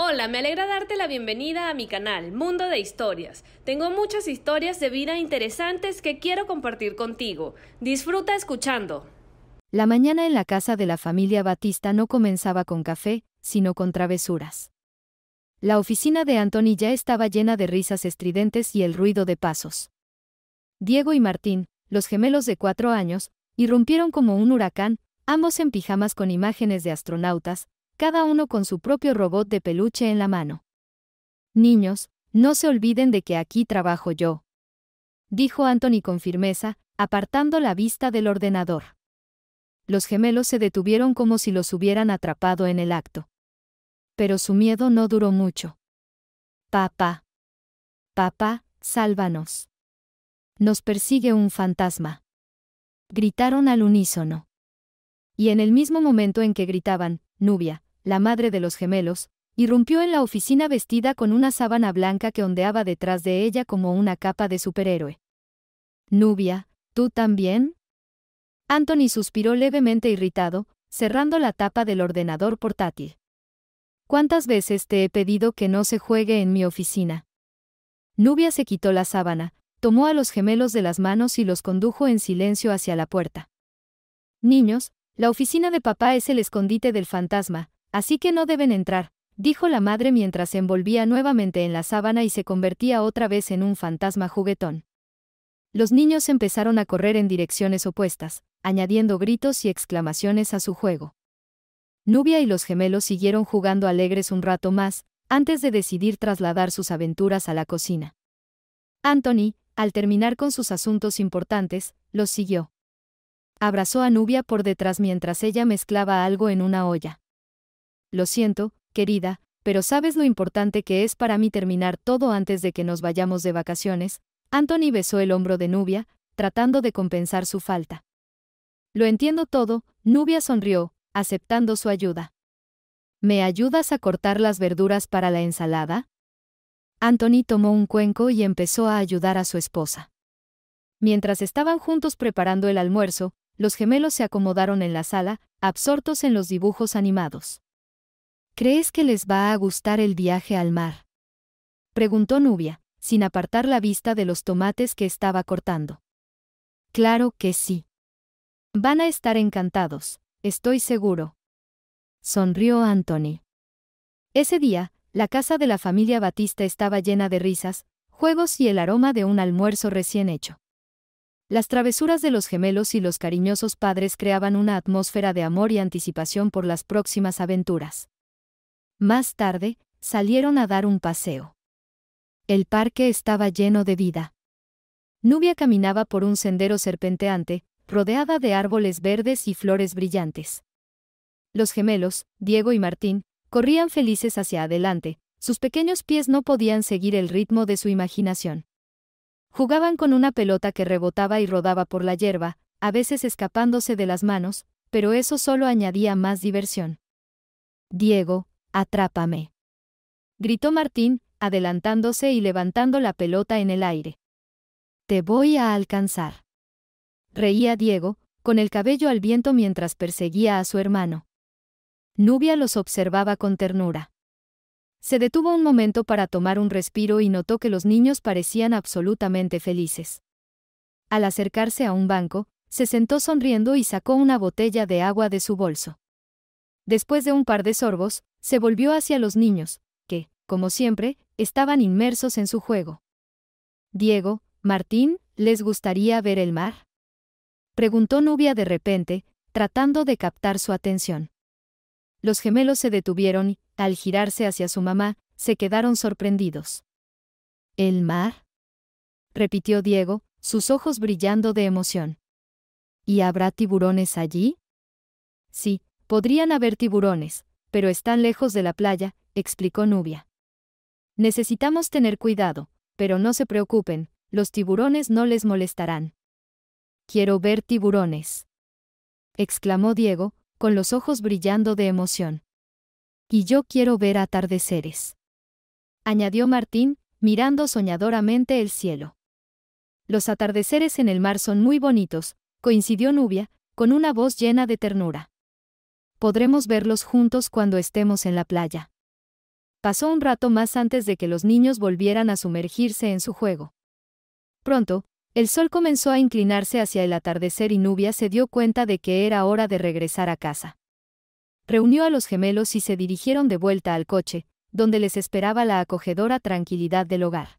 Hola, me alegra darte la bienvenida a mi canal, Mundo de Historias. Tengo muchas historias de vida interesantes que quiero compartir contigo. Disfruta escuchando. La mañana en la casa de la familia Batista no comenzaba con café, sino con travesuras. La oficina de Anthony ya estaba llena de risas estridentes y el ruido de pasos. Diego y Martín, los gemelos de cuatro años, irrumpieron como un huracán, ambos en pijamas con imágenes de astronautas, cada uno con su propio robot de peluche en la mano. Niños, no se olviden de que aquí trabajo yo. Dijo Anthony con firmeza, apartando la vista del ordenador. Los gemelos se detuvieron como si los hubieran atrapado en el acto. Pero su miedo no duró mucho. Papá. Papá, sálvanos. Nos persigue un fantasma. Gritaron al unísono. Y en el mismo momento en que gritaban, Nubia, la madre de los gemelos, irrumpió en la oficina vestida con una sábana blanca que ondeaba detrás de ella como una capa de superhéroe. Nubia, ¿tú también? Anthony suspiró levemente irritado, cerrando la tapa del ordenador portátil. ¿Cuántas veces te he pedido que no se juegue en mi oficina? Nubia se quitó la sábana, tomó a los gemelos de las manos y los condujo en silencio hacia la puerta. Niños, la oficina de papá es el escondite del fantasma, Así que no deben entrar, dijo la madre mientras se envolvía nuevamente en la sábana y se convertía otra vez en un fantasma juguetón. Los niños empezaron a correr en direcciones opuestas, añadiendo gritos y exclamaciones a su juego. Nubia y los gemelos siguieron jugando alegres un rato más, antes de decidir trasladar sus aventuras a la cocina. Anthony, al terminar con sus asuntos importantes, los siguió. Abrazó a Nubia por detrás mientras ella mezclaba algo en una olla. Lo siento, querida, pero sabes lo importante que es para mí terminar todo antes de que nos vayamos de vacaciones. Anthony besó el hombro de Nubia, tratando de compensar su falta. Lo entiendo todo, Nubia sonrió, aceptando su ayuda. ¿Me ayudas a cortar las verduras para la ensalada? Anthony tomó un cuenco y empezó a ayudar a su esposa. Mientras estaban juntos preparando el almuerzo, los gemelos se acomodaron en la sala, absortos en los dibujos animados. ¿Crees que les va a gustar el viaje al mar? Preguntó Nubia, sin apartar la vista de los tomates que estaba cortando. Claro que sí. Van a estar encantados, estoy seguro. Sonrió Anthony. Ese día, la casa de la familia Batista estaba llena de risas, juegos y el aroma de un almuerzo recién hecho. Las travesuras de los gemelos y los cariñosos padres creaban una atmósfera de amor y anticipación por las próximas aventuras. Más tarde, salieron a dar un paseo. El parque estaba lleno de vida. Nubia caminaba por un sendero serpenteante, rodeada de árboles verdes y flores brillantes. Los gemelos, Diego y Martín, corrían felices hacia adelante, sus pequeños pies no podían seguir el ritmo de su imaginación. Jugaban con una pelota que rebotaba y rodaba por la hierba, a veces escapándose de las manos, pero eso solo añadía más diversión. Diego, Atrápame. Gritó Martín, adelantándose y levantando la pelota en el aire. Te voy a alcanzar. Reía Diego, con el cabello al viento mientras perseguía a su hermano. Nubia los observaba con ternura. Se detuvo un momento para tomar un respiro y notó que los niños parecían absolutamente felices. Al acercarse a un banco, se sentó sonriendo y sacó una botella de agua de su bolso. Después de un par de sorbos, se volvió hacia los niños, que, como siempre, estaban inmersos en su juego. Diego, Martín, ¿les gustaría ver el mar? Preguntó Nubia de repente, tratando de captar su atención. Los gemelos se detuvieron y, al girarse hacia su mamá, se quedaron sorprendidos. ¿El mar? repitió Diego, sus ojos brillando de emoción. ¿Y habrá tiburones allí? Sí, podrían haber tiburones, pero están lejos de la playa, explicó Nubia. Necesitamos tener cuidado, pero no se preocupen, los tiburones no les molestarán. Quiero ver tiburones. exclamó Diego, con los ojos brillando de emoción. Y yo quiero ver atardeceres. añadió Martín, mirando soñadoramente el cielo. Los atardeceres en el mar son muy bonitos, coincidió Nubia, con una voz llena de ternura podremos verlos juntos cuando estemos en la playa. Pasó un rato más antes de que los niños volvieran a sumergirse en su juego. Pronto, el sol comenzó a inclinarse hacia el atardecer y Nubia se dio cuenta de que era hora de regresar a casa. Reunió a los gemelos y se dirigieron de vuelta al coche, donde les esperaba la acogedora tranquilidad del hogar.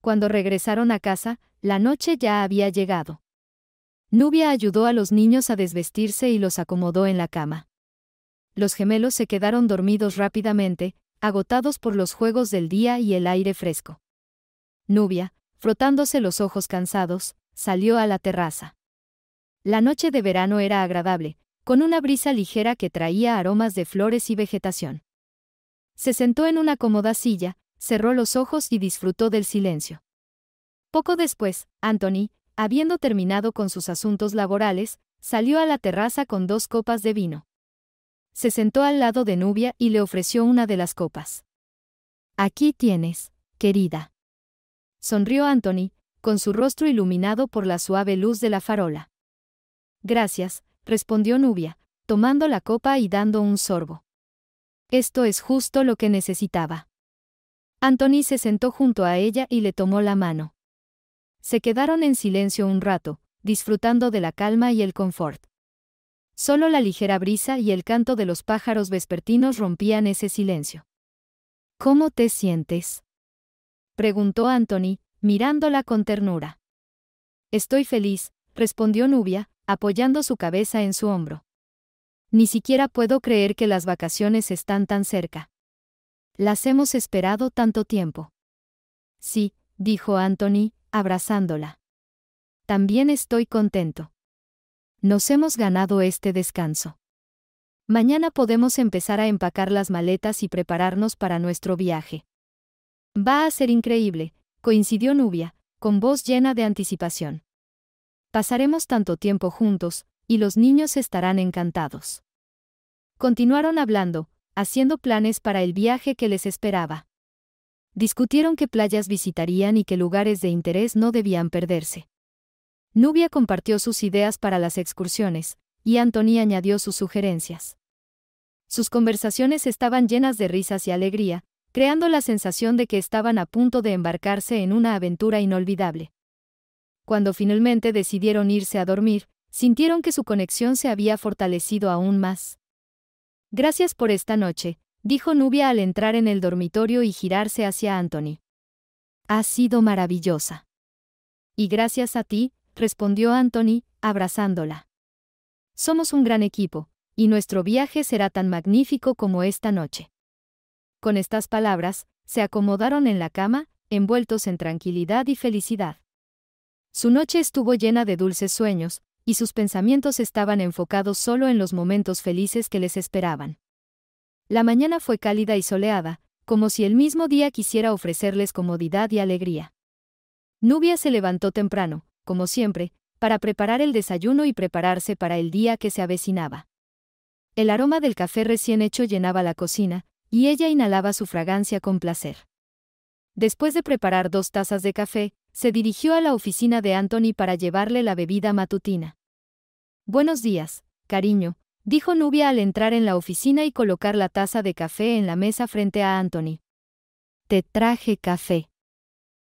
Cuando regresaron a casa, la noche ya había llegado. Nubia ayudó a los niños a desvestirse y los acomodó en la cama. Los gemelos se quedaron dormidos rápidamente, agotados por los juegos del día y el aire fresco. Nubia, frotándose los ojos cansados, salió a la terraza. La noche de verano era agradable, con una brisa ligera que traía aromas de flores y vegetación. Se sentó en una cómoda silla, cerró los ojos y disfrutó del silencio. Poco después, Anthony, Habiendo terminado con sus asuntos laborales, salió a la terraza con dos copas de vino. Se sentó al lado de Nubia y le ofreció una de las copas. Aquí tienes, querida. Sonrió Anthony, con su rostro iluminado por la suave luz de la farola. Gracias, respondió Nubia, tomando la copa y dando un sorbo. Esto es justo lo que necesitaba. Anthony se sentó junto a ella y le tomó la mano. Se quedaron en silencio un rato, disfrutando de la calma y el confort. Solo la ligera brisa y el canto de los pájaros vespertinos rompían ese silencio. ¿Cómo te sientes? preguntó Anthony, mirándola con ternura. Estoy feliz, respondió Nubia, apoyando su cabeza en su hombro. Ni siquiera puedo creer que las vacaciones están tan cerca. Las hemos esperado tanto tiempo. Sí, dijo Anthony, abrazándola. También estoy contento. Nos hemos ganado este descanso. Mañana podemos empezar a empacar las maletas y prepararnos para nuestro viaje. Va a ser increíble, coincidió Nubia, con voz llena de anticipación. Pasaremos tanto tiempo juntos, y los niños estarán encantados. Continuaron hablando, haciendo planes para el viaje que les esperaba discutieron qué playas visitarían y qué lugares de interés no debían perderse. Nubia compartió sus ideas para las excursiones, y Anthony añadió sus sugerencias. Sus conversaciones estaban llenas de risas y alegría, creando la sensación de que estaban a punto de embarcarse en una aventura inolvidable. Cuando finalmente decidieron irse a dormir, sintieron que su conexión se había fortalecido aún más. Gracias por esta noche, dijo Nubia al entrar en el dormitorio y girarse hacia Anthony. Ha sido maravillosa. Y gracias a ti, respondió Anthony, abrazándola. Somos un gran equipo, y nuestro viaje será tan magnífico como esta noche. Con estas palabras, se acomodaron en la cama, envueltos en tranquilidad y felicidad. Su noche estuvo llena de dulces sueños, y sus pensamientos estaban enfocados solo en los momentos felices que les esperaban. La mañana fue cálida y soleada, como si el mismo día quisiera ofrecerles comodidad y alegría. Nubia se levantó temprano, como siempre, para preparar el desayuno y prepararse para el día que se avecinaba. El aroma del café recién hecho llenaba la cocina, y ella inhalaba su fragancia con placer. Después de preparar dos tazas de café, se dirigió a la oficina de Anthony para llevarle la bebida matutina. Buenos días, cariño, dijo Nubia al entrar en la oficina y colocar la taza de café en la mesa frente a Anthony. Te traje café.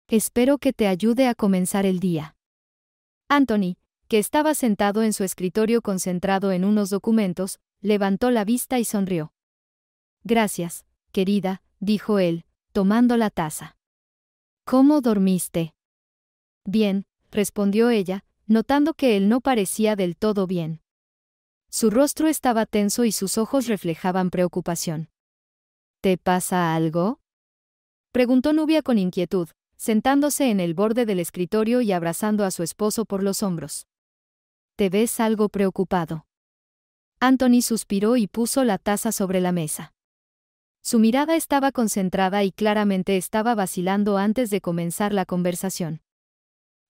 Espero que te ayude a comenzar el día. Anthony, que estaba sentado en su escritorio concentrado en unos documentos, levantó la vista y sonrió. Gracias, querida, dijo él, tomando la taza. ¿Cómo dormiste? Bien, respondió ella, notando que él no parecía del todo bien. Su rostro estaba tenso y sus ojos reflejaban preocupación. ¿Te pasa algo? preguntó Nubia con inquietud, sentándose en el borde del escritorio y abrazando a su esposo por los hombros. Te ves algo preocupado. Anthony suspiró y puso la taza sobre la mesa. Su mirada estaba concentrada y claramente estaba vacilando antes de comenzar la conversación.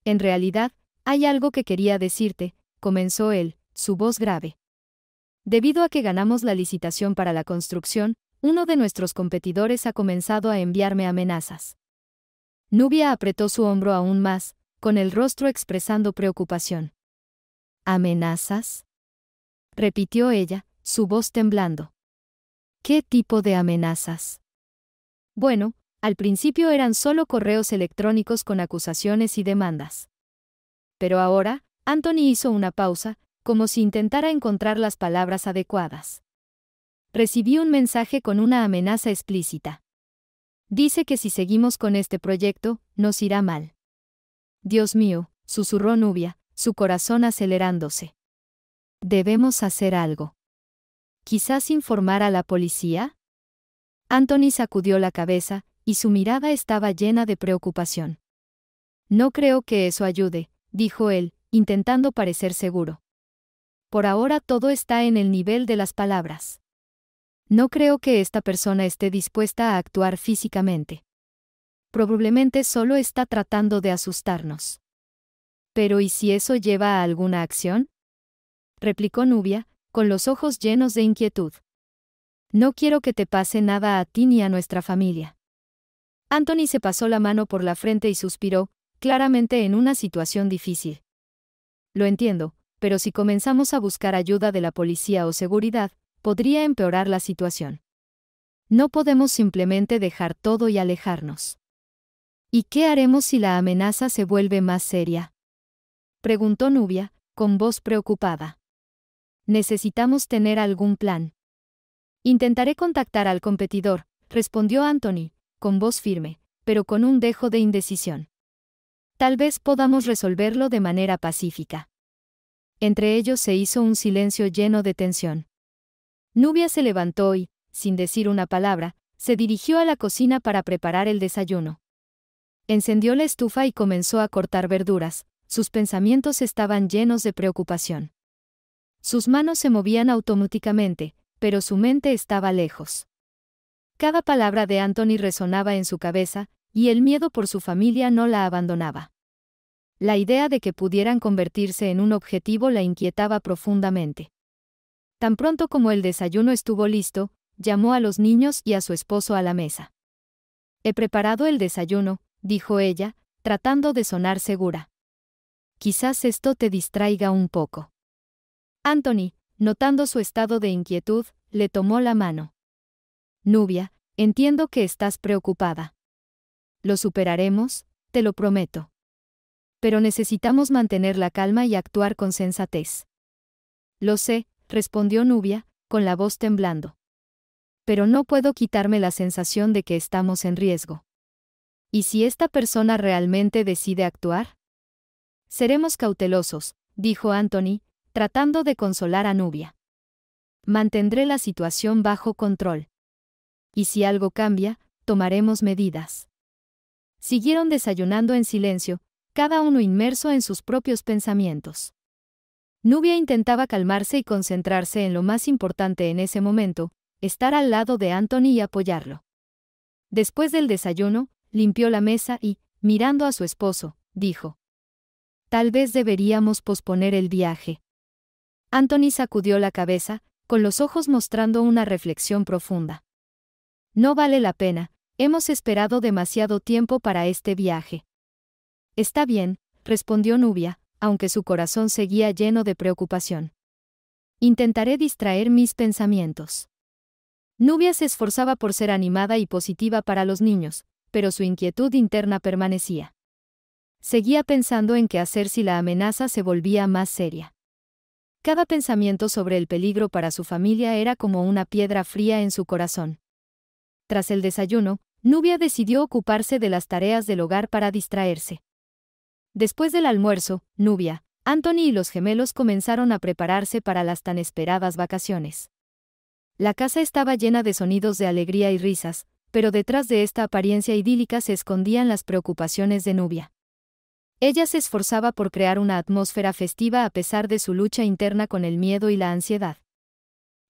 En realidad, hay algo que quería decirte, comenzó él, su voz grave. Debido a que ganamos la licitación para la construcción, uno de nuestros competidores ha comenzado a enviarme amenazas. Nubia apretó su hombro aún más, con el rostro expresando preocupación. ¿Amenazas? repitió ella, su voz temblando. ¿Qué tipo de amenazas? Bueno, al principio eran solo correos electrónicos con acusaciones y demandas. Pero ahora, Anthony hizo una pausa, como si intentara encontrar las palabras adecuadas. Recibí un mensaje con una amenaza explícita. Dice que si seguimos con este proyecto, nos irá mal. Dios mío, susurró Nubia, su corazón acelerándose. Debemos hacer algo. Quizás informar a la policía. Anthony sacudió la cabeza, y su mirada estaba llena de preocupación. No creo que eso ayude, dijo él, intentando parecer seguro. Por ahora todo está en el nivel de las palabras. No creo que esta persona esté dispuesta a actuar físicamente. Probablemente solo está tratando de asustarnos. Pero ¿y si eso lleva a alguna acción? replicó Nubia, con los ojos llenos de inquietud. No quiero que te pase nada a ti ni a nuestra familia. Anthony se pasó la mano por la frente y suspiró, claramente en una situación difícil. Lo entiendo, pero si comenzamos a buscar ayuda de la policía o seguridad, podría empeorar la situación. No podemos simplemente dejar todo y alejarnos. ¿Y qué haremos si la amenaza se vuelve más seria? Preguntó Nubia, con voz preocupada. Necesitamos tener algún plan. Intentaré contactar al competidor, respondió Anthony, con voz firme, pero con un dejo de indecisión. Tal vez podamos resolverlo de manera pacífica. Entre ellos se hizo un silencio lleno de tensión. Nubia se levantó y, sin decir una palabra, se dirigió a la cocina para preparar el desayuno. Encendió la estufa y comenzó a cortar verduras, sus pensamientos estaban llenos de preocupación. Sus manos se movían automáticamente, pero su mente estaba lejos. Cada palabra de Anthony resonaba en su cabeza, y el miedo por su familia no la abandonaba. La idea de que pudieran convertirse en un objetivo la inquietaba profundamente. Tan pronto como el desayuno estuvo listo, llamó a los niños y a su esposo a la mesa. He preparado el desayuno, dijo ella, tratando de sonar segura. Quizás esto te distraiga un poco. Anthony, notando su estado de inquietud, le tomó la mano. Nubia, entiendo que estás preocupada. Lo superaremos, te lo prometo pero necesitamos mantener la calma y actuar con sensatez. Lo sé, respondió Nubia, con la voz temblando. Pero no puedo quitarme la sensación de que estamos en riesgo. ¿Y si esta persona realmente decide actuar? Seremos cautelosos, dijo Anthony, tratando de consolar a Nubia. Mantendré la situación bajo control. Y si algo cambia, tomaremos medidas. Siguieron desayunando en silencio, cada uno inmerso en sus propios pensamientos. Nubia intentaba calmarse y concentrarse en lo más importante en ese momento, estar al lado de Anthony y apoyarlo. Después del desayuno, limpió la mesa y, mirando a su esposo, dijo. Tal vez deberíamos posponer el viaje. Anthony sacudió la cabeza, con los ojos mostrando una reflexión profunda. No vale la pena, hemos esperado demasiado tiempo para este viaje. Está bien, respondió Nubia, aunque su corazón seguía lleno de preocupación. Intentaré distraer mis pensamientos. Nubia se esforzaba por ser animada y positiva para los niños, pero su inquietud interna permanecía. Seguía pensando en qué hacer si la amenaza se volvía más seria. Cada pensamiento sobre el peligro para su familia era como una piedra fría en su corazón. Tras el desayuno, Nubia decidió ocuparse de las tareas del hogar para distraerse. Después del almuerzo, Nubia, Anthony y los gemelos comenzaron a prepararse para las tan esperadas vacaciones. La casa estaba llena de sonidos de alegría y risas, pero detrás de esta apariencia idílica se escondían las preocupaciones de Nubia. Ella se esforzaba por crear una atmósfera festiva a pesar de su lucha interna con el miedo y la ansiedad.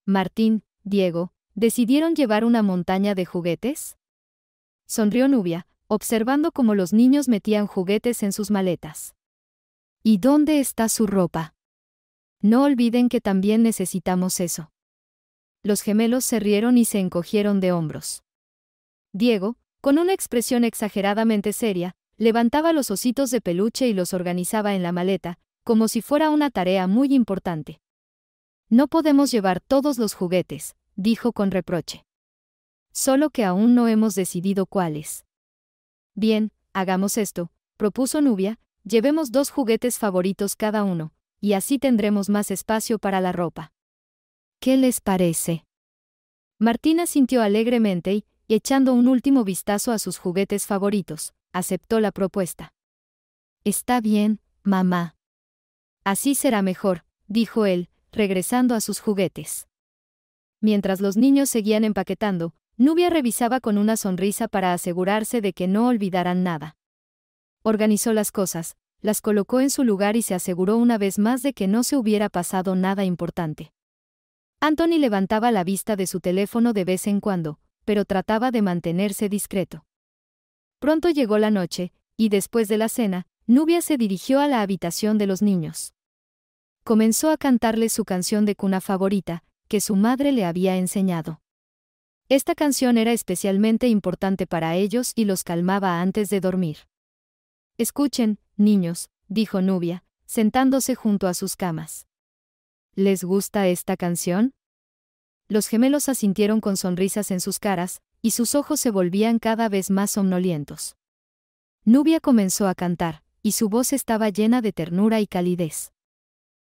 Martín, Diego, ¿decidieron llevar una montaña de juguetes? Sonrió Nubia, observando cómo los niños metían juguetes en sus maletas. ¿Y dónde está su ropa? No olviden que también necesitamos eso. Los gemelos se rieron y se encogieron de hombros. Diego, con una expresión exageradamente seria, levantaba los ositos de peluche y los organizaba en la maleta, como si fuera una tarea muy importante. No podemos llevar todos los juguetes, dijo con reproche. Solo que aún no hemos decidido cuáles. Bien, hagamos esto, propuso Nubia, llevemos dos juguetes favoritos cada uno, y así tendremos más espacio para la ropa. ¿Qué les parece? Martina sintió alegremente y, echando un último vistazo a sus juguetes favoritos, aceptó la propuesta. Está bien, mamá. Así será mejor, dijo él, regresando a sus juguetes. Mientras los niños seguían empaquetando, Nubia revisaba con una sonrisa para asegurarse de que no olvidaran nada. Organizó las cosas, las colocó en su lugar y se aseguró una vez más de que no se hubiera pasado nada importante. Anthony levantaba la vista de su teléfono de vez en cuando, pero trataba de mantenerse discreto. Pronto llegó la noche, y después de la cena, Nubia se dirigió a la habitación de los niños. Comenzó a cantarles su canción de cuna favorita, que su madre le había enseñado. Esta canción era especialmente importante para ellos y los calmaba antes de dormir. Escuchen, niños, dijo Nubia, sentándose junto a sus camas. ¿Les gusta esta canción? Los gemelos asintieron con sonrisas en sus caras, y sus ojos se volvían cada vez más somnolientos. Nubia comenzó a cantar, y su voz estaba llena de ternura y calidez.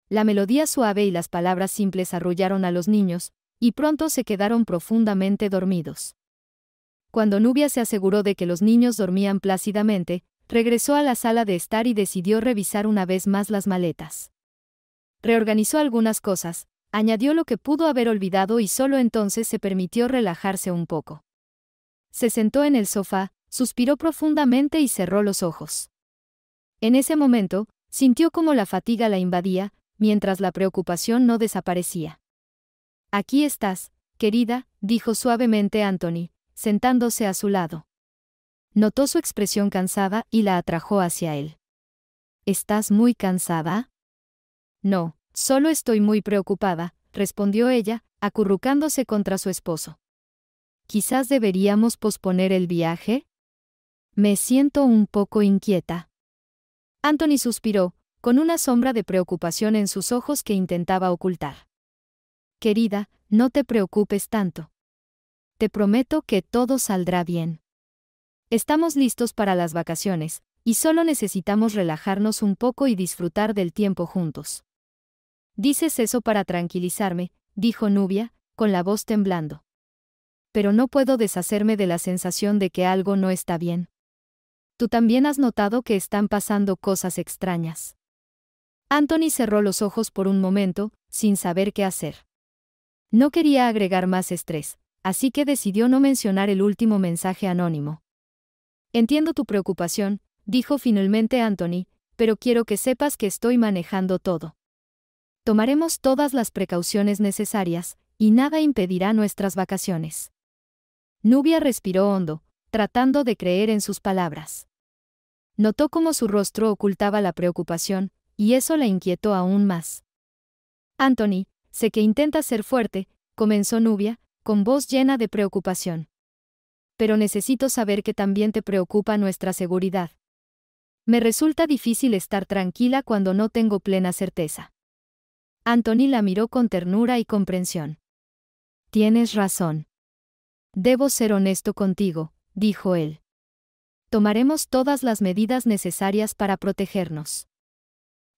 La melodía suave y las palabras simples arrullaron a los niños, y pronto se quedaron profundamente dormidos. Cuando Nubia se aseguró de que los niños dormían plácidamente, regresó a la sala de estar y decidió revisar una vez más las maletas. Reorganizó algunas cosas, añadió lo que pudo haber olvidado y solo entonces se permitió relajarse un poco. Se sentó en el sofá, suspiró profundamente y cerró los ojos. En ese momento, sintió como la fatiga la invadía, mientras la preocupación no desaparecía. Aquí estás, querida, dijo suavemente Anthony, sentándose a su lado. Notó su expresión cansada y la atrajo hacia él. ¿Estás muy cansada? No, solo estoy muy preocupada, respondió ella, acurrucándose contra su esposo. Quizás deberíamos posponer el viaje. Me siento un poco inquieta. Anthony suspiró, con una sombra de preocupación en sus ojos que intentaba ocultar. Querida, no te preocupes tanto. Te prometo que todo saldrá bien. Estamos listos para las vacaciones, y solo necesitamos relajarnos un poco y disfrutar del tiempo juntos. Dices eso para tranquilizarme, dijo Nubia, con la voz temblando. Pero no puedo deshacerme de la sensación de que algo no está bien. Tú también has notado que están pasando cosas extrañas. Anthony cerró los ojos por un momento, sin saber qué hacer. No quería agregar más estrés, así que decidió no mencionar el último mensaje anónimo. Entiendo tu preocupación, dijo finalmente Anthony, pero quiero que sepas que estoy manejando todo. Tomaremos todas las precauciones necesarias, y nada impedirá nuestras vacaciones. Nubia respiró hondo, tratando de creer en sus palabras. Notó cómo su rostro ocultaba la preocupación, y eso la inquietó aún más. Anthony, Sé que intentas ser fuerte, comenzó Nubia, con voz llena de preocupación. Pero necesito saber que también te preocupa nuestra seguridad. Me resulta difícil estar tranquila cuando no tengo plena certeza. Anthony la miró con ternura y comprensión. Tienes razón. Debo ser honesto contigo, dijo él. Tomaremos todas las medidas necesarias para protegernos.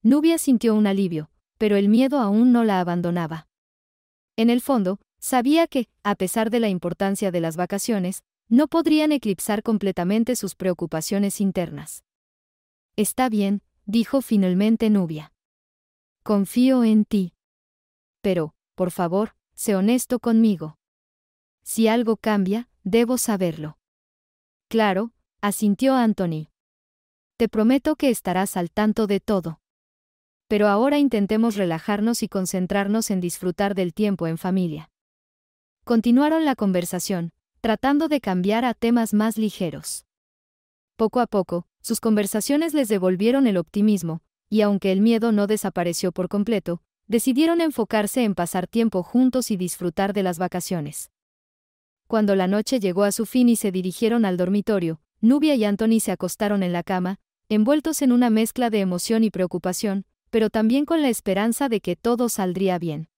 Nubia sintió un alivio, pero el miedo aún no la abandonaba. En el fondo, sabía que, a pesar de la importancia de las vacaciones, no podrían eclipsar completamente sus preocupaciones internas. Está bien, dijo finalmente Nubia. Confío en ti. Pero, por favor, sé honesto conmigo. Si algo cambia, debo saberlo. Claro, asintió Anthony. Te prometo que estarás al tanto de todo pero ahora intentemos relajarnos y concentrarnos en disfrutar del tiempo en familia. Continuaron la conversación, tratando de cambiar a temas más ligeros. Poco a poco, sus conversaciones les devolvieron el optimismo, y aunque el miedo no desapareció por completo, decidieron enfocarse en pasar tiempo juntos y disfrutar de las vacaciones. Cuando la noche llegó a su fin y se dirigieron al dormitorio, Nubia y Anthony se acostaron en la cama, envueltos en una mezcla de emoción y preocupación, pero también con la esperanza de que todo saldría bien.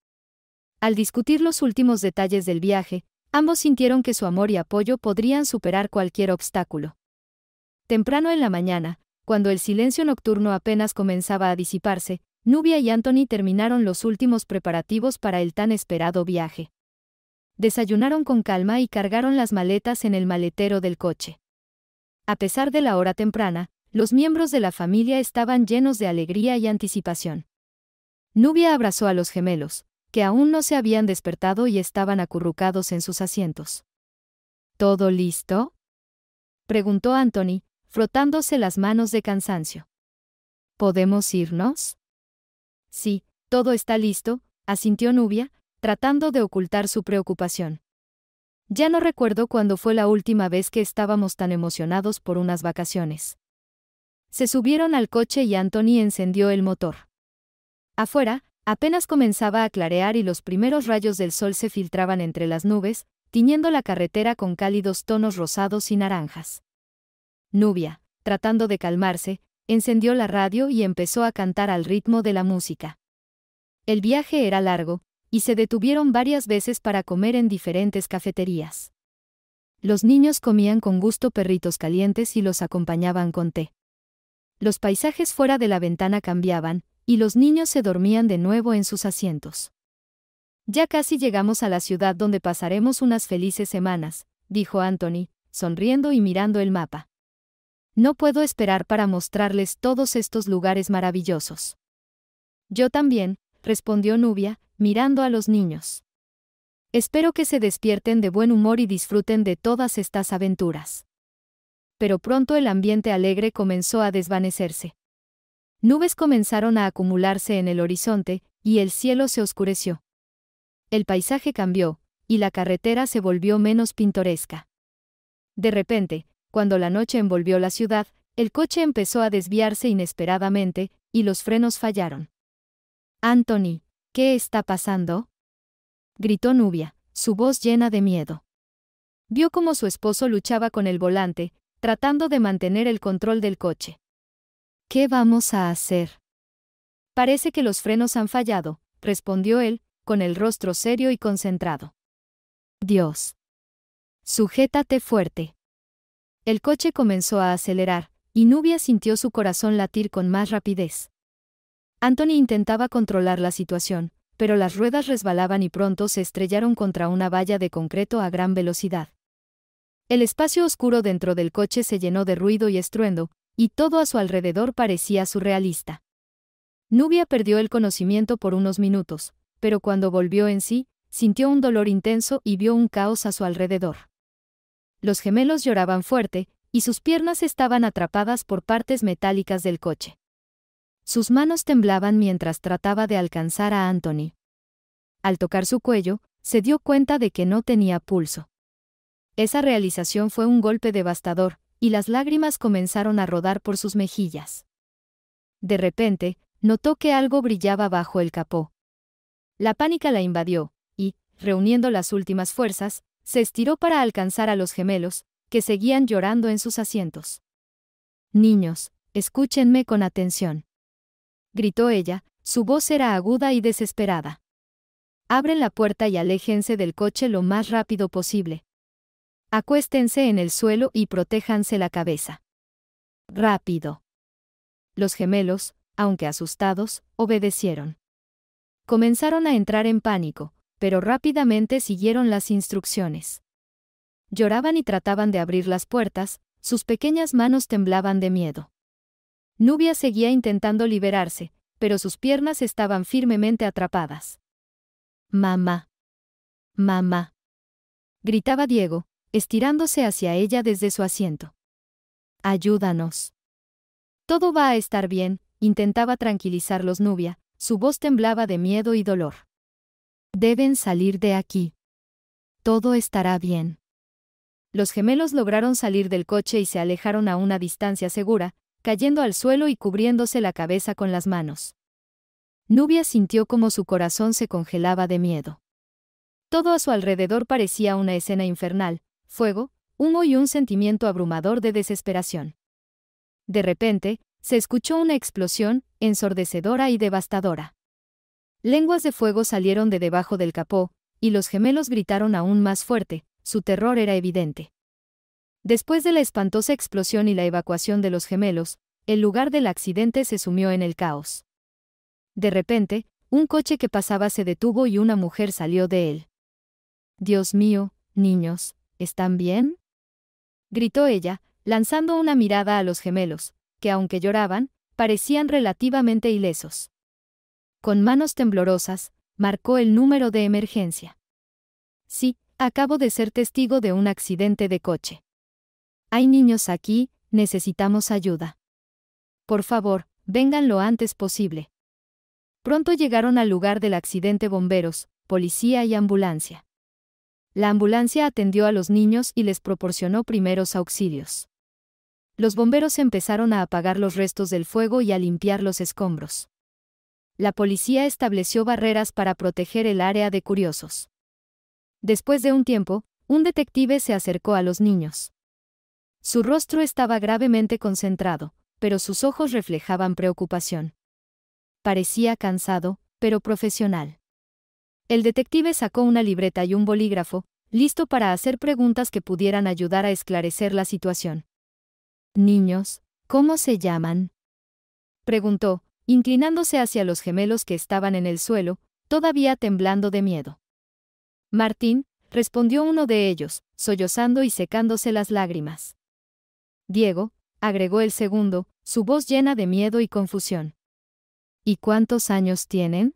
Al discutir los últimos detalles del viaje, ambos sintieron que su amor y apoyo podrían superar cualquier obstáculo. Temprano en la mañana, cuando el silencio nocturno apenas comenzaba a disiparse, Nubia y Anthony terminaron los últimos preparativos para el tan esperado viaje. Desayunaron con calma y cargaron las maletas en el maletero del coche. A pesar de la hora temprana, los miembros de la familia estaban llenos de alegría y anticipación. Nubia abrazó a los gemelos, que aún no se habían despertado y estaban acurrucados en sus asientos. ¿Todo listo? preguntó Anthony, frotándose las manos de cansancio. ¿Podemos irnos? Sí, todo está listo, asintió Nubia, tratando de ocultar su preocupación. Ya no recuerdo cuándo fue la última vez que estábamos tan emocionados por unas vacaciones. Se subieron al coche y Anthony encendió el motor. Afuera, apenas comenzaba a clarear y los primeros rayos del sol se filtraban entre las nubes, tiñendo la carretera con cálidos tonos rosados y naranjas. Nubia, tratando de calmarse, encendió la radio y empezó a cantar al ritmo de la música. El viaje era largo, y se detuvieron varias veces para comer en diferentes cafeterías. Los niños comían con gusto perritos calientes y los acompañaban con té. Los paisajes fuera de la ventana cambiaban, y los niños se dormían de nuevo en sus asientos. Ya casi llegamos a la ciudad donde pasaremos unas felices semanas, dijo Anthony, sonriendo y mirando el mapa. No puedo esperar para mostrarles todos estos lugares maravillosos. Yo también, respondió Nubia, mirando a los niños. Espero que se despierten de buen humor y disfruten de todas estas aventuras pero pronto el ambiente alegre comenzó a desvanecerse. Nubes comenzaron a acumularse en el horizonte, y el cielo se oscureció. El paisaje cambió, y la carretera se volvió menos pintoresca. De repente, cuando la noche envolvió la ciudad, el coche empezó a desviarse inesperadamente, y los frenos fallaron. Anthony, ¿qué está pasando? gritó Nubia, su voz llena de miedo. Vio cómo su esposo luchaba con el volante, tratando de mantener el control del coche. ¿Qué vamos a hacer? Parece que los frenos han fallado, respondió él, con el rostro serio y concentrado. Dios. Sujétate fuerte. El coche comenzó a acelerar, y Nubia sintió su corazón latir con más rapidez. Anthony intentaba controlar la situación, pero las ruedas resbalaban y pronto se estrellaron contra una valla de concreto a gran velocidad. El espacio oscuro dentro del coche se llenó de ruido y estruendo, y todo a su alrededor parecía surrealista. Nubia perdió el conocimiento por unos minutos, pero cuando volvió en sí, sintió un dolor intenso y vio un caos a su alrededor. Los gemelos lloraban fuerte, y sus piernas estaban atrapadas por partes metálicas del coche. Sus manos temblaban mientras trataba de alcanzar a Anthony. Al tocar su cuello, se dio cuenta de que no tenía pulso. Esa realización fue un golpe devastador, y las lágrimas comenzaron a rodar por sus mejillas. De repente, notó que algo brillaba bajo el capó. La pánica la invadió, y, reuniendo las últimas fuerzas, se estiró para alcanzar a los gemelos, que seguían llorando en sus asientos. Niños, escúchenme con atención. Gritó ella, su voz era aguda y desesperada. Abren la puerta y aléjense del coche lo más rápido posible. Acuéstense en el suelo y protéjanse la cabeza. Rápido. Los gemelos, aunque asustados, obedecieron. Comenzaron a entrar en pánico, pero rápidamente siguieron las instrucciones. Lloraban y trataban de abrir las puertas, sus pequeñas manos temblaban de miedo. Nubia seguía intentando liberarse, pero sus piernas estaban firmemente atrapadas. Mamá. Mamá. Gritaba Diego, estirándose hacia ella desde su asiento. Ayúdanos. Todo va a estar bien, intentaba tranquilizarlos Nubia, su voz temblaba de miedo y dolor. Deben salir de aquí. Todo estará bien. Los gemelos lograron salir del coche y se alejaron a una distancia segura, cayendo al suelo y cubriéndose la cabeza con las manos. Nubia sintió como su corazón se congelaba de miedo. Todo a su alrededor parecía una escena infernal, fuego, humo y un sentimiento abrumador de desesperación. De repente, se escuchó una explosión, ensordecedora y devastadora. Lenguas de fuego salieron de debajo del capó, y los gemelos gritaron aún más fuerte, su terror era evidente. Después de la espantosa explosión y la evacuación de los gemelos, el lugar del accidente se sumió en el caos. De repente, un coche que pasaba se detuvo y una mujer salió de él. Dios mío, niños, ¿Están bien? gritó ella, lanzando una mirada a los gemelos, que aunque lloraban, parecían relativamente ilesos. Con manos temblorosas, marcó el número de emergencia. Sí, acabo de ser testigo de un accidente de coche. Hay niños aquí, necesitamos ayuda. Por favor, vengan lo antes posible. Pronto llegaron al lugar del accidente bomberos, policía y ambulancia. La ambulancia atendió a los niños y les proporcionó primeros auxilios. Los bomberos empezaron a apagar los restos del fuego y a limpiar los escombros. La policía estableció barreras para proteger el área de curiosos. Después de un tiempo, un detective se acercó a los niños. Su rostro estaba gravemente concentrado, pero sus ojos reflejaban preocupación. Parecía cansado, pero profesional. El detective sacó una libreta y un bolígrafo, listo para hacer preguntas que pudieran ayudar a esclarecer la situación. Niños, ¿cómo se llaman? preguntó, inclinándose hacia los gemelos que estaban en el suelo, todavía temblando de miedo. Martín, respondió uno de ellos, sollozando y secándose las lágrimas. Diego, agregó el segundo, su voz llena de miedo y confusión. ¿Y cuántos años tienen?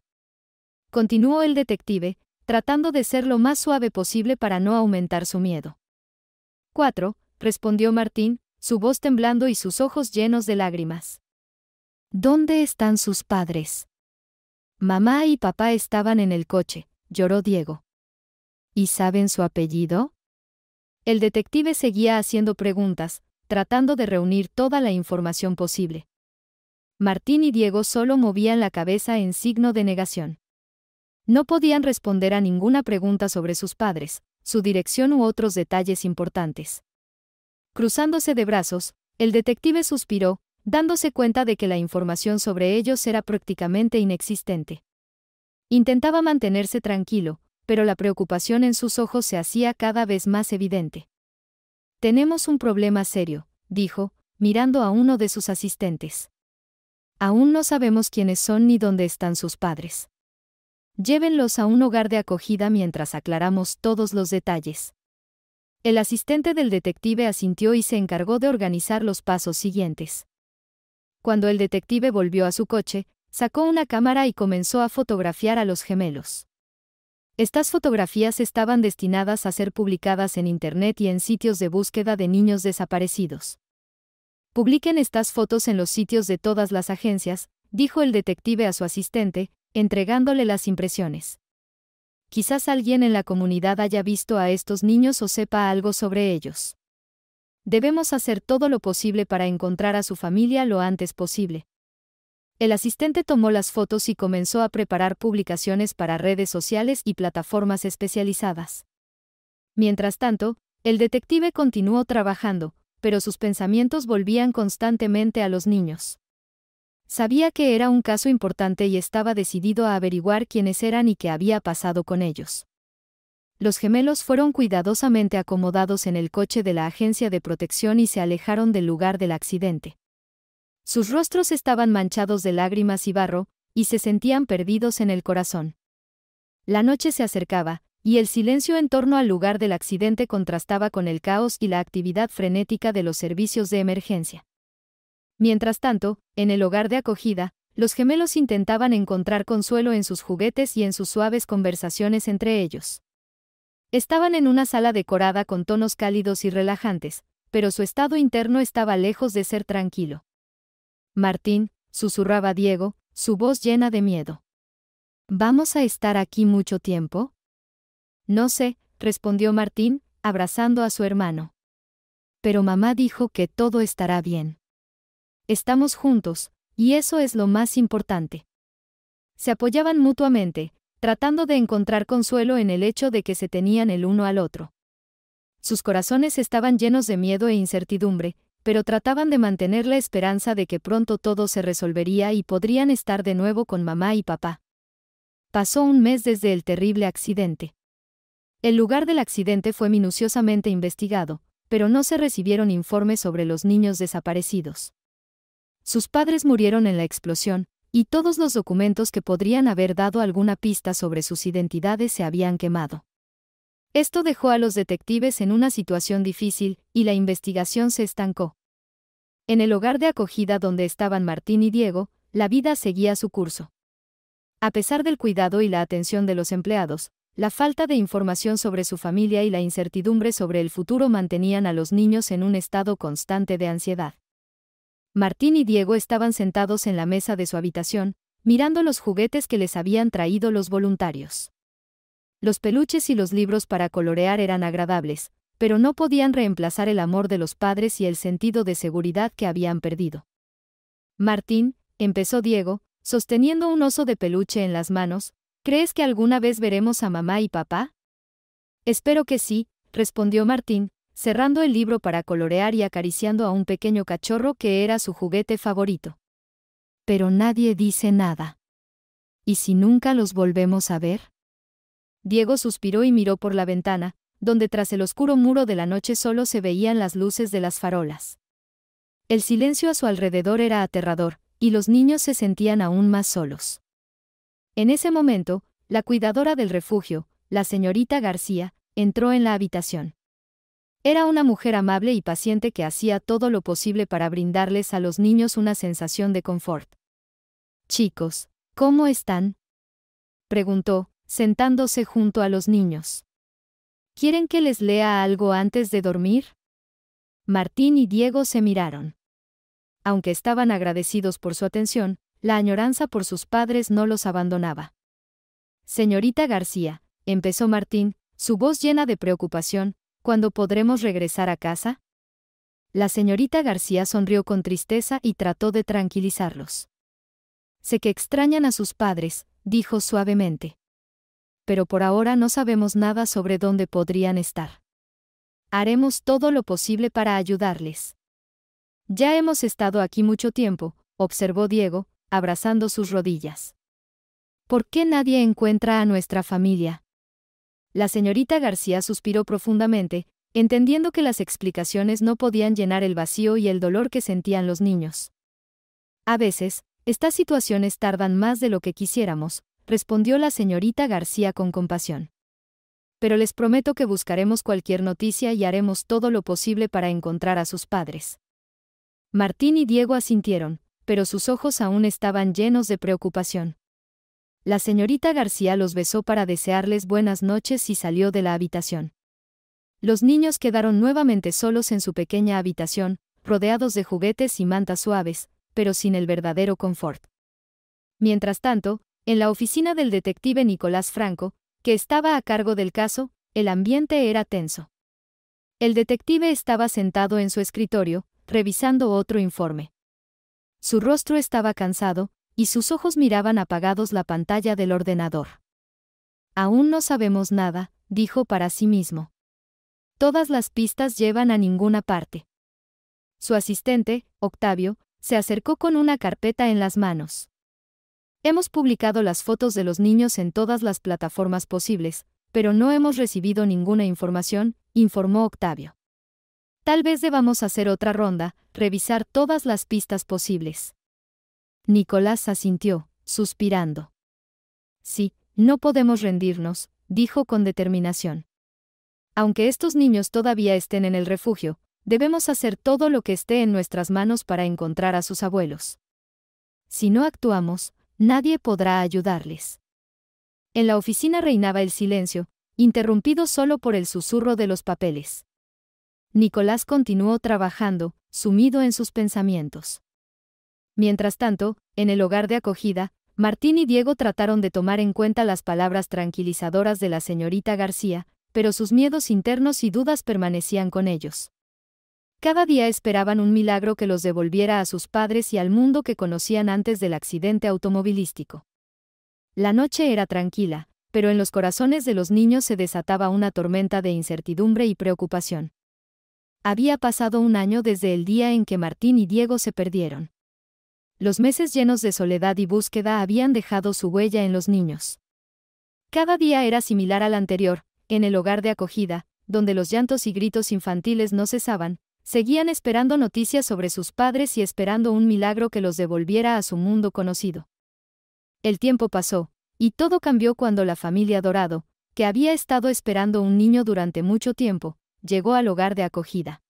continuó el detective, tratando de ser lo más suave posible para no aumentar su miedo. Cuatro, respondió Martín, su voz temblando y sus ojos llenos de lágrimas. ¿Dónde están sus padres? Mamá y papá estaban en el coche, lloró Diego. ¿Y saben su apellido? El detective seguía haciendo preguntas, tratando de reunir toda la información posible. Martín y Diego solo movían la cabeza en signo de negación. No podían responder a ninguna pregunta sobre sus padres, su dirección u otros detalles importantes. Cruzándose de brazos, el detective suspiró, dándose cuenta de que la información sobre ellos era prácticamente inexistente. Intentaba mantenerse tranquilo, pero la preocupación en sus ojos se hacía cada vez más evidente. Tenemos un problema serio, dijo, mirando a uno de sus asistentes. Aún no sabemos quiénes son ni dónde están sus padres. Llévenlos a un hogar de acogida mientras aclaramos todos los detalles. El asistente del detective asintió y se encargó de organizar los pasos siguientes. Cuando el detective volvió a su coche, sacó una cámara y comenzó a fotografiar a los gemelos. Estas fotografías estaban destinadas a ser publicadas en Internet y en sitios de búsqueda de niños desaparecidos. Publiquen estas fotos en los sitios de todas las agencias, dijo el detective a su asistente, entregándole las impresiones. Quizás alguien en la comunidad haya visto a estos niños o sepa algo sobre ellos. Debemos hacer todo lo posible para encontrar a su familia lo antes posible. El asistente tomó las fotos y comenzó a preparar publicaciones para redes sociales y plataformas especializadas. Mientras tanto, el detective continuó trabajando, pero sus pensamientos volvían constantemente a los niños. Sabía que era un caso importante y estaba decidido a averiguar quiénes eran y qué había pasado con ellos. Los gemelos fueron cuidadosamente acomodados en el coche de la agencia de protección y se alejaron del lugar del accidente. Sus rostros estaban manchados de lágrimas y barro, y se sentían perdidos en el corazón. La noche se acercaba, y el silencio en torno al lugar del accidente contrastaba con el caos y la actividad frenética de los servicios de emergencia. Mientras tanto, en el hogar de acogida, los gemelos intentaban encontrar consuelo en sus juguetes y en sus suaves conversaciones entre ellos. Estaban en una sala decorada con tonos cálidos y relajantes, pero su estado interno estaba lejos de ser tranquilo. Martín, susurraba Diego, su voz llena de miedo. ¿Vamos a estar aquí mucho tiempo? No sé, respondió Martín, abrazando a su hermano. Pero mamá dijo que todo estará bien. Estamos juntos, y eso es lo más importante. Se apoyaban mutuamente, tratando de encontrar consuelo en el hecho de que se tenían el uno al otro. Sus corazones estaban llenos de miedo e incertidumbre, pero trataban de mantener la esperanza de que pronto todo se resolvería y podrían estar de nuevo con mamá y papá. Pasó un mes desde el terrible accidente. El lugar del accidente fue minuciosamente investigado, pero no se recibieron informes sobre los niños desaparecidos. Sus padres murieron en la explosión, y todos los documentos que podrían haber dado alguna pista sobre sus identidades se habían quemado. Esto dejó a los detectives en una situación difícil, y la investigación se estancó. En el hogar de acogida donde estaban Martín y Diego, la vida seguía su curso. A pesar del cuidado y la atención de los empleados, la falta de información sobre su familia y la incertidumbre sobre el futuro mantenían a los niños en un estado constante de ansiedad. Martín y Diego estaban sentados en la mesa de su habitación, mirando los juguetes que les habían traído los voluntarios. Los peluches y los libros para colorear eran agradables, pero no podían reemplazar el amor de los padres y el sentido de seguridad que habían perdido. Martín, empezó Diego, sosteniendo un oso de peluche en las manos, ¿crees que alguna vez veremos a mamá y papá? Espero que sí, respondió Martín, cerrando el libro para colorear y acariciando a un pequeño cachorro que era su juguete favorito. Pero nadie dice nada. ¿Y si nunca los volvemos a ver? Diego suspiró y miró por la ventana, donde tras el oscuro muro de la noche solo se veían las luces de las farolas. El silencio a su alrededor era aterrador, y los niños se sentían aún más solos. En ese momento, la cuidadora del refugio, la señorita García, entró en la habitación. Era una mujer amable y paciente que hacía todo lo posible para brindarles a los niños una sensación de confort. Chicos, ¿cómo están? preguntó, sentándose junto a los niños. ¿Quieren que les lea algo antes de dormir? Martín y Diego se miraron. Aunque estaban agradecidos por su atención, la añoranza por sus padres no los abandonaba. Señorita García, empezó Martín, su voz llena de preocupación, ¿Cuándo podremos regresar a casa? La señorita García sonrió con tristeza y trató de tranquilizarlos. Sé que extrañan a sus padres, dijo suavemente. Pero por ahora no sabemos nada sobre dónde podrían estar. Haremos todo lo posible para ayudarles. Ya hemos estado aquí mucho tiempo, observó Diego, abrazando sus rodillas. ¿Por qué nadie encuentra a nuestra familia? La señorita García suspiró profundamente, entendiendo que las explicaciones no podían llenar el vacío y el dolor que sentían los niños. A veces, estas situaciones tardan más de lo que quisiéramos, respondió la señorita García con compasión. Pero les prometo que buscaremos cualquier noticia y haremos todo lo posible para encontrar a sus padres. Martín y Diego asintieron, pero sus ojos aún estaban llenos de preocupación. La señorita García los besó para desearles buenas noches y salió de la habitación. Los niños quedaron nuevamente solos en su pequeña habitación, rodeados de juguetes y mantas suaves, pero sin el verdadero confort. Mientras tanto, en la oficina del detective Nicolás Franco, que estaba a cargo del caso, el ambiente era tenso. El detective estaba sentado en su escritorio, revisando otro informe. Su rostro estaba cansado, y sus ojos miraban apagados la pantalla del ordenador. Aún no sabemos nada, dijo para sí mismo. Todas las pistas llevan a ninguna parte. Su asistente, Octavio, se acercó con una carpeta en las manos. Hemos publicado las fotos de los niños en todas las plataformas posibles, pero no hemos recibido ninguna información, informó Octavio. Tal vez debamos hacer otra ronda, revisar todas las pistas posibles. Nicolás asintió, suspirando. Sí, no podemos rendirnos, dijo con determinación. Aunque estos niños todavía estén en el refugio, debemos hacer todo lo que esté en nuestras manos para encontrar a sus abuelos. Si no actuamos, nadie podrá ayudarles. En la oficina reinaba el silencio, interrumpido solo por el susurro de los papeles. Nicolás continuó trabajando, sumido en sus pensamientos. Mientras tanto, en el hogar de acogida, Martín y Diego trataron de tomar en cuenta las palabras tranquilizadoras de la señorita García, pero sus miedos internos y dudas permanecían con ellos. Cada día esperaban un milagro que los devolviera a sus padres y al mundo que conocían antes del accidente automovilístico. La noche era tranquila, pero en los corazones de los niños se desataba una tormenta de incertidumbre y preocupación. Había pasado un año desde el día en que Martín y Diego se perdieron los meses llenos de soledad y búsqueda habían dejado su huella en los niños. Cada día era similar al anterior, en el hogar de acogida, donde los llantos y gritos infantiles no cesaban, seguían esperando noticias sobre sus padres y esperando un milagro que los devolviera a su mundo conocido. El tiempo pasó, y todo cambió cuando la familia Dorado, que había estado esperando un niño durante mucho tiempo, llegó al hogar de acogida.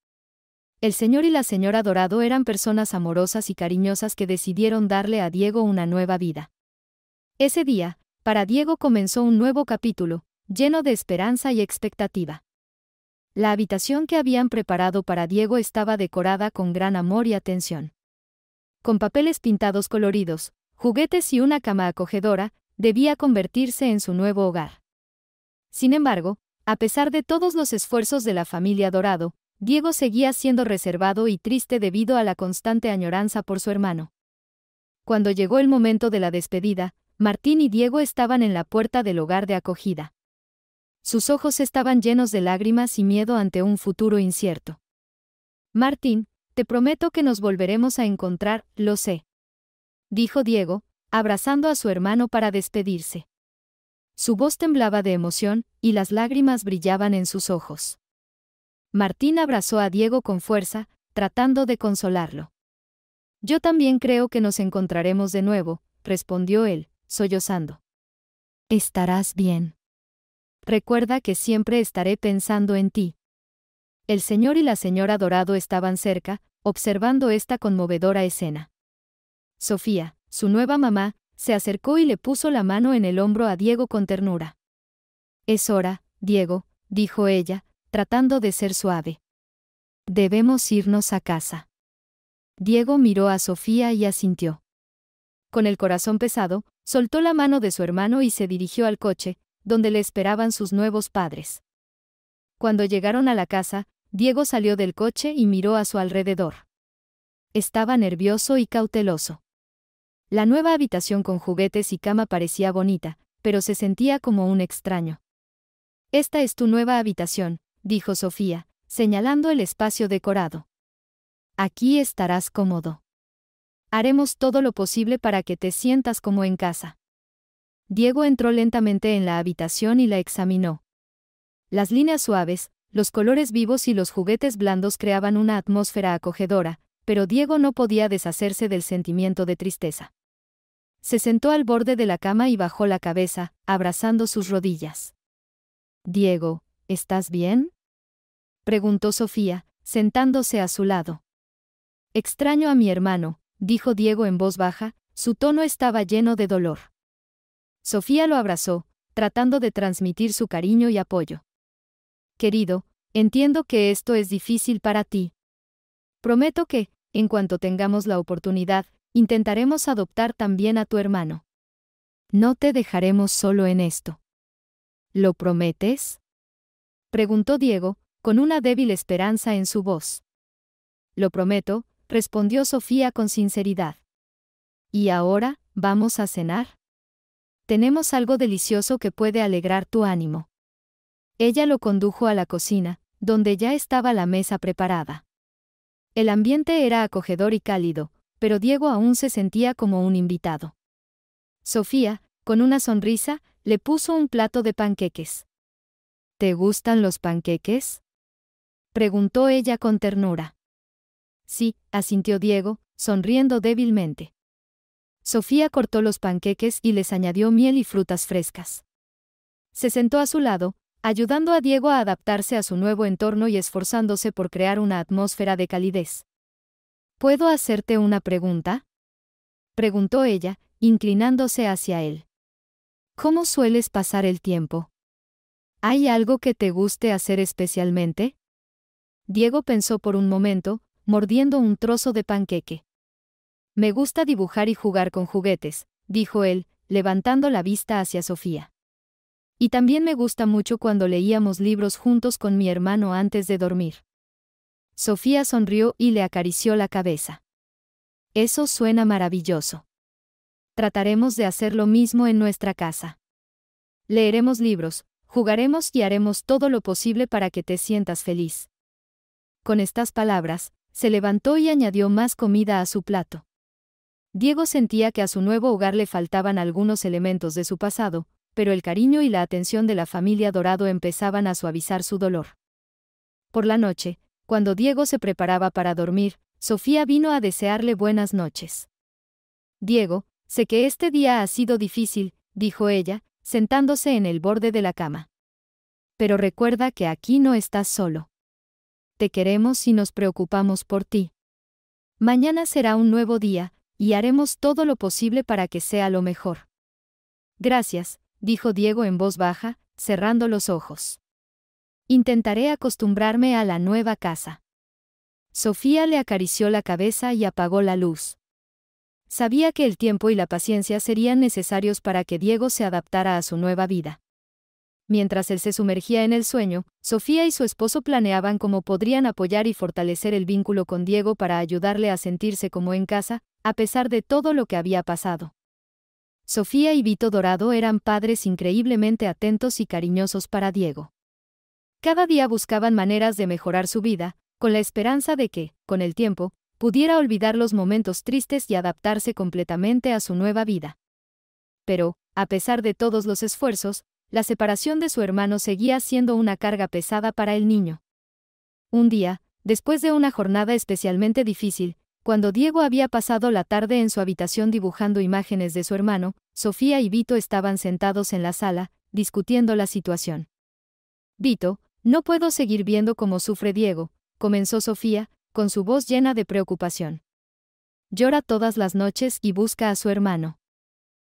El señor y la señora Dorado eran personas amorosas y cariñosas que decidieron darle a Diego una nueva vida. Ese día, para Diego comenzó un nuevo capítulo, lleno de esperanza y expectativa. La habitación que habían preparado para Diego estaba decorada con gran amor y atención. Con papeles pintados coloridos, juguetes y una cama acogedora, debía convertirse en su nuevo hogar. Sin embargo, a pesar de todos los esfuerzos de la familia Dorado, Diego seguía siendo reservado y triste debido a la constante añoranza por su hermano. Cuando llegó el momento de la despedida, Martín y Diego estaban en la puerta del hogar de acogida. Sus ojos estaban llenos de lágrimas y miedo ante un futuro incierto. Martín, te prometo que nos volveremos a encontrar, lo sé. Dijo Diego, abrazando a su hermano para despedirse. Su voz temblaba de emoción, y las lágrimas brillaban en sus ojos. Martín abrazó a Diego con fuerza, tratando de consolarlo. Yo también creo que nos encontraremos de nuevo, respondió él, sollozando. Estarás bien. Recuerda que siempre estaré pensando en ti. El señor y la señora Dorado estaban cerca, observando esta conmovedora escena. Sofía, su nueva mamá, se acercó y le puso la mano en el hombro a Diego con ternura. Es hora, Diego, dijo ella, tratando de ser suave. Debemos irnos a casa. Diego miró a Sofía y asintió. Con el corazón pesado, soltó la mano de su hermano y se dirigió al coche, donde le esperaban sus nuevos padres. Cuando llegaron a la casa, Diego salió del coche y miró a su alrededor. Estaba nervioso y cauteloso. La nueva habitación con juguetes y cama parecía bonita, pero se sentía como un extraño. Esta es tu nueva habitación, dijo Sofía, señalando el espacio decorado. Aquí estarás cómodo. Haremos todo lo posible para que te sientas como en casa. Diego entró lentamente en la habitación y la examinó. Las líneas suaves, los colores vivos y los juguetes blandos creaban una atmósfera acogedora, pero Diego no podía deshacerse del sentimiento de tristeza. Se sentó al borde de la cama y bajó la cabeza, abrazando sus rodillas. Diego, ¿Estás bien? preguntó Sofía, sentándose a su lado. Extraño a mi hermano, dijo Diego en voz baja, su tono estaba lleno de dolor. Sofía lo abrazó, tratando de transmitir su cariño y apoyo. Querido, entiendo que esto es difícil para ti. Prometo que, en cuanto tengamos la oportunidad, intentaremos adoptar también a tu hermano. No te dejaremos solo en esto. ¿Lo prometes? preguntó Diego, con una débil esperanza en su voz. Lo prometo, respondió Sofía con sinceridad. ¿Y ahora, vamos a cenar? Tenemos algo delicioso que puede alegrar tu ánimo. Ella lo condujo a la cocina, donde ya estaba la mesa preparada. El ambiente era acogedor y cálido, pero Diego aún se sentía como un invitado. Sofía, con una sonrisa, le puso un plato de panqueques. ¿Te gustan los panqueques? preguntó ella con ternura. Sí, asintió Diego, sonriendo débilmente. Sofía cortó los panqueques y les añadió miel y frutas frescas. Se sentó a su lado, ayudando a Diego a adaptarse a su nuevo entorno y esforzándose por crear una atmósfera de calidez. ¿Puedo hacerte una pregunta? preguntó ella, inclinándose hacia él. ¿Cómo sueles pasar el tiempo? ¿Hay algo que te guste hacer especialmente? Diego pensó por un momento, mordiendo un trozo de panqueque. Me gusta dibujar y jugar con juguetes, dijo él, levantando la vista hacia Sofía. Y también me gusta mucho cuando leíamos libros juntos con mi hermano antes de dormir. Sofía sonrió y le acarició la cabeza. Eso suena maravilloso. Trataremos de hacer lo mismo en nuestra casa. Leeremos libros, Jugaremos y haremos todo lo posible para que te sientas feliz. Con estas palabras, se levantó y añadió más comida a su plato. Diego sentía que a su nuevo hogar le faltaban algunos elementos de su pasado, pero el cariño y la atención de la familia Dorado empezaban a suavizar su dolor. Por la noche, cuando Diego se preparaba para dormir, Sofía vino a desearle buenas noches. Diego, sé que este día ha sido difícil, dijo ella, sentándose en el borde de la cama. Pero recuerda que aquí no estás solo. Te queremos y nos preocupamos por ti. Mañana será un nuevo día, y haremos todo lo posible para que sea lo mejor. Gracias, dijo Diego en voz baja, cerrando los ojos. Intentaré acostumbrarme a la nueva casa. Sofía le acarició la cabeza y apagó la luz. Sabía que el tiempo y la paciencia serían necesarios para que Diego se adaptara a su nueva vida. Mientras él se sumergía en el sueño, Sofía y su esposo planeaban cómo podrían apoyar y fortalecer el vínculo con Diego para ayudarle a sentirse como en casa, a pesar de todo lo que había pasado. Sofía y Vito Dorado eran padres increíblemente atentos y cariñosos para Diego. Cada día buscaban maneras de mejorar su vida, con la esperanza de que, con el tiempo, pudiera olvidar los momentos tristes y adaptarse completamente a su nueva vida. Pero, a pesar de todos los esfuerzos, la separación de su hermano seguía siendo una carga pesada para el niño. Un día, después de una jornada especialmente difícil, cuando Diego había pasado la tarde en su habitación dibujando imágenes de su hermano, Sofía y Vito estaban sentados en la sala, discutiendo la situación. Vito, no puedo seguir viendo cómo sufre Diego, comenzó Sofía, con su voz llena de preocupación. Llora todas las noches y busca a su hermano.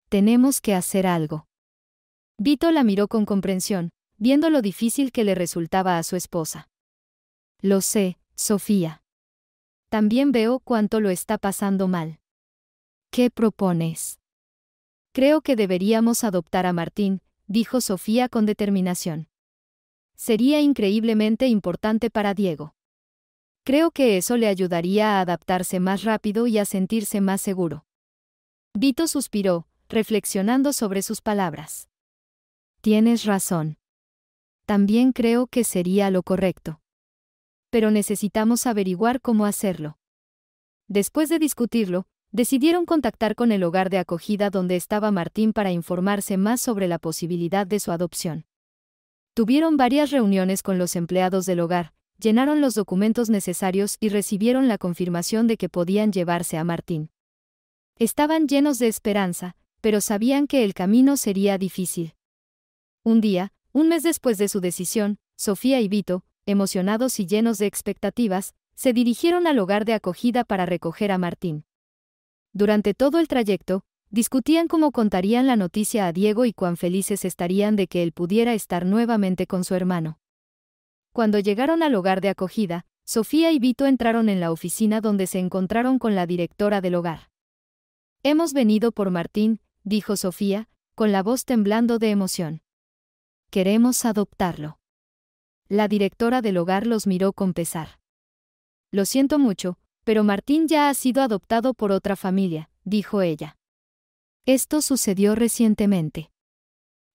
Tenemos que hacer algo. Vito la miró con comprensión, viendo lo difícil que le resultaba a su esposa. Lo sé, Sofía. También veo cuánto lo está pasando mal. ¿Qué propones? Creo que deberíamos adoptar a Martín, dijo Sofía con determinación. Sería increíblemente importante para Diego. Creo que eso le ayudaría a adaptarse más rápido y a sentirse más seguro. Vito suspiró, reflexionando sobre sus palabras. Tienes razón. También creo que sería lo correcto. Pero necesitamos averiguar cómo hacerlo. Después de discutirlo, decidieron contactar con el hogar de acogida donde estaba Martín para informarse más sobre la posibilidad de su adopción. Tuvieron varias reuniones con los empleados del hogar, llenaron los documentos necesarios y recibieron la confirmación de que podían llevarse a Martín. Estaban llenos de esperanza, pero sabían que el camino sería difícil. Un día, un mes después de su decisión, Sofía y Vito, emocionados y llenos de expectativas, se dirigieron al hogar de acogida para recoger a Martín. Durante todo el trayecto, discutían cómo contarían la noticia a Diego y cuán felices estarían de que él pudiera estar nuevamente con su hermano. Cuando llegaron al hogar de acogida, Sofía y Vito entraron en la oficina donde se encontraron con la directora del hogar. Hemos venido por Martín, dijo Sofía, con la voz temblando de emoción. Queremos adoptarlo. La directora del hogar los miró con pesar. Lo siento mucho, pero Martín ya ha sido adoptado por otra familia, dijo ella. Esto sucedió recientemente.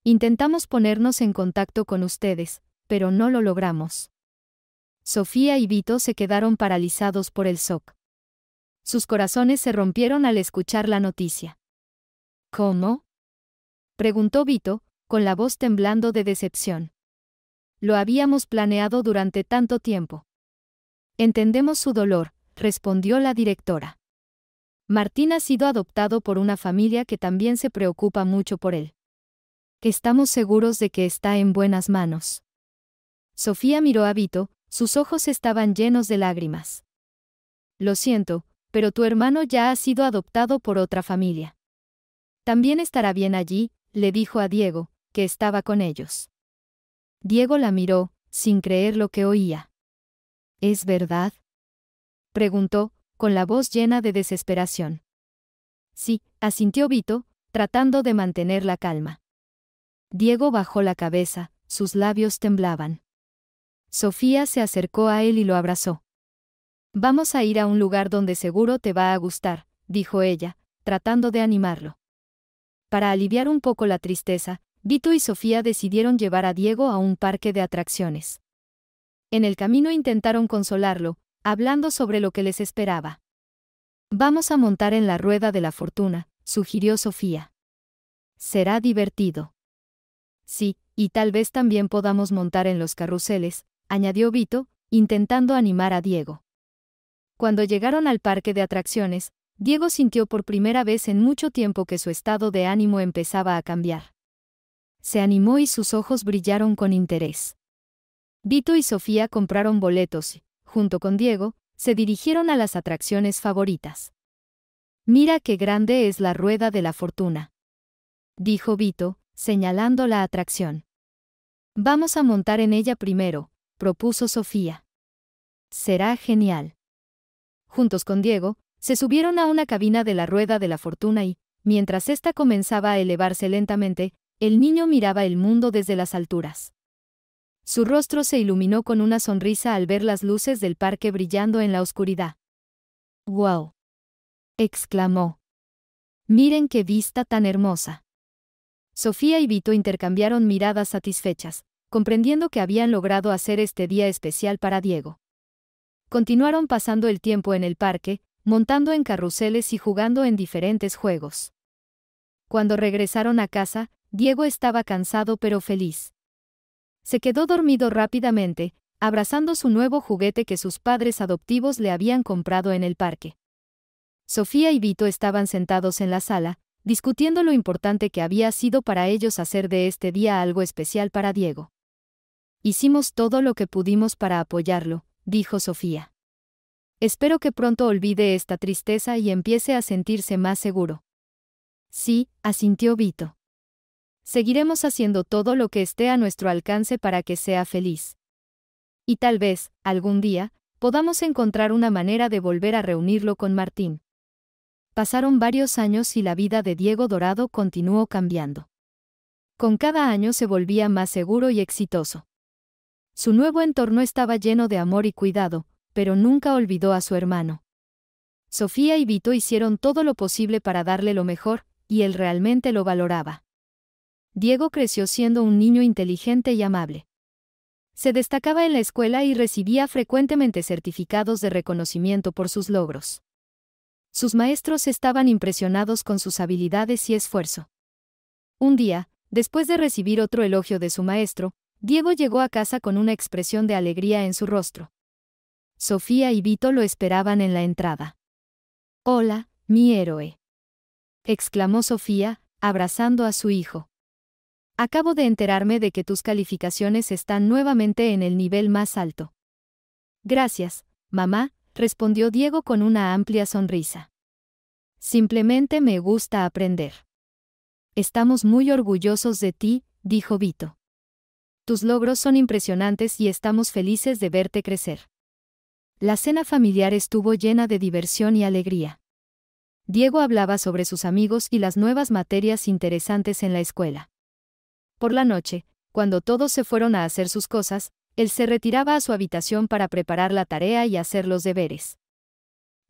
Intentamos ponernos en contacto con ustedes, pero no lo logramos. Sofía y Vito se quedaron paralizados por el shock. Sus corazones se rompieron al escuchar la noticia. ¿Cómo? preguntó Vito, con la voz temblando de decepción. Lo habíamos planeado durante tanto tiempo. Entendemos su dolor, respondió la directora. Martín ha sido adoptado por una familia que también se preocupa mucho por él. Estamos seguros de que está en buenas manos. Sofía miró a Vito, sus ojos estaban llenos de lágrimas. Lo siento, pero tu hermano ya ha sido adoptado por otra familia. También estará bien allí, le dijo a Diego, que estaba con ellos. Diego la miró, sin creer lo que oía. ¿Es verdad? preguntó, con la voz llena de desesperación. Sí, asintió Vito, tratando de mantener la calma. Diego bajó la cabeza, sus labios temblaban. Sofía se acercó a él y lo abrazó. Vamos a ir a un lugar donde seguro te va a gustar, dijo ella, tratando de animarlo. Para aliviar un poco la tristeza, Vito y Sofía decidieron llevar a Diego a un parque de atracciones. En el camino intentaron consolarlo, hablando sobre lo que les esperaba. Vamos a montar en la rueda de la fortuna, sugirió Sofía. Será divertido. Sí, y tal vez también podamos montar en los carruseles, añadió Vito, intentando animar a Diego. Cuando llegaron al parque de atracciones, Diego sintió por primera vez en mucho tiempo que su estado de ánimo empezaba a cambiar. Se animó y sus ojos brillaron con interés. Vito y Sofía compraron boletos y, junto con Diego, se dirigieron a las atracciones favoritas. Mira qué grande es la rueda de la fortuna. Dijo Vito, señalando la atracción. Vamos a montar en ella primero, propuso Sofía. Será genial. Juntos con Diego, se subieron a una cabina de la rueda de la fortuna y, mientras ésta comenzaba a elevarse lentamente, el niño miraba el mundo desde las alturas. Su rostro se iluminó con una sonrisa al ver las luces del parque brillando en la oscuridad. ¡Wow! exclamó. Miren qué vista tan hermosa. Sofía y Vito intercambiaron miradas satisfechas, comprendiendo que habían logrado hacer este día especial para Diego. Continuaron pasando el tiempo en el parque, montando en carruseles y jugando en diferentes juegos. Cuando regresaron a casa, Diego estaba cansado pero feliz. Se quedó dormido rápidamente, abrazando su nuevo juguete que sus padres adoptivos le habían comprado en el parque. Sofía y Vito estaban sentados en la sala, discutiendo lo importante que había sido para ellos hacer de este día algo especial para Diego. Hicimos todo lo que pudimos para apoyarlo, dijo Sofía. Espero que pronto olvide esta tristeza y empiece a sentirse más seguro. Sí, asintió Vito. Seguiremos haciendo todo lo que esté a nuestro alcance para que sea feliz. Y tal vez, algún día, podamos encontrar una manera de volver a reunirlo con Martín. Pasaron varios años y la vida de Diego Dorado continuó cambiando. Con cada año se volvía más seguro y exitoso. Su nuevo entorno estaba lleno de amor y cuidado, pero nunca olvidó a su hermano. Sofía y Vito hicieron todo lo posible para darle lo mejor, y él realmente lo valoraba. Diego creció siendo un niño inteligente y amable. Se destacaba en la escuela y recibía frecuentemente certificados de reconocimiento por sus logros. Sus maestros estaban impresionados con sus habilidades y esfuerzo. Un día, después de recibir otro elogio de su maestro, Diego llegó a casa con una expresión de alegría en su rostro. Sofía y Vito lo esperaban en la entrada. Hola, mi héroe. exclamó Sofía, abrazando a su hijo. Acabo de enterarme de que tus calificaciones están nuevamente en el nivel más alto. Gracias, mamá, respondió Diego con una amplia sonrisa. Simplemente me gusta aprender. Estamos muy orgullosos de ti, dijo Vito. Tus logros son impresionantes y estamos felices de verte crecer. La cena familiar estuvo llena de diversión y alegría. Diego hablaba sobre sus amigos y las nuevas materias interesantes en la escuela. Por la noche, cuando todos se fueron a hacer sus cosas, él se retiraba a su habitación para preparar la tarea y hacer los deberes.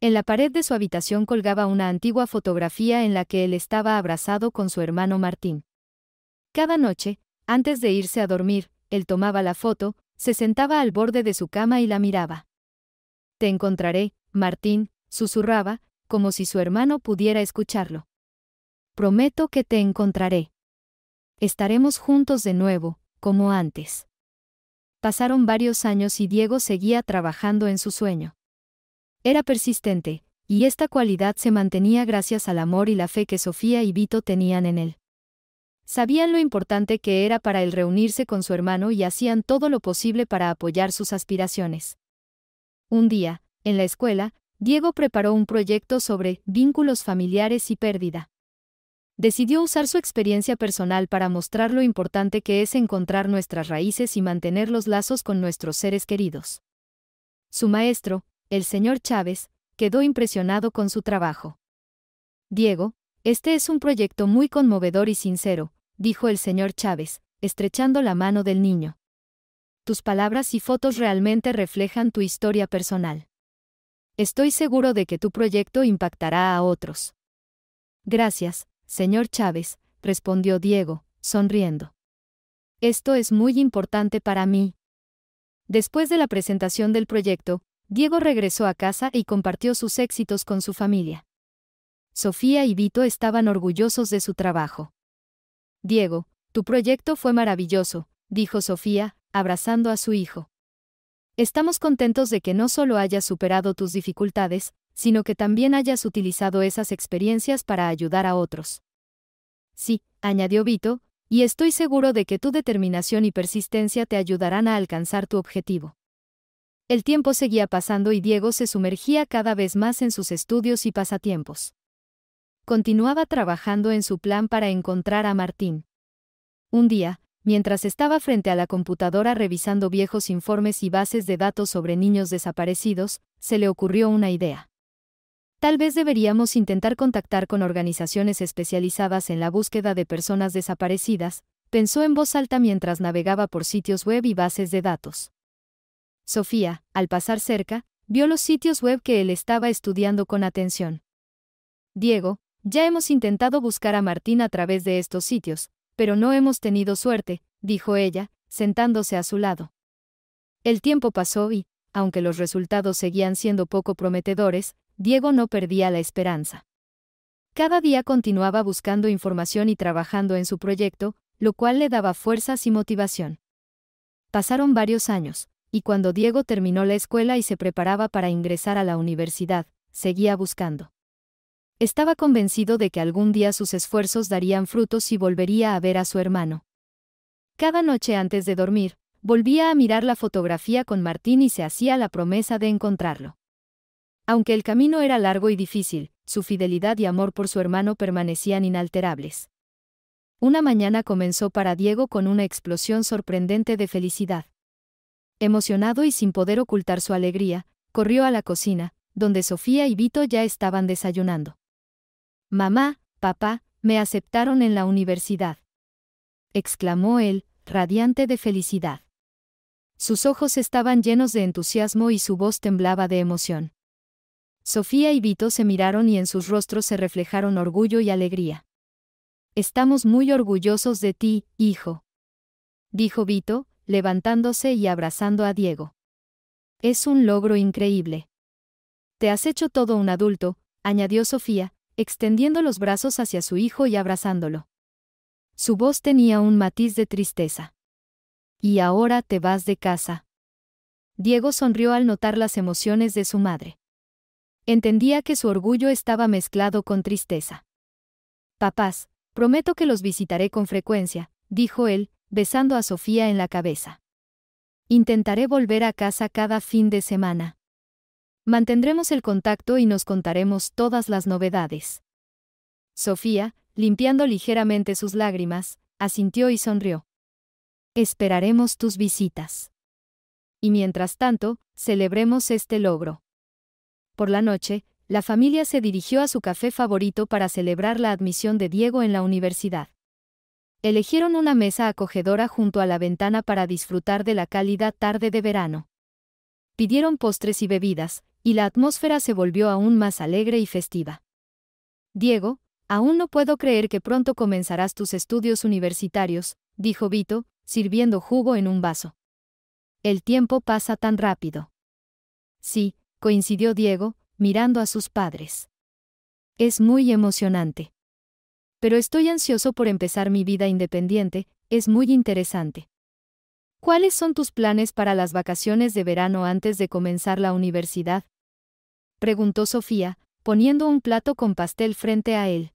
En la pared de su habitación colgaba una antigua fotografía en la que él estaba abrazado con su hermano Martín. Cada noche, antes de irse a dormir, él tomaba la foto, se sentaba al borde de su cama y la miraba. Te encontraré, Martín, susurraba, como si su hermano pudiera escucharlo. Prometo que te encontraré. Estaremos juntos de nuevo, como antes. Pasaron varios años y Diego seguía trabajando en su sueño. Era persistente, y esta cualidad se mantenía gracias al amor y la fe que Sofía y Vito tenían en él. Sabían lo importante que era para él reunirse con su hermano y hacían todo lo posible para apoyar sus aspiraciones. Un día, en la escuela, Diego preparó un proyecto sobre vínculos familiares y pérdida. Decidió usar su experiencia personal para mostrar lo importante que es encontrar nuestras raíces y mantener los lazos con nuestros seres queridos. Su maestro, el señor Chávez, quedó impresionado con su trabajo. Diego, este es un proyecto muy conmovedor y sincero, dijo el señor Chávez, estrechando la mano del niño. Tus palabras y fotos realmente reflejan tu historia personal. Estoy seguro de que tu proyecto impactará a otros. Gracias, señor Chávez, respondió Diego, sonriendo. Esto es muy importante para mí. Después de la presentación del proyecto, Diego regresó a casa y compartió sus éxitos con su familia. Sofía y Vito estaban orgullosos de su trabajo. Diego, tu proyecto fue maravilloso, dijo Sofía, abrazando a su hijo. Estamos contentos de que no solo hayas superado tus dificultades, sino que también hayas utilizado esas experiencias para ayudar a otros. Sí, añadió Vito, y estoy seguro de que tu determinación y persistencia te ayudarán a alcanzar tu objetivo. El tiempo seguía pasando y Diego se sumergía cada vez más en sus estudios y pasatiempos continuaba trabajando en su plan para encontrar a Martín. Un día, mientras estaba frente a la computadora revisando viejos informes y bases de datos sobre niños desaparecidos, se le ocurrió una idea. Tal vez deberíamos intentar contactar con organizaciones especializadas en la búsqueda de personas desaparecidas, pensó en voz alta mientras navegaba por sitios web y bases de datos. Sofía, al pasar cerca, vio los sitios web que él estaba estudiando con atención. Diego, ya hemos intentado buscar a Martín a través de estos sitios, pero no hemos tenido suerte, dijo ella, sentándose a su lado. El tiempo pasó y, aunque los resultados seguían siendo poco prometedores, Diego no perdía la esperanza. Cada día continuaba buscando información y trabajando en su proyecto, lo cual le daba fuerzas y motivación. Pasaron varios años, y cuando Diego terminó la escuela y se preparaba para ingresar a la universidad, seguía buscando. Estaba convencido de que algún día sus esfuerzos darían frutos y volvería a ver a su hermano. Cada noche antes de dormir, volvía a mirar la fotografía con Martín y se hacía la promesa de encontrarlo. Aunque el camino era largo y difícil, su fidelidad y amor por su hermano permanecían inalterables. Una mañana comenzó para Diego con una explosión sorprendente de felicidad. Emocionado y sin poder ocultar su alegría, corrió a la cocina, donde Sofía y Vito ya estaban desayunando. Mamá, papá, me aceptaron en la universidad. exclamó él, radiante de felicidad. Sus ojos estaban llenos de entusiasmo y su voz temblaba de emoción. Sofía y Vito se miraron y en sus rostros se reflejaron orgullo y alegría. Estamos muy orgullosos de ti, hijo. Dijo Vito, levantándose y abrazando a Diego. Es un logro increíble. Te has hecho todo un adulto, añadió Sofía, extendiendo los brazos hacia su hijo y abrazándolo. Su voz tenía un matiz de tristeza. Y ahora te vas de casa. Diego sonrió al notar las emociones de su madre. Entendía que su orgullo estaba mezclado con tristeza. Papás, prometo que los visitaré con frecuencia, dijo él, besando a Sofía en la cabeza. Intentaré volver a casa cada fin de semana. Mantendremos el contacto y nos contaremos todas las novedades. Sofía, limpiando ligeramente sus lágrimas, asintió y sonrió. Esperaremos tus visitas. Y mientras tanto, celebremos este logro. Por la noche, la familia se dirigió a su café favorito para celebrar la admisión de Diego en la universidad. Elegieron una mesa acogedora junto a la ventana para disfrutar de la cálida tarde de verano. Pidieron postres y bebidas, y la atmósfera se volvió aún más alegre y festiva. Diego, aún no puedo creer que pronto comenzarás tus estudios universitarios, dijo Vito, sirviendo jugo en un vaso. El tiempo pasa tan rápido. Sí, coincidió Diego, mirando a sus padres. Es muy emocionante. Pero estoy ansioso por empezar mi vida independiente, es muy interesante. ¿Cuáles son tus planes para las vacaciones de verano antes de comenzar la universidad? preguntó Sofía, poniendo un plato con pastel frente a él.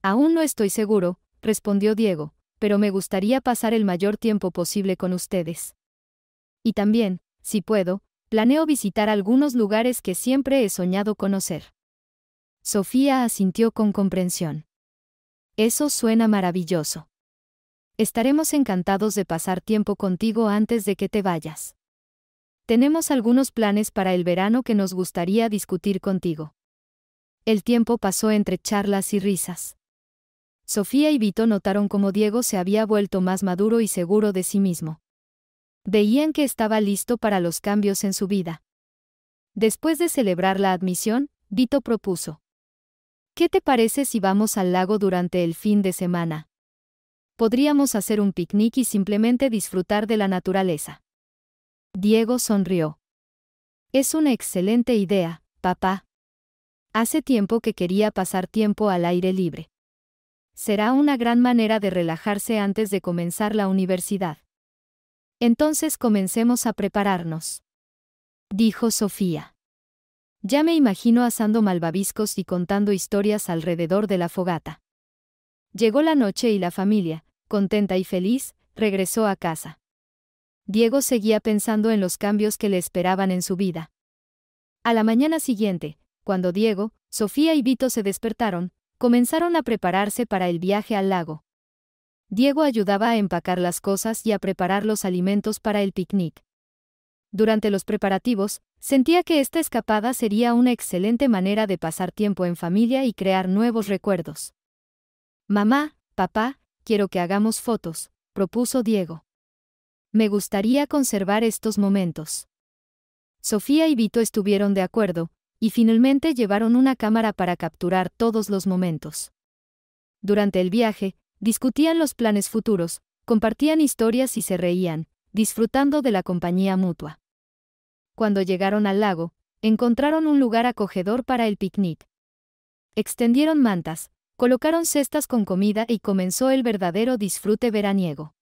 Aún no estoy seguro, respondió Diego, pero me gustaría pasar el mayor tiempo posible con ustedes. Y también, si puedo, planeo visitar algunos lugares que siempre he soñado conocer. Sofía asintió con comprensión. Eso suena maravilloso. Estaremos encantados de pasar tiempo contigo antes de que te vayas. Tenemos algunos planes para el verano que nos gustaría discutir contigo. El tiempo pasó entre charlas y risas. Sofía y Vito notaron cómo Diego se había vuelto más maduro y seguro de sí mismo. Veían que estaba listo para los cambios en su vida. Después de celebrar la admisión, Vito propuso. ¿Qué te parece si vamos al lago durante el fin de semana? Podríamos hacer un picnic y simplemente disfrutar de la naturaleza. Diego sonrió. Es una excelente idea, papá. Hace tiempo que quería pasar tiempo al aire libre. Será una gran manera de relajarse antes de comenzar la universidad. Entonces comencemos a prepararnos. Dijo Sofía. Ya me imagino asando malvaviscos y contando historias alrededor de la fogata. Llegó la noche y la familia, contenta y feliz, regresó a casa. Diego seguía pensando en los cambios que le esperaban en su vida. A la mañana siguiente, cuando Diego, Sofía y Vito se despertaron, comenzaron a prepararse para el viaje al lago. Diego ayudaba a empacar las cosas y a preparar los alimentos para el picnic. Durante los preparativos, sentía que esta escapada sería una excelente manera de pasar tiempo en familia y crear nuevos recuerdos. Mamá, papá, quiero que hagamos fotos, propuso Diego. Me gustaría conservar estos momentos. Sofía y Vito estuvieron de acuerdo, y finalmente llevaron una cámara para capturar todos los momentos. Durante el viaje, discutían los planes futuros, compartían historias y se reían, disfrutando de la compañía mutua. Cuando llegaron al lago, encontraron un lugar acogedor para el picnic. Extendieron mantas, colocaron cestas con comida y comenzó el verdadero disfrute veraniego.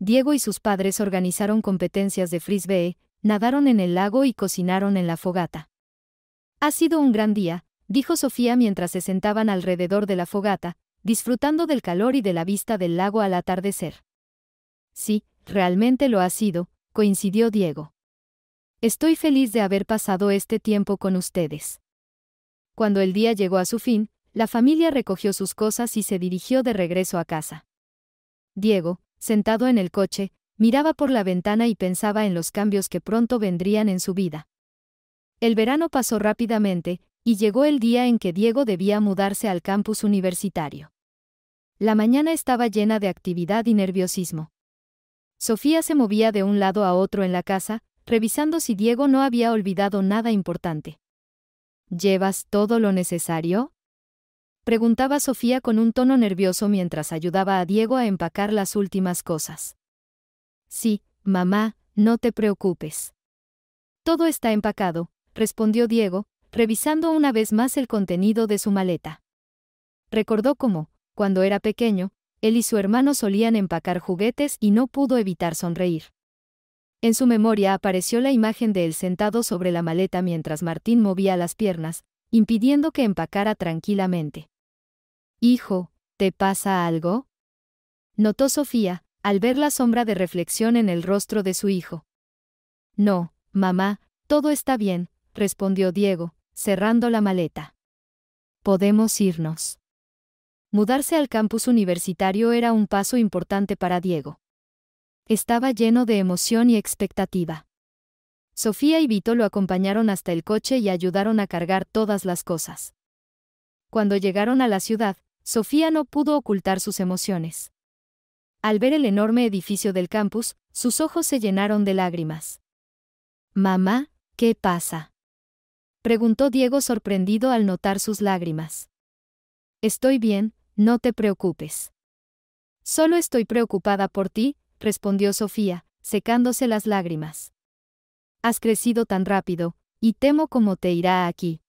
Diego y sus padres organizaron competencias de frisbee, nadaron en el lago y cocinaron en la fogata. Ha sido un gran día, dijo Sofía mientras se sentaban alrededor de la fogata, disfrutando del calor y de la vista del lago al atardecer. Sí, realmente lo ha sido, coincidió Diego. Estoy feliz de haber pasado este tiempo con ustedes. Cuando el día llegó a su fin, la familia recogió sus cosas y se dirigió de regreso a casa. Diego, Sentado en el coche, miraba por la ventana y pensaba en los cambios que pronto vendrían en su vida. El verano pasó rápidamente, y llegó el día en que Diego debía mudarse al campus universitario. La mañana estaba llena de actividad y nerviosismo. Sofía se movía de un lado a otro en la casa, revisando si Diego no había olvidado nada importante. ¿Llevas todo lo necesario? preguntaba Sofía con un tono nervioso mientras ayudaba a Diego a empacar las últimas cosas. Sí, mamá, no te preocupes. Todo está empacado, respondió Diego, revisando una vez más el contenido de su maleta. Recordó cómo, cuando era pequeño, él y su hermano solían empacar juguetes y no pudo evitar sonreír. En su memoria apareció la imagen de él sentado sobre la maleta mientras Martín movía las piernas, impidiendo que empacara tranquilamente. Hijo, ¿te pasa algo? Notó Sofía, al ver la sombra de reflexión en el rostro de su hijo. No, mamá, todo está bien, respondió Diego, cerrando la maleta. Podemos irnos. Mudarse al campus universitario era un paso importante para Diego. Estaba lleno de emoción y expectativa. Sofía y Vito lo acompañaron hasta el coche y ayudaron a cargar todas las cosas. Cuando llegaron a la ciudad, Sofía no pudo ocultar sus emociones. Al ver el enorme edificio del campus, sus ojos se llenaron de lágrimas. Mamá, ¿qué pasa? preguntó Diego sorprendido al notar sus lágrimas. Estoy bien, no te preocupes. Solo estoy preocupada por ti, respondió Sofía, secándose las lágrimas. Has crecido tan rápido, y temo cómo te irá aquí.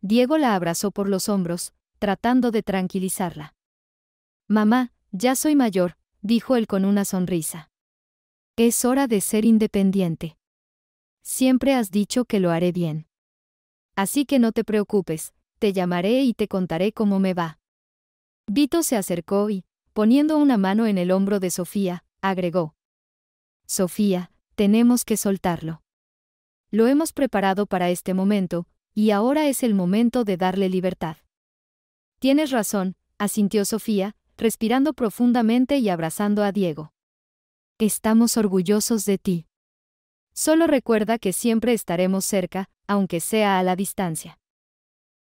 Diego la abrazó por los hombros, tratando de tranquilizarla. Mamá, ya soy mayor, dijo él con una sonrisa. Es hora de ser independiente. Siempre has dicho que lo haré bien. Así que no te preocupes, te llamaré y te contaré cómo me va. Vito se acercó y, poniendo una mano en el hombro de Sofía, agregó. Sofía, tenemos que soltarlo. Lo hemos preparado para este momento, y ahora es el momento de darle libertad. Tienes razón, asintió Sofía, respirando profundamente y abrazando a Diego. Estamos orgullosos de ti. Solo recuerda que siempre estaremos cerca, aunque sea a la distancia.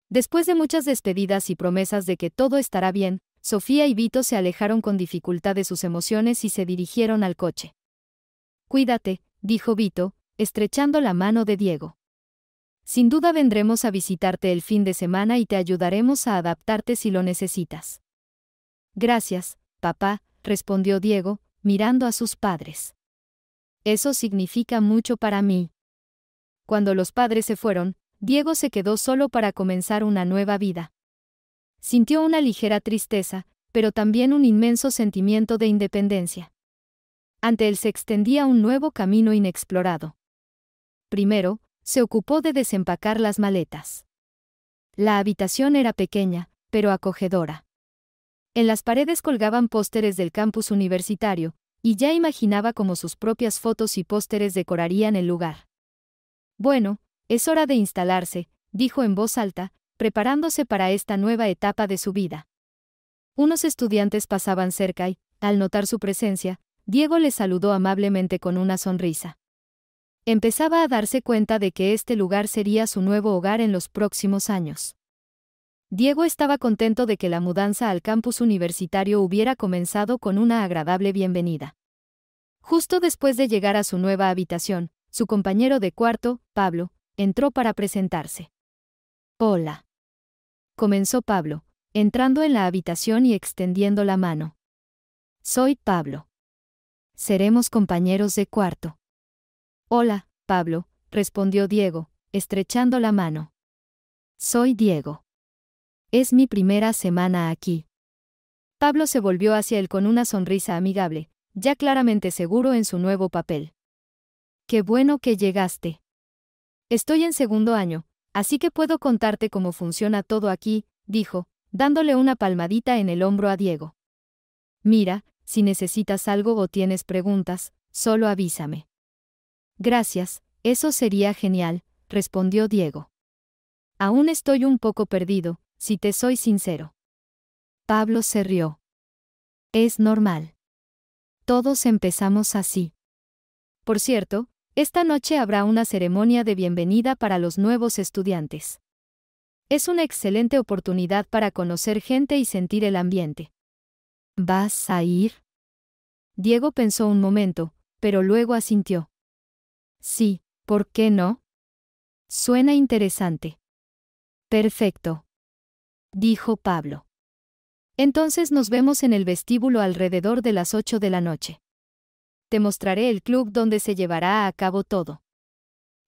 Después de muchas despedidas y promesas de que todo estará bien, Sofía y Vito se alejaron con dificultad de sus emociones y se dirigieron al coche. Cuídate, dijo Vito, estrechando la mano de Diego. Sin duda vendremos a visitarte el fin de semana y te ayudaremos a adaptarte si lo necesitas. Gracias, papá, respondió Diego, mirando a sus padres. Eso significa mucho para mí. Cuando los padres se fueron, Diego se quedó solo para comenzar una nueva vida. Sintió una ligera tristeza, pero también un inmenso sentimiento de independencia. Ante él se extendía un nuevo camino inexplorado. Primero, se ocupó de desempacar las maletas. La habitación era pequeña, pero acogedora. En las paredes colgaban pósteres del campus universitario, y ya imaginaba cómo sus propias fotos y pósteres decorarían el lugar. Bueno, es hora de instalarse, dijo en voz alta, preparándose para esta nueva etapa de su vida. Unos estudiantes pasaban cerca y, al notar su presencia, Diego les saludó amablemente con una sonrisa empezaba a darse cuenta de que este lugar sería su nuevo hogar en los próximos años. Diego estaba contento de que la mudanza al campus universitario hubiera comenzado con una agradable bienvenida. Justo después de llegar a su nueva habitación, su compañero de cuarto, Pablo, entró para presentarse. Hola. Comenzó Pablo, entrando en la habitación y extendiendo la mano. Soy Pablo. Seremos compañeros de cuarto. Hola, Pablo, respondió Diego, estrechando la mano. Soy Diego. Es mi primera semana aquí. Pablo se volvió hacia él con una sonrisa amigable, ya claramente seguro en su nuevo papel. Qué bueno que llegaste. Estoy en segundo año, así que puedo contarte cómo funciona todo aquí, dijo, dándole una palmadita en el hombro a Diego. Mira, si necesitas algo o tienes preguntas, solo avísame. Gracias, eso sería genial, respondió Diego. Aún estoy un poco perdido, si te soy sincero. Pablo se rió. Es normal. Todos empezamos así. Por cierto, esta noche habrá una ceremonia de bienvenida para los nuevos estudiantes. Es una excelente oportunidad para conocer gente y sentir el ambiente. ¿Vas a ir? Diego pensó un momento, pero luego asintió. Sí, ¿por qué no? Suena interesante. Perfecto. Dijo Pablo. Entonces nos vemos en el vestíbulo alrededor de las ocho de la noche. Te mostraré el club donde se llevará a cabo todo.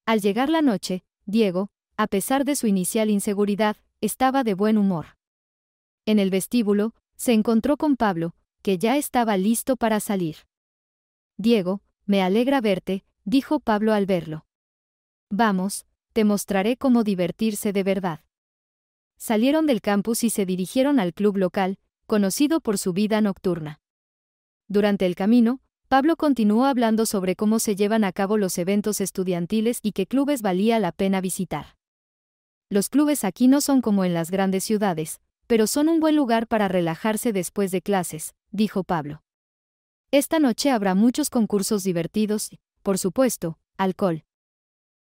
Al llegar la noche, Diego, a pesar de su inicial inseguridad, estaba de buen humor. En el vestíbulo, se encontró con Pablo, que ya estaba listo para salir. Diego, me alegra verte, dijo Pablo al verlo. Vamos, te mostraré cómo divertirse de verdad. Salieron del campus y se dirigieron al club local, conocido por su vida nocturna. Durante el camino, Pablo continuó hablando sobre cómo se llevan a cabo los eventos estudiantiles y qué clubes valía la pena visitar. Los clubes aquí no son como en las grandes ciudades, pero son un buen lugar para relajarse después de clases, dijo Pablo. Esta noche habrá muchos concursos divertidos, por supuesto, alcohol.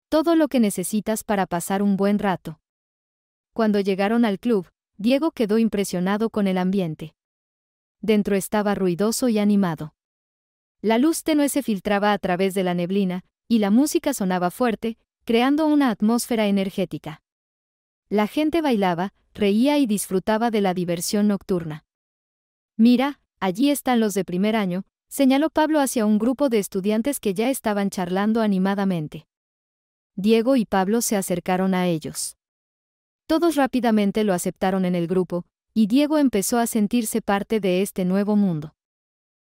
Todo lo que necesitas para pasar un buen rato. Cuando llegaron al club, Diego quedó impresionado con el ambiente. Dentro estaba ruidoso y animado. La luz tenue se filtraba a través de la neblina, y la música sonaba fuerte, creando una atmósfera energética. La gente bailaba, reía y disfrutaba de la diversión nocturna. Mira, allí están los de primer año, señaló Pablo hacia un grupo de estudiantes que ya estaban charlando animadamente. Diego y Pablo se acercaron a ellos. Todos rápidamente lo aceptaron en el grupo, y Diego empezó a sentirse parte de este nuevo mundo.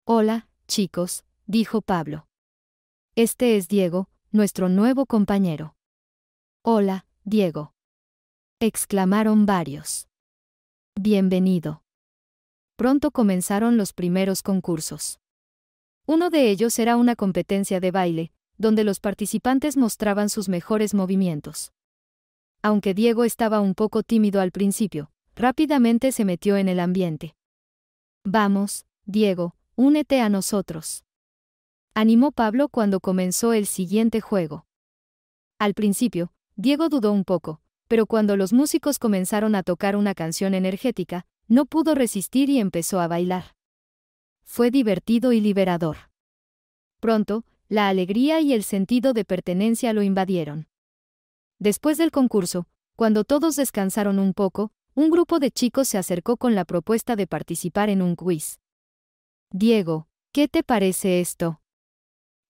Hola, chicos, dijo Pablo. Este es Diego, nuestro nuevo compañero. Hola, Diego. Exclamaron varios. Bienvenido. Pronto comenzaron los primeros concursos. Uno de ellos era una competencia de baile, donde los participantes mostraban sus mejores movimientos. Aunque Diego estaba un poco tímido al principio, rápidamente se metió en el ambiente. Vamos, Diego, únete a nosotros. Animó Pablo cuando comenzó el siguiente juego. Al principio, Diego dudó un poco, pero cuando los músicos comenzaron a tocar una canción energética, no pudo resistir y empezó a bailar. Fue divertido y liberador. Pronto, la alegría y el sentido de pertenencia lo invadieron. Después del concurso, cuando todos descansaron un poco, un grupo de chicos se acercó con la propuesta de participar en un quiz. Diego, ¿qué te parece esto?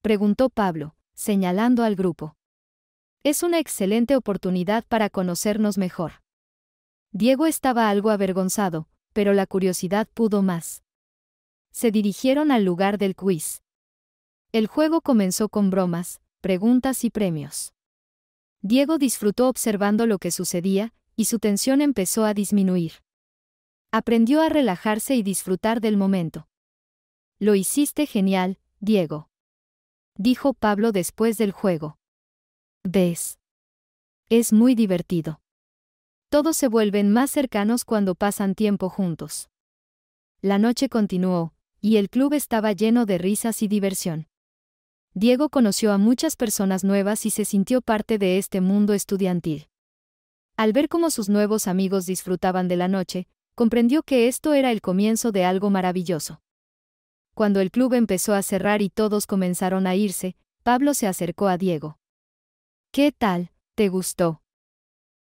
preguntó Pablo, señalando al grupo. Es una excelente oportunidad para conocernos mejor. Diego estaba algo avergonzado, pero la curiosidad pudo más se dirigieron al lugar del quiz. El juego comenzó con bromas, preguntas y premios. Diego disfrutó observando lo que sucedía, y su tensión empezó a disminuir. Aprendió a relajarse y disfrutar del momento. Lo hiciste genial, Diego. Dijo Pablo después del juego. ¿Ves? Es muy divertido. Todos se vuelven más cercanos cuando pasan tiempo juntos. La noche continuó, y el club estaba lleno de risas y diversión. Diego conoció a muchas personas nuevas y se sintió parte de este mundo estudiantil. Al ver cómo sus nuevos amigos disfrutaban de la noche, comprendió que esto era el comienzo de algo maravilloso. Cuando el club empezó a cerrar y todos comenzaron a irse, Pablo se acercó a Diego. ¿Qué tal? ¿Te gustó?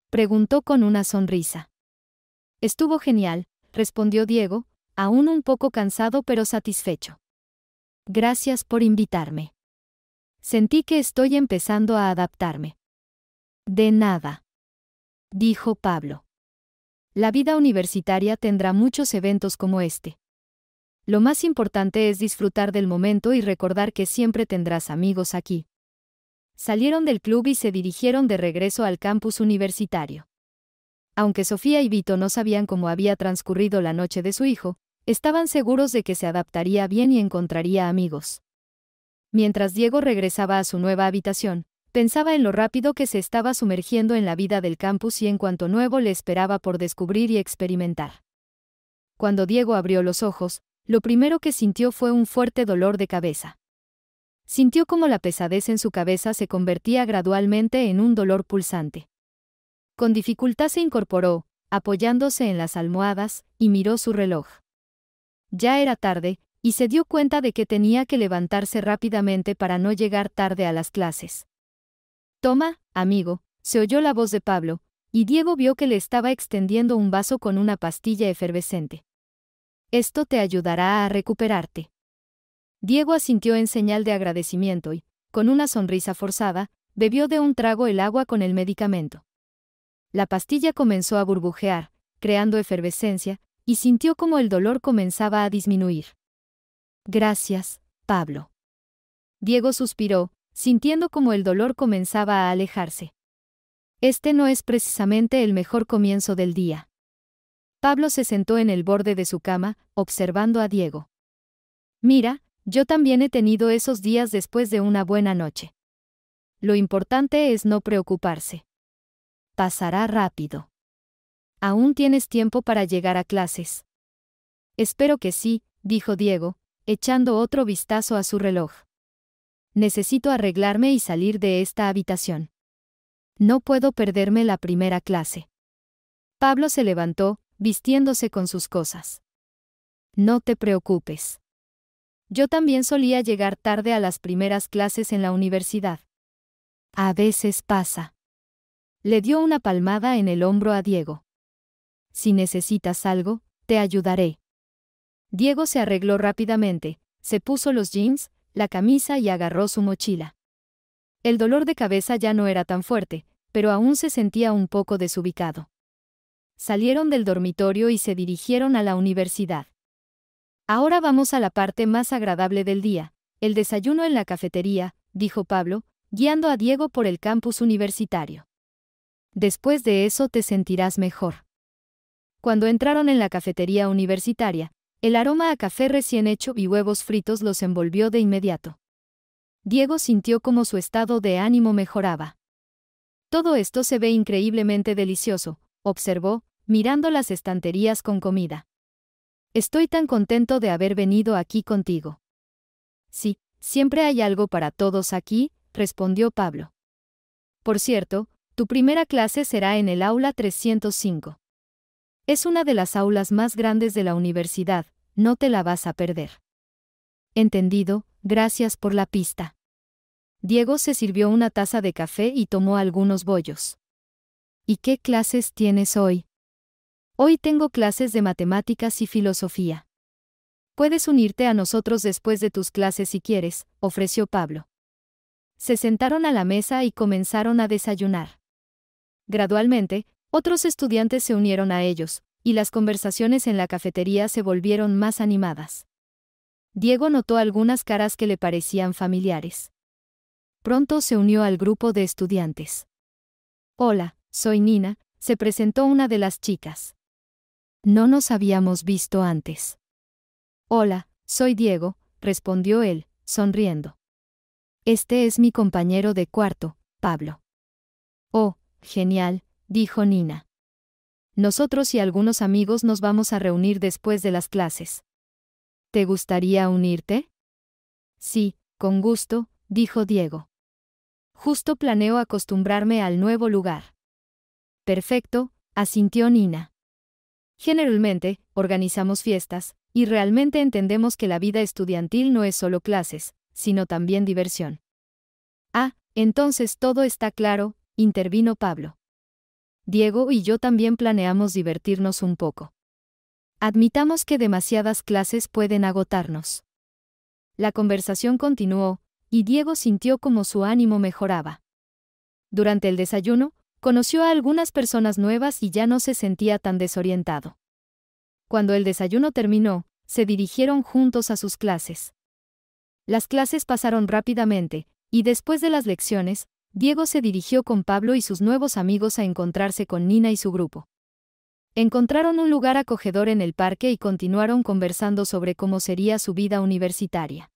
preguntó con una sonrisa. Estuvo genial, respondió Diego, aún un poco cansado pero satisfecho. Gracias por invitarme. Sentí que estoy empezando a adaptarme. De nada. Dijo Pablo. La vida universitaria tendrá muchos eventos como este. Lo más importante es disfrutar del momento y recordar que siempre tendrás amigos aquí. Salieron del club y se dirigieron de regreso al campus universitario. Aunque Sofía y Vito no sabían cómo había transcurrido la noche de su hijo, Estaban seguros de que se adaptaría bien y encontraría amigos. Mientras Diego regresaba a su nueva habitación, pensaba en lo rápido que se estaba sumergiendo en la vida del campus y en cuanto nuevo le esperaba por descubrir y experimentar. Cuando Diego abrió los ojos, lo primero que sintió fue un fuerte dolor de cabeza. Sintió como la pesadez en su cabeza se convertía gradualmente en un dolor pulsante. Con dificultad se incorporó, apoyándose en las almohadas, y miró su reloj. Ya era tarde, y se dio cuenta de que tenía que levantarse rápidamente para no llegar tarde a las clases. Toma, amigo, se oyó la voz de Pablo, y Diego vio que le estaba extendiendo un vaso con una pastilla efervescente. Esto te ayudará a recuperarte. Diego asintió en señal de agradecimiento y, con una sonrisa forzada, bebió de un trago el agua con el medicamento. La pastilla comenzó a burbujear, creando efervescencia, y sintió como el dolor comenzaba a disminuir. Gracias, Pablo. Diego suspiró, sintiendo como el dolor comenzaba a alejarse. Este no es precisamente el mejor comienzo del día. Pablo se sentó en el borde de su cama, observando a Diego. Mira, yo también he tenido esos días después de una buena noche. Lo importante es no preocuparse. Pasará rápido. Aún tienes tiempo para llegar a clases. Espero que sí, dijo Diego, echando otro vistazo a su reloj. Necesito arreglarme y salir de esta habitación. No puedo perderme la primera clase. Pablo se levantó, vistiéndose con sus cosas. No te preocupes. Yo también solía llegar tarde a las primeras clases en la universidad. A veces pasa. Le dio una palmada en el hombro a Diego. Si necesitas algo, te ayudaré. Diego se arregló rápidamente, se puso los jeans, la camisa y agarró su mochila. El dolor de cabeza ya no era tan fuerte, pero aún se sentía un poco desubicado. Salieron del dormitorio y se dirigieron a la universidad. Ahora vamos a la parte más agradable del día, el desayuno en la cafetería, dijo Pablo, guiando a Diego por el campus universitario. Después de eso te sentirás mejor. Cuando entraron en la cafetería universitaria, el aroma a café recién hecho y huevos fritos los envolvió de inmediato. Diego sintió como su estado de ánimo mejoraba. Todo esto se ve increíblemente delicioso, observó, mirando las estanterías con comida. Estoy tan contento de haber venido aquí contigo. Sí, siempre hay algo para todos aquí, respondió Pablo. Por cierto, tu primera clase será en el aula 305. Es una de las aulas más grandes de la universidad, no te la vas a perder. Entendido, gracias por la pista. Diego se sirvió una taza de café y tomó algunos bollos. ¿Y qué clases tienes hoy? Hoy tengo clases de matemáticas y filosofía. Puedes unirte a nosotros después de tus clases si quieres, ofreció Pablo. Se sentaron a la mesa y comenzaron a desayunar. Gradualmente, otros estudiantes se unieron a ellos, y las conversaciones en la cafetería se volvieron más animadas. Diego notó algunas caras que le parecían familiares. Pronto se unió al grupo de estudiantes. Hola, soy Nina, se presentó una de las chicas. No nos habíamos visto antes. Hola, soy Diego, respondió él, sonriendo. Este es mi compañero de cuarto, Pablo. Oh, genial, dijo Nina. Nosotros y algunos amigos nos vamos a reunir después de las clases. ¿Te gustaría unirte? Sí, con gusto, dijo Diego. Justo planeo acostumbrarme al nuevo lugar. Perfecto, asintió Nina. Generalmente, organizamos fiestas, y realmente entendemos que la vida estudiantil no es solo clases, sino también diversión. Ah, entonces todo está claro, intervino Pablo. Diego y yo también planeamos divertirnos un poco. Admitamos que demasiadas clases pueden agotarnos. La conversación continuó, y Diego sintió como su ánimo mejoraba. Durante el desayuno, conoció a algunas personas nuevas y ya no se sentía tan desorientado. Cuando el desayuno terminó, se dirigieron juntos a sus clases. Las clases pasaron rápidamente, y después de las lecciones, Diego se dirigió con Pablo y sus nuevos amigos a encontrarse con Nina y su grupo. Encontraron un lugar acogedor en el parque y continuaron conversando sobre cómo sería su vida universitaria.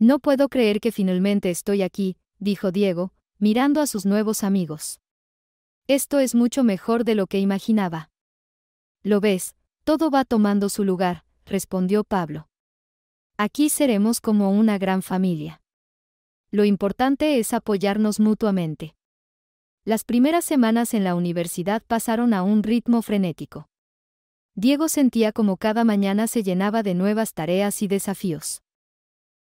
No puedo creer que finalmente estoy aquí, dijo Diego, mirando a sus nuevos amigos. Esto es mucho mejor de lo que imaginaba. Lo ves, todo va tomando su lugar, respondió Pablo. Aquí seremos como una gran familia. Lo importante es apoyarnos mutuamente. Las primeras semanas en la universidad pasaron a un ritmo frenético. Diego sentía como cada mañana se llenaba de nuevas tareas y desafíos.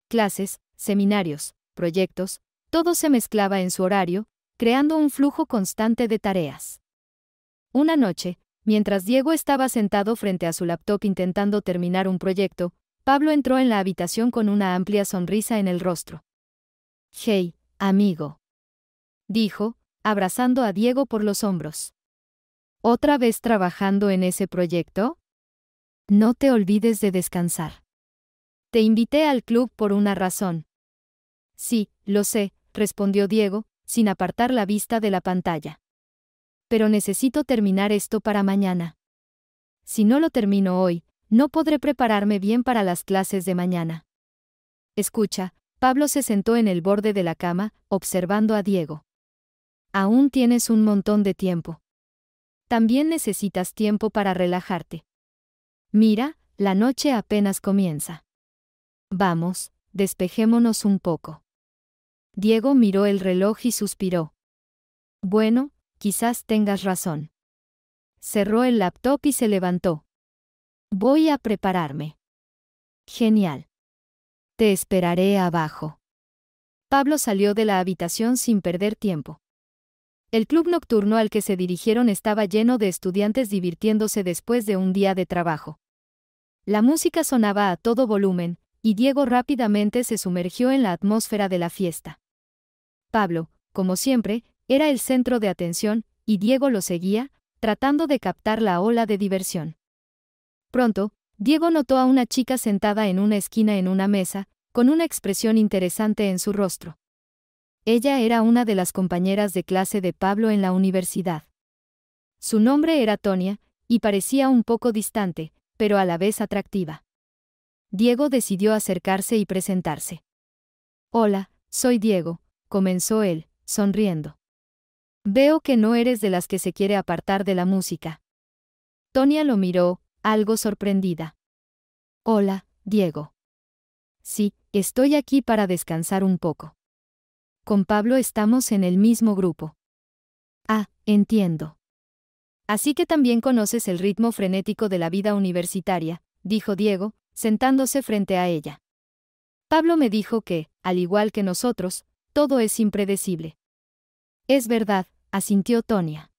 Clases, seminarios, proyectos, todo se mezclaba en su horario, creando un flujo constante de tareas. Una noche, mientras Diego estaba sentado frente a su laptop intentando terminar un proyecto, Pablo entró en la habitación con una amplia sonrisa en el rostro. Hey, amigo. Dijo, abrazando a Diego por los hombros. ¿Otra vez trabajando en ese proyecto? No te olvides de descansar. Te invité al club por una razón. Sí, lo sé, respondió Diego, sin apartar la vista de la pantalla. Pero necesito terminar esto para mañana. Si no lo termino hoy, no podré prepararme bien para las clases de mañana. Escucha, Pablo se sentó en el borde de la cama, observando a Diego. Aún tienes un montón de tiempo. También necesitas tiempo para relajarte. Mira, la noche apenas comienza. Vamos, despejémonos un poco. Diego miró el reloj y suspiró. Bueno, quizás tengas razón. Cerró el laptop y se levantó. Voy a prepararme. Genial te esperaré abajo. Pablo salió de la habitación sin perder tiempo. El club nocturno al que se dirigieron estaba lleno de estudiantes divirtiéndose después de un día de trabajo. La música sonaba a todo volumen, y Diego rápidamente se sumergió en la atmósfera de la fiesta. Pablo, como siempre, era el centro de atención, y Diego lo seguía, tratando de captar la ola de diversión. Pronto, Diego notó a una chica sentada en una esquina en una mesa, con una expresión interesante en su rostro. Ella era una de las compañeras de clase de Pablo en la universidad. Su nombre era Tonia, y parecía un poco distante, pero a la vez atractiva. Diego decidió acercarse y presentarse. Hola, soy Diego, comenzó él, sonriendo. Veo que no eres de las que se quiere apartar de la música. Tonia lo miró, algo sorprendida. Hola, Diego. Sí, Estoy aquí para descansar un poco. Con Pablo estamos en el mismo grupo. Ah, entiendo. Así que también conoces el ritmo frenético de la vida universitaria, dijo Diego, sentándose frente a ella. Pablo me dijo que, al igual que nosotros, todo es impredecible. Es verdad, asintió Tonia.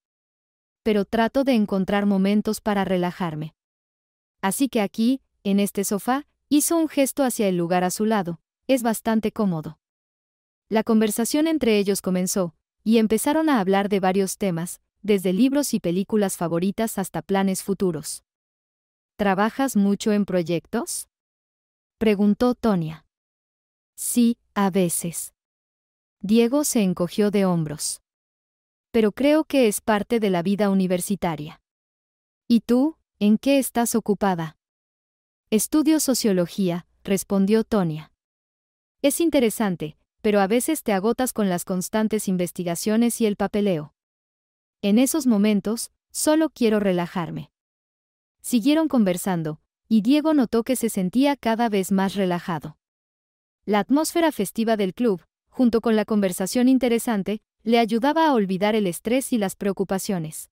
Pero trato de encontrar momentos para relajarme. Así que aquí, en este sofá, Hizo un gesto hacia el lugar a su lado, es bastante cómodo. La conversación entre ellos comenzó, y empezaron a hablar de varios temas, desde libros y películas favoritas hasta planes futuros. ¿Trabajas mucho en proyectos? preguntó Tonia. Sí, a veces. Diego se encogió de hombros. Pero creo que es parte de la vida universitaria. ¿Y tú, en qué estás ocupada? Estudio sociología, respondió Tonia. Es interesante, pero a veces te agotas con las constantes investigaciones y el papeleo. En esos momentos, solo quiero relajarme. Siguieron conversando, y Diego notó que se sentía cada vez más relajado. La atmósfera festiva del club, junto con la conversación interesante, le ayudaba a olvidar el estrés y las preocupaciones.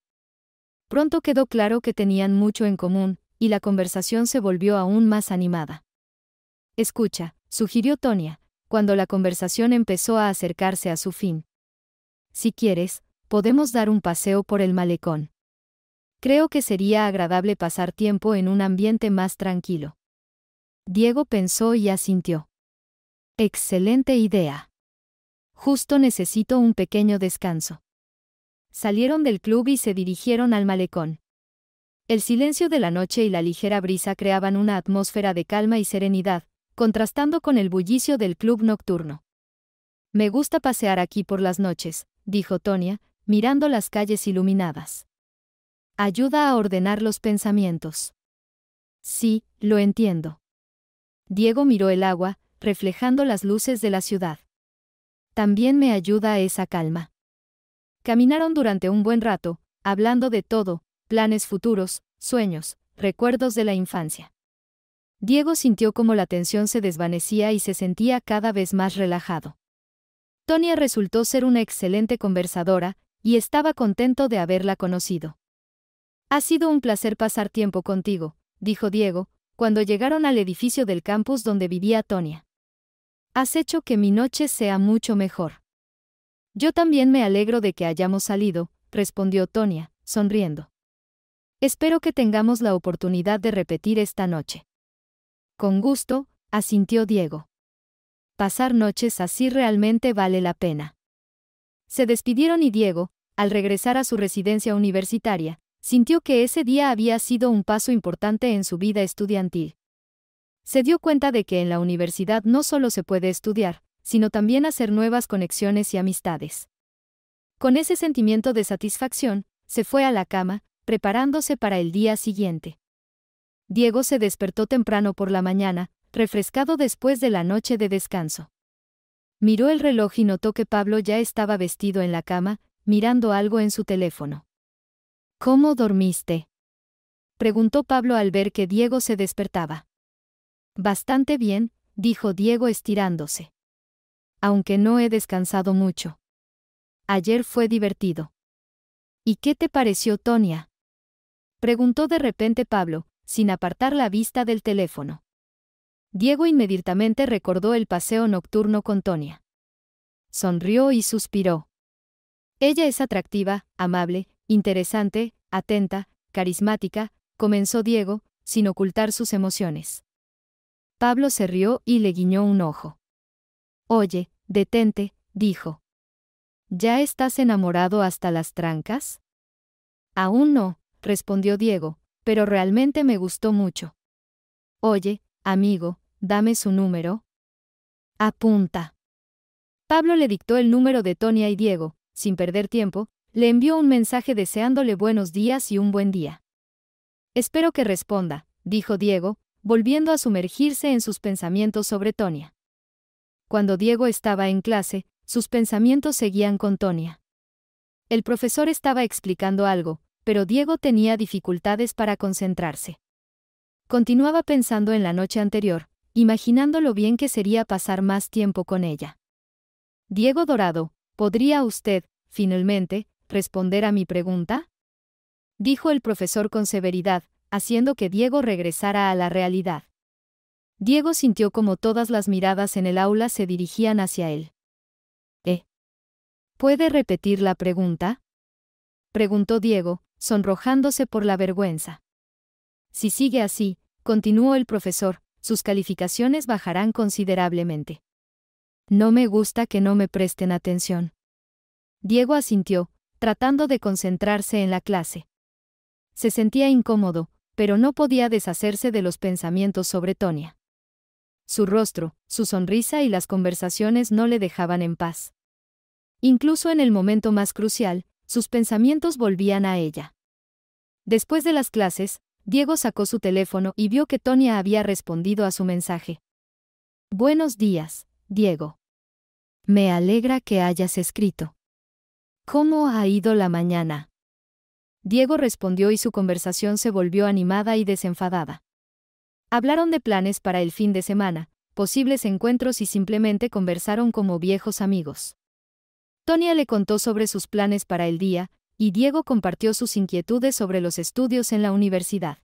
Pronto quedó claro que tenían mucho en común, y la conversación se volvió aún más animada. Escucha, sugirió Tonia, cuando la conversación empezó a acercarse a su fin. Si quieres, podemos dar un paseo por el malecón. Creo que sería agradable pasar tiempo en un ambiente más tranquilo. Diego pensó y asintió. Excelente idea. Justo necesito un pequeño descanso. Salieron del club y se dirigieron al malecón. El silencio de la noche y la ligera brisa creaban una atmósfera de calma y serenidad, contrastando con el bullicio del club nocturno. Me gusta pasear aquí por las noches, dijo Tonia, mirando las calles iluminadas. Ayuda a ordenar los pensamientos. Sí, lo entiendo. Diego miró el agua, reflejando las luces de la ciudad. También me ayuda esa calma. Caminaron durante un buen rato, hablando de todo, planes futuros, sueños, recuerdos de la infancia. Diego sintió como la tensión se desvanecía y se sentía cada vez más relajado. Tonia resultó ser una excelente conversadora, y estaba contento de haberla conocido. Ha sido un placer pasar tiempo contigo, dijo Diego, cuando llegaron al edificio del campus donde vivía Tonia. Has hecho que mi noche sea mucho mejor. Yo también me alegro de que hayamos salido, respondió Tonia, sonriendo. Espero que tengamos la oportunidad de repetir esta noche. Con gusto, asintió Diego. Pasar noches así realmente vale la pena. Se despidieron y Diego, al regresar a su residencia universitaria, sintió que ese día había sido un paso importante en su vida estudiantil. Se dio cuenta de que en la universidad no solo se puede estudiar, sino también hacer nuevas conexiones y amistades. Con ese sentimiento de satisfacción, se fue a la cama, preparándose para el día siguiente. Diego se despertó temprano por la mañana, refrescado después de la noche de descanso. Miró el reloj y notó que Pablo ya estaba vestido en la cama, mirando algo en su teléfono. ¿Cómo dormiste? preguntó Pablo al ver que Diego se despertaba. Bastante bien, dijo Diego estirándose. Aunque no he descansado mucho. Ayer fue divertido. ¿Y qué te pareció Tonia? Preguntó de repente Pablo, sin apartar la vista del teléfono. Diego inmediatamente recordó el paseo nocturno con Tonia. Sonrió y suspiró. Ella es atractiva, amable, interesante, atenta, carismática, comenzó Diego, sin ocultar sus emociones. Pablo se rió y le guiñó un ojo. Oye, detente, dijo. ¿Ya estás enamorado hasta las trancas? Aún no, respondió Diego, pero realmente me gustó mucho. Oye, amigo, dame su número. Apunta. Pablo le dictó el número de Tonia y Diego, sin perder tiempo, le envió un mensaje deseándole buenos días y un buen día. Espero que responda, dijo Diego, volviendo a sumergirse en sus pensamientos sobre Tonia. Cuando Diego estaba en clase, sus pensamientos seguían con Tonia. El profesor estaba explicando algo, pero Diego tenía dificultades para concentrarse. Continuaba pensando en la noche anterior, imaginando lo bien que sería pasar más tiempo con ella. Diego Dorado, ¿podría usted, finalmente, responder a mi pregunta? Dijo el profesor con severidad, haciendo que Diego regresara a la realidad. Diego sintió como todas las miradas en el aula se dirigían hacia él. ¿Eh? ¿Puede repetir la pregunta? Preguntó Diego, sonrojándose por la vergüenza. Si sigue así, continuó el profesor, sus calificaciones bajarán considerablemente. No me gusta que no me presten atención. Diego asintió, tratando de concentrarse en la clase. Se sentía incómodo, pero no podía deshacerse de los pensamientos sobre Tonia. Su rostro, su sonrisa y las conversaciones no le dejaban en paz. Incluso en el momento más crucial, sus pensamientos volvían a ella. Después de las clases, Diego sacó su teléfono y vio que Tonia había respondido a su mensaje. Buenos días, Diego. Me alegra que hayas escrito. ¿Cómo ha ido la mañana? Diego respondió y su conversación se volvió animada y desenfadada. Hablaron de planes para el fin de semana, posibles encuentros y simplemente conversaron como viejos amigos. Tonia le contó sobre sus planes para el día, y Diego compartió sus inquietudes sobre los estudios en la universidad.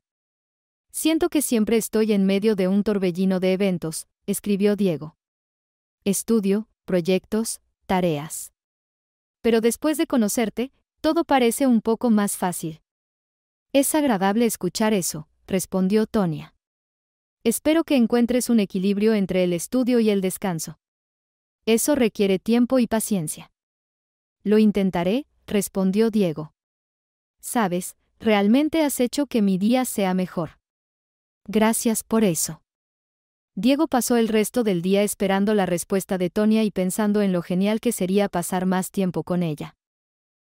Siento que siempre estoy en medio de un torbellino de eventos, escribió Diego. Estudio, proyectos, tareas. Pero después de conocerte, todo parece un poco más fácil. Es agradable escuchar eso, respondió Tonia. Espero que encuentres un equilibrio entre el estudio y el descanso. Eso requiere tiempo y paciencia. Lo intentaré, respondió Diego. Sabes, realmente has hecho que mi día sea mejor. Gracias por eso. Diego pasó el resto del día esperando la respuesta de Tonia y pensando en lo genial que sería pasar más tiempo con ella.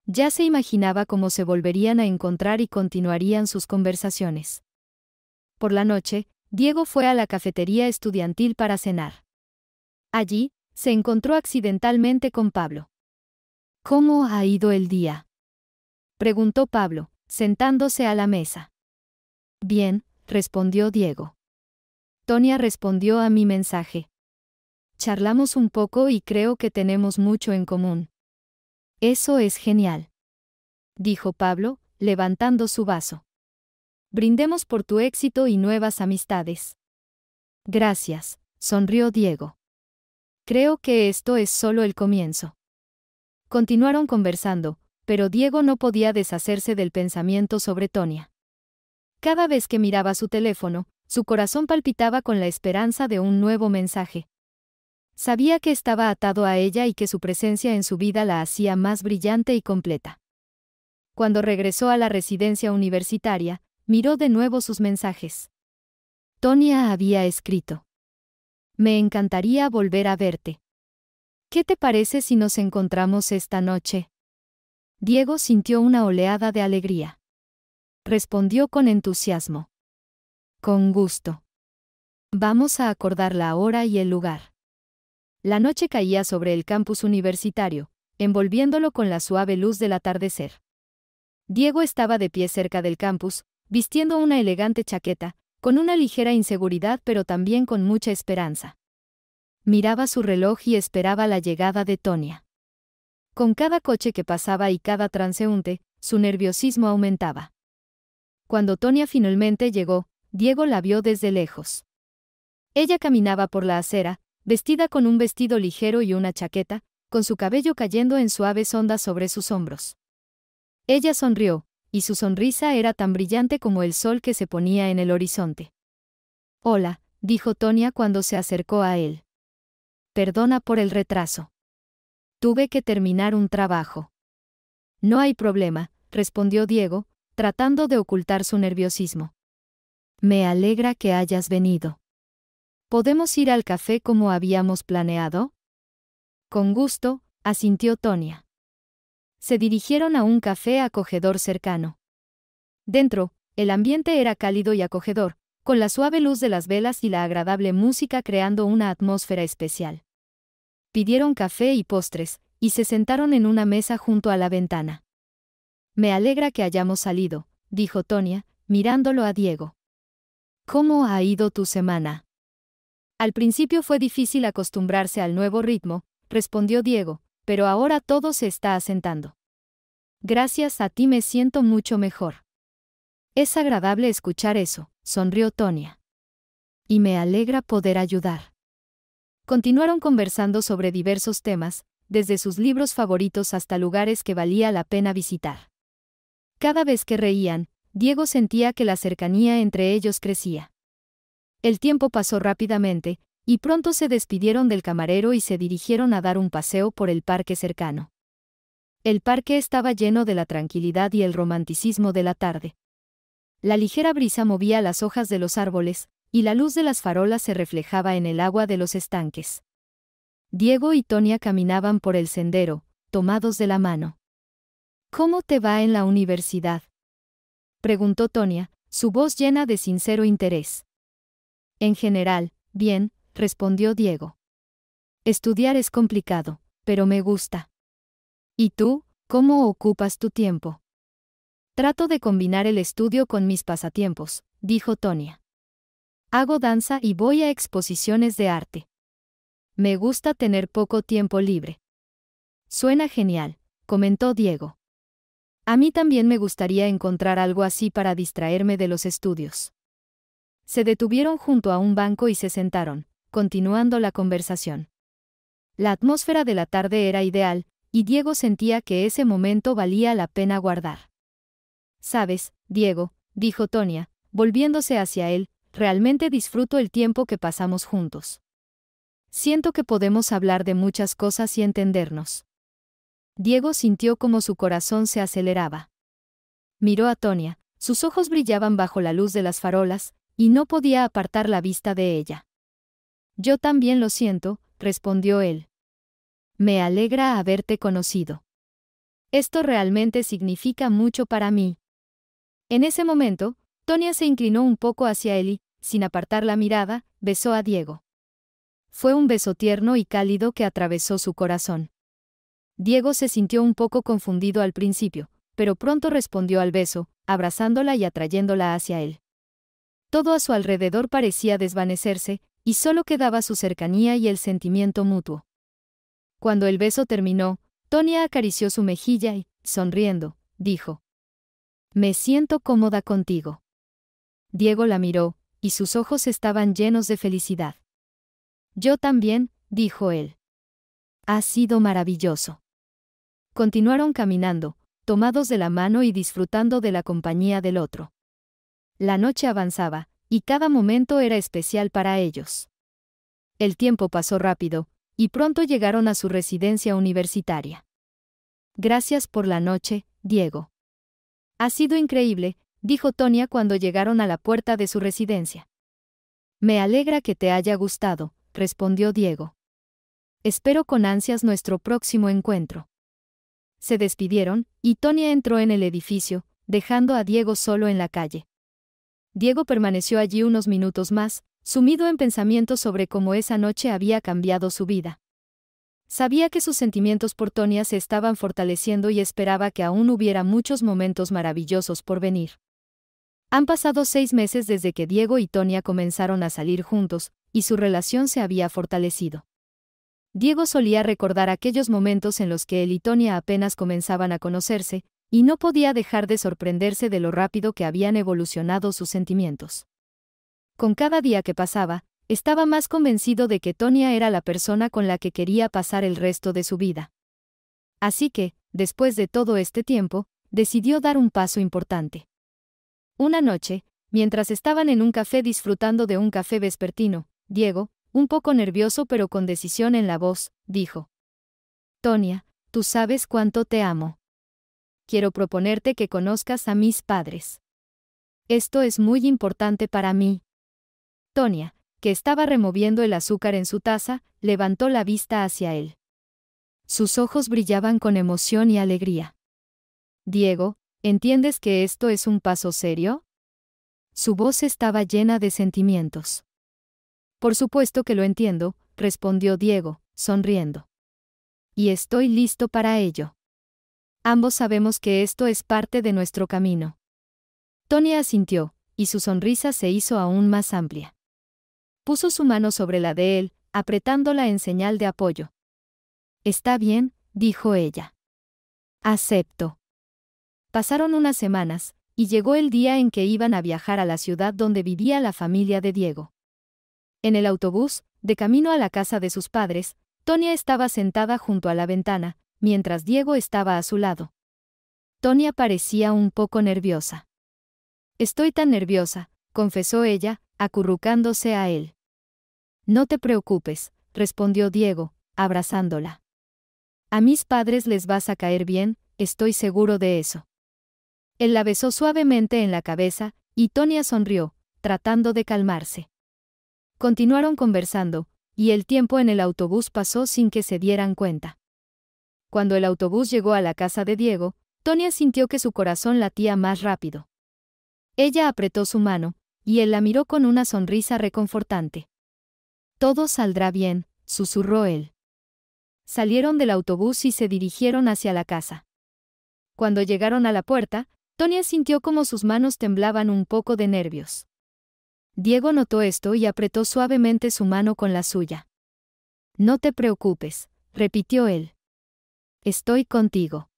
Ya se imaginaba cómo se volverían a encontrar y continuarían sus conversaciones. Por la noche, Diego fue a la cafetería estudiantil para cenar. Allí, se encontró accidentalmente con Pablo. ¿Cómo ha ido el día? preguntó Pablo, sentándose a la mesa. Bien, respondió Diego. Tonia respondió a mi mensaje. Charlamos un poco y creo que tenemos mucho en común. Eso es genial. Dijo Pablo, levantando su vaso. Brindemos por tu éxito y nuevas amistades. Gracias, sonrió Diego. Creo que esto es solo el comienzo. Continuaron conversando, pero Diego no podía deshacerse del pensamiento sobre Tonia. Cada vez que miraba su teléfono, su corazón palpitaba con la esperanza de un nuevo mensaje. Sabía que estaba atado a ella y que su presencia en su vida la hacía más brillante y completa. Cuando regresó a la residencia universitaria, miró de nuevo sus mensajes. Tonia había escrito. Me encantaría volver a verte. ¿Qué te parece si nos encontramos esta noche? Diego sintió una oleada de alegría. Respondió con entusiasmo. Con gusto. Vamos a acordar la hora y el lugar. La noche caía sobre el campus universitario, envolviéndolo con la suave luz del atardecer. Diego estaba de pie cerca del campus, vistiendo una elegante chaqueta, con una ligera inseguridad pero también con mucha esperanza. Miraba su reloj y esperaba la llegada de Tonia. Con cada coche que pasaba y cada transeúnte, su nerviosismo aumentaba. Cuando Tonia finalmente llegó, Diego la vio desde lejos. Ella caminaba por la acera, vestida con un vestido ligero y una chaqueta, con su cabello cayendo en suaves ondas sobre sus hombros. Ella sonrió, y su sonrisa era tan brillante como el sol que se ponía en el horizonte. Hola, dijo Tonia cuando se acercó a él. Perdona por el retraso. Tuve que terminar un trabajo. No hay problema, respondió Diego, tratando de ocultar su nerviosismo. Me alegra que hayas venido. ¿Podemos ir al café como habíamos planeado? Con gusto, asintió Tonia. Se dirigieron a un café acogedor cercano. Dentro, el ambiente era cálido y acogedor, con la suave luz de las velas y la agradable música creando una atmósfera especial. Pidieron café y postres, y se sentaron en una mesa junto a la ventana. Me alegra que hayamos salido, dijo Tonia, mirándolo a Diego. ¿Cómo ha ido tu semana? Al principio fue difícil acostumbrarse al nuevo ritmo, respondió Diego, pero ahora todo se está asentando. Gracias a ti me siento mucho mejor. Es agradable escuchar eso, sonrió Tonia. Y me alegra poder ayudar. Continuaron conversando sobre diversos temas, desde sus libros favoritos hasta lugares que valía la pena visitar. Cada vez que reían, Diego sentía que la cercanía entre ellos crecía. El tiempo pasó rápidamente, y pronto se despidieron del camarero y se dirigieron a dar un paseo por el parque cercano. El parque estaba lleno de la tranquilidad y el romanticismo de la tarde. La ligera brisa movía las hojas de los árboles, y la luz de las farolas se reflejaba en el agua de los estanques. Diego y Tonia caminaban por el sendero, tomados de la mano. ¿Cómo te va en la universidad? preguntó Tonia, su voz llena de sincero interés. En general, bien, respondió Diego. Estudiar es complicado, pero me gusta. ¿Y tú, cómo ocupas tu tiempo? Trato de combinar el estudio con mis pasatiempos, dijo Tonia hago danza y voy a exposiciones de arte. Me gusta tener poco tiempo libre. Suena genial, comentó Diego. A mí también me gustaría encontrar algo así para distraerme de los estudios. Se detuvieron junto a un banco y se sentaron, continuando la conversación. La atmósfera de la tarde era ideal, y Diego sentía que ese momento valía la pena guardar. Sabes, Diego, dijo Tonia, volviéndose hacia él, Realmente disfruto el tiempo que pasamos juntos. Siento que podemos hablar de muchas cosas y entendernos. Diego sintió como su corazón se aceleraba. Miró a Tonia, sus ojos brillaban bajo la luz de las farolas, y no podía apartar la vista de ella. Yo también lo siento, respondió él. Me alegra haberte conocido. Esto realmente significa mucho para mí. En ese momento, Tonia se inclinó un poco hacia él y, sin apartar la mirada, besó a Diego. Fue un beso tierno y cálido que atravesó su corazón. Diego se sintió un poco confundido al principio, pero pronto respondió al beso, abrazándola y atrayéndola hacia él. Todo a su alrededor parecía desvanecerse, y solo quedaba su cercanía y el sentimiento mutuo. Cuando el beso terminó, Tonia acarició su mejilla y, sonriendo, dijo, Me siento cómoda contigo. Diego la miró, y sus ojos estaban llenos de felicidad. Yo también, dijo él. Ha sido maravilloso. Continuaron caminando, tomados de la mano y disfrutando de la compañía del otro. La noche avanzaba, y cada momento era especial para ellos. El tiempo pasó rápido, y pronto llegaron a su residencia universitaria. Gracias por la noche, Diego. Ha sido increíble, dijo Tonia cuando llegaron a la puerta de su residencia. Me alegra que te haya gustado, respondió Diego. Espero con ansias nuestro próximo encuentro. Se despidieron, y Tonia entró en el edificio, dejando a Diego solo en la calle. Diego permaneció allí unos minutos más, sumido en pensamientos sobre cómo esa noche había cambiado su vida. Sabía que sus sentimientos por Tonia se estaban fortaleciendo y esperaba que aún hubiera muchos momentos maravillosos por venir. Han pasado seis meses desde que Diego y Tonia comenzaron a salir juntos, y su relación se había fortalecido. Diego solía recordar aquellos momentos en los que él y Tonia apenas comenzaban a conocerse, y no podía dejar de sorprenderse de lo rápido que habían evolucionado sus sentimientos. Con cada día que pasaba, estaba más convencido de que Tonia era la persona con la que quería pasar el resto de su vida. Así que, después de todo este tiempo, decidió dar un paso importante. Una noche, mientras estaban en un café disfrutando de un café vespertino, Diego, un poco nervioso pero con decisión en la voz, dijo. Tonia, tú sabes cuánto te amo. Quiero proponerte que conozcas a mis padres. Esto es muy importante para mí. Tonia, que estaba removiendo el azúcar en su taza, levantó la vista hacia él. Sus ojos brillaban con emoción y alegría. Diego, ¿Entiendes que esto es un paso serio? Su voz estaba llena de sentimientos. Por supuesto que lo entiendo, respondió Diego, sonriendo. Y estoy listo para ello. Ambos sabemos que esto es parte de nuestro camino. Tony asintió, y su sonrisa se hizo aún más amplia. Puso su mano sobre la de él, apretándola en señal de apoyo. Está bien, dijo ella. Acepto. Pasaron unas semanas, y llegó el día en que iban a viajar a la ciudad donde vivía la familia de Diego. En el autobús, de camino a la casa de sus padres, Tonia estaba sentada junto a la ventana, mientras Diego estaba a su lado. Tonia parecía un poco nerviosa. Estoy tan nerviosa, confesó ella, acurrucándose a él. No te preocupes, respondió Diego, abrazándola. A mis padres les vas a caer bien, estoy seguro de eso. Él la besó suavemente en la cabeza, y Tonia sonrió, tratando de calmarse. Continuaron conversando, y el tiempo en el autobús pasó sin que se dieran cuenta. Cuando el autobús llegó a la casa de Diego, Tonia sintió que su corazón latía más rápido. Ella apretó su mano, y él la miró con una sonrisa reconfortante. Todo saldrá bien, susurró él. Salieron del autobús y se dirigieron hacia la casa. Cuando llegaron a la puerta, Tonia sintió como sus manos temblaban un poco de nervios. Diego notó esto y apretó suavemente su mano con la suya. No te preocupes, repitió él. Estoy contigo.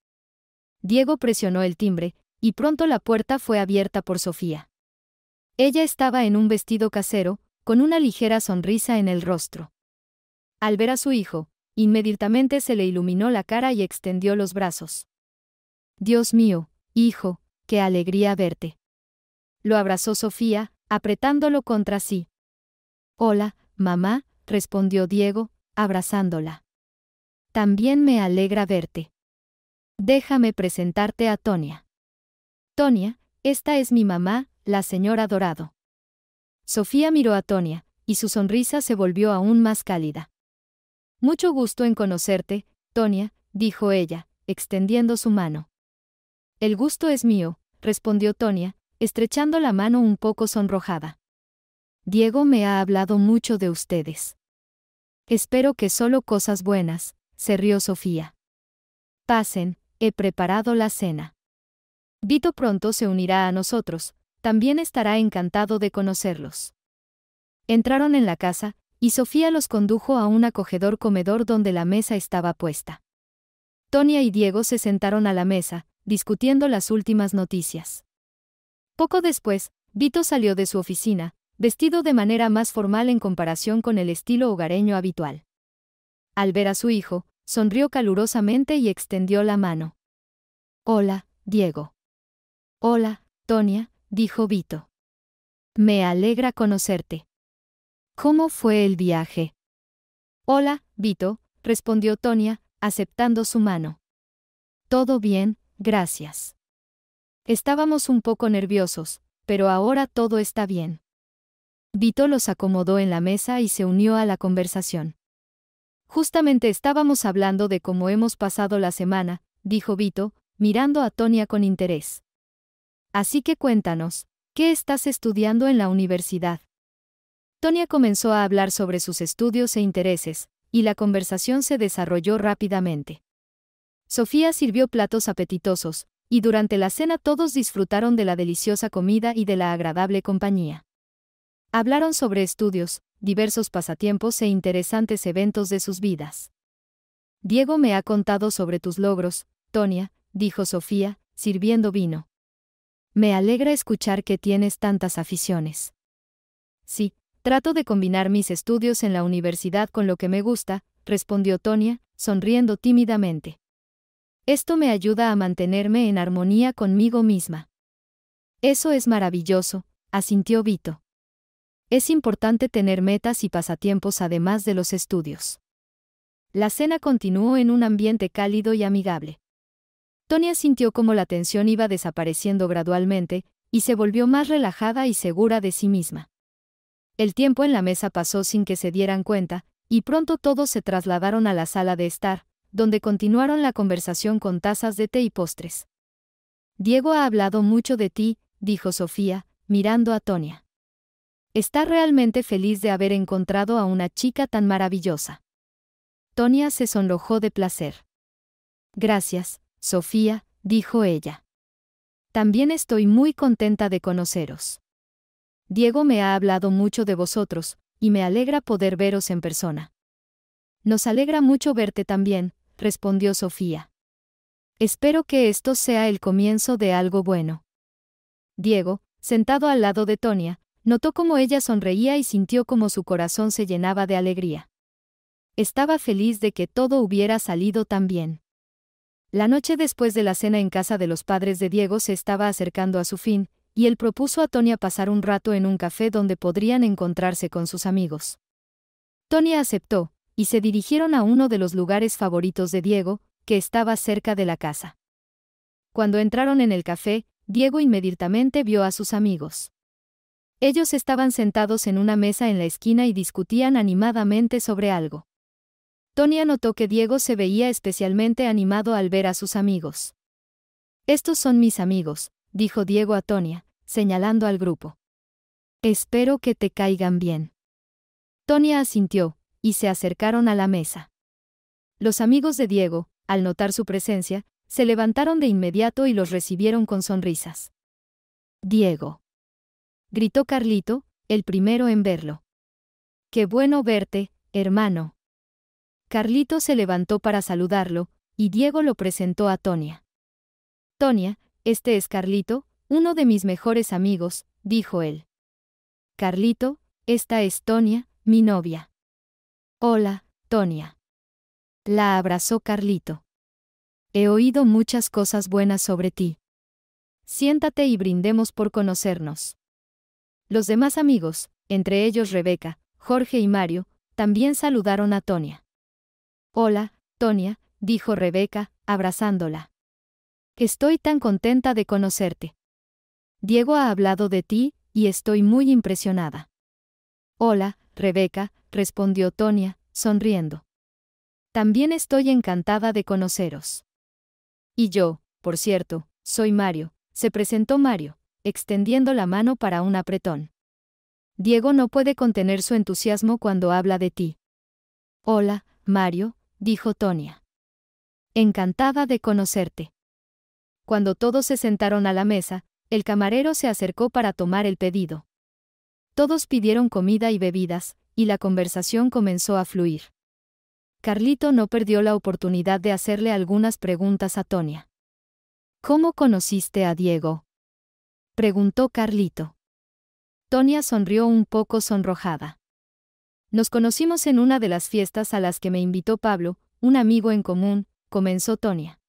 Diego presionó el timbre, y pronto la puerta fue abierta por Sofía. Ella estaba en un vestido casero, con una ligera sonrisa en el rostro. Al ver a su hijo, inmediatamente se le iluminó la cara y extendió los brazos. Dios mío, hijo, qué alegría verte. Lo abrazó Sofía, apretándolo contra sí. Hola, mamá, respondió Diego, abrazándola. También me alegra verte. Déjame presentarte a Tonia. Tonia, esta es mi mamá, la señora Dorado. Sofía miró a Tonia, y su sonrisa se volvió aún más cálida. Mucho gusto en conocerte, Tonia, dijo ella, extendiendo su mano. El gusto es mío, respondió Tonia, estrechando la mano un poco sonrojada. Diego me ha hablado mucho de ustedes. Espero que solo cosas buenas, se rió Sofía. Pasen, he preparado la cena. Vito pronto se unirá a nosotros, también estará encantado de conocerlos. Entraron en la casa, y Sofía los condujo a un acogedor comedor donde la mesa estaba puesta. Tonia y Diego se sentaron a la mesa, discutiendo las últimas noticias. Poco después, Vito salió de su oficina, vestido de manera más formal en comparación con el estilo hogareño habitual. Al ver a su hijo, sonrió calurosamente y extendió la mano. Hola, Diego. Hola, Tonia, dijo Vito. Me alegra conocerte. ¿Cómo fue el viaje? Hola, Vito, respondió Tonia, aceptando su mano. Todo bien, Gracias. Estábamos un poco nerviosos, pero ahora todo está bien. Vito los acomodó en la mesa y se unió a la conversación. Justamente estábamos hablando de cómo hemos pasado la semana, dijo Vito, mirando a Tonia con interés. Así que cuéntanos, ¿qué estás estudiando en la universidad? Tonia comenzó a hablar sobre sus estudios e intereses, y la conversación se desarrolló rápidamente. Sofía sirvió platos apetitosos, y durante la cena todos disfrutaron de la deliciosa comida y de la agradable compañía. Hablaron sobre estudios, diversos pasatiempos e interesantes eventos de sus vidas. Diego me ha contado sobre tus logros, Tonia, dijo Sofía, sirviendo vino. Me alegra escuchar que tienes tantas aficiones. Sí, trato de combinar mis estudios en la universidad con lo que me gusta, respondió Tonia, sonriendo tímidamente. Esto me ayuda a mantenerme en armonía conmigo misma. Eso es maravilloso, asintió Vito. Es importante tener metas y pasatiempos además de los estudios. La cena continuó en un ambiente cálido y amigable. Tonia sintió como la tensión iba desapareciendo gradualmente, y se volvió más relajada y segura de sí misma. El tiempo en la mesa pasó sin que se dieran cuenta, y pronto todos se trasladaron a la sala de estar, donde continuaron la conversación con tazas de té y postres. Diego ha hablado mucho de ti, dijo Sofía, mirando a Tonia. Está realmente feliz de haber encontrado a una chica tan maravillosa. Tonia se sonrojó de placer. Gracias, Sofía, dijo ella. También estoy muy contenta de conoceros. Diego me ha hablado mucho de vosotros, y me alegra poder veros en persona. Nos alegra mucho verte también, respondió Sofía. Espero que esto sea el comienzo de algo bueno. Diego, sentado al lado de Tonia, notó cómo ella sonreía y sintió cómo su corazón se llenaba de alegría. Estaba feliz de que todo hubiera salido tan bien. La noche después de la cena en casa de los padres de Diego se estaba acercando a su fin, y él propuso a Tonia pasar un rato en un café donde podrían encontrarse con sus amigos. Tonia aceptó, y se dirigieron a uno de los lugares favoritos de Diego, que estaba cerca de la casa. Cuando entraron en el café, Diego inmediatamente vio a sus amigos. Ellos estaban sentados en una mesa en la esquina y discutían animadamente sobre algo. Tonia notó que Diego se veía especialmente animado al ver a sus amigos. Estos son mis amigos, dijo Diego a Tonia, señalando al grupo. Espero que te caigan bien. Tonia asintió, y se acercaron a la mesa. Los amigos de Diego, al notar su presencia, se levantaron de inmediato y los recibieron con sonrisas. Diego. Gritó Carlito, el primero en verlo. Qué bueno verte, hermano. Carlito se levantó para saludarlo, y Diego lo presentó a Tonia. Tonia, este es Carlito, uno de mis mejores amigos, dijo él. Carlito, esta es Tonia, mi novia. Hola, Tonia. La abrazó Carlito. He oído muchas cosas buenas sobre ti. Siéntate y brindemos por conocernos. Los demás amigos, entre ellos Rebeca, Jorge y Mario, también saludaron a Tonia. Hola, Tonia, dijo Rebeca, abrazándola. Estoy tan contenta de conocerte. Diego ha hablado de ti, y estoy muy impresionada. Hola, Rebeca, respondió Tonia, sonriendo. También estoy encantada de conoceros. Y yo, por cierto, soy Mario, se presentó Mario, extendiendo la mano para un apretón. Diego no puede contener su entusiasmo cuando habla de ti. Hola, Mario, dijo Tonia. Encantada de conocerte. Cuando todos se sentaron a la mesa, el camarero se acercó para tomar el pedido. Todos pidieron comida y bebidas, y la conversación comenzó a fluir. Carlito no perdió la oportunidad de hacerle algunas preguntas a Tonia. ¿Cómo conociste a Diego? preguntó Carlito. Tonia sonrió un poco sonrojada. Nos conocimos en una de las fiestas a las que me invitó Pablo, un amigo en común, comenzó Tonia.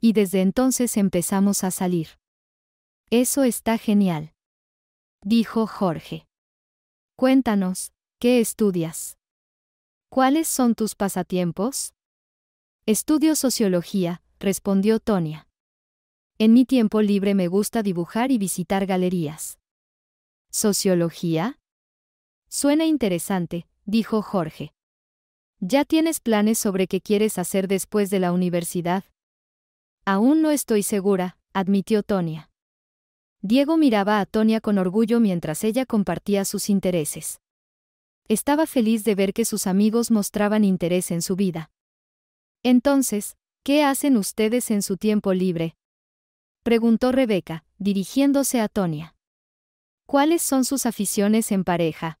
Y desde entonces empezamos a salir. Eso está genial. Dijo Jorge. Cuéntanos, ¿Qué estudias? ¿Cuáles son tus pasatiempos? Estudio sociología, respondió Tonia. En mi tiempo libre me gusta dibujar y visitar galerías. ¿Sociología? Suena interesante, dijo Jorge. ¿Ya tienes planes sobre qué quieres hacer después de la universidad? Aún no estoy segura, admitió Tonia. Diego miraba a Tonia con orgullo mientras ella compartía sus intereses. Estaba feliz de ver que sus amigos mostraban interés en su vida. Entonces, ¿qué hacen ustedes en su tiempo libre? Preguntó Rebeca, dirigiéndose a Tonia. ¿Cuáles son sus aficiones en pareja?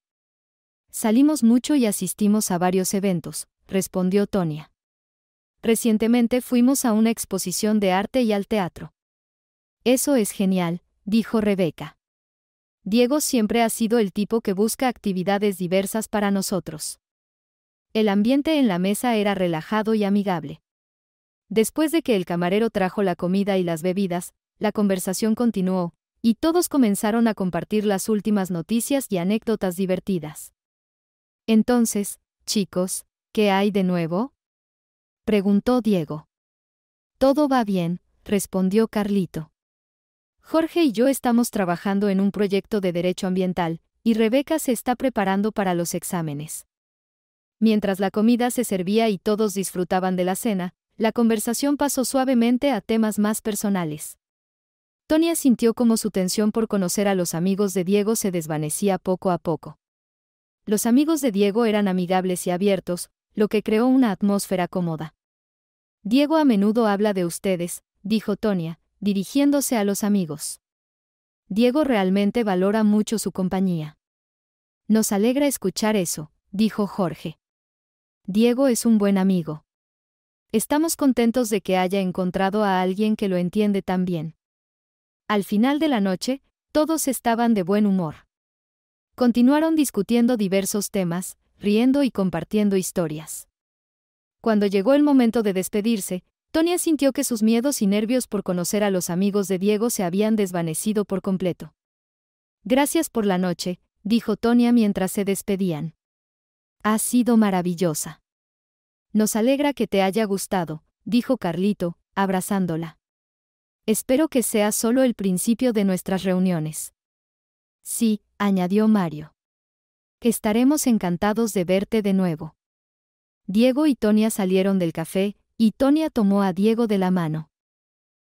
Salimos mucho y asistimos a varios eventos, respondió Tonia. Recientemente fuimos a una exposición de arte y al teatro. Eso es genial, dijo Rebeca. Diego siempre ha sido el tipo que busca actividades diversas para nosotros. El ambiente en la mesa era relajado y amigable. Después de que el camarero trajo la comida y las bebidas, la conversación continuó, y todos comenzaron a compartir las últimas noticias y anécdotas divertidas. Entonces, chicos, ¿qué hay de nuevo? preguntó Diego. Todo va bien, respondió Carlito. Jorge y yo estamos trabajando en un proyecto de derecho ambiental, y Rebeca se está preparando para los exámenes. Mientras la comida se servía y todos disfrutaban de la cena, la conversación pasó suavemente a temas más personales. Tonia sintió como su tensión por conocer a los amigos de Diego se desvanecía poco a poco. Los amigos de Diego eran amigables y abiertos, lo que creó una atmósfera cómoda. Diego a menudo habla de ustedes, dijo Tonia, dirigiéndose a los amigos. Diego realmente valora mucho su compañía. Nos alegra escuchar eso, dijo Jorge. Diego es un buen amigo. Estamos contentos de que haya encontrado a alguien que lo entiende tan bien. Al final de la noche, todos estaban de buen humor. Continuaron discutiendo diversos temas, riendo y compartiendo historias. Cuando llegó el momento de despedirse, Tonia sintió que sus miedos y nervios por conocer a los amigos de Diego se habían desvanecido por completo. Gracias por la noche, dijo Tonia mientras se despedían. Ha sido maravillosa. Nos alegra que te haya gustado, dijo Carlito, abrazándola. Espero que sea solo el principio de nuestras reuniones. Sí, añadió Mario. Estaremos encantados de verte de nuevo. Diego y Tonia salieron del café, y Tonia tomó a Diego de la mano.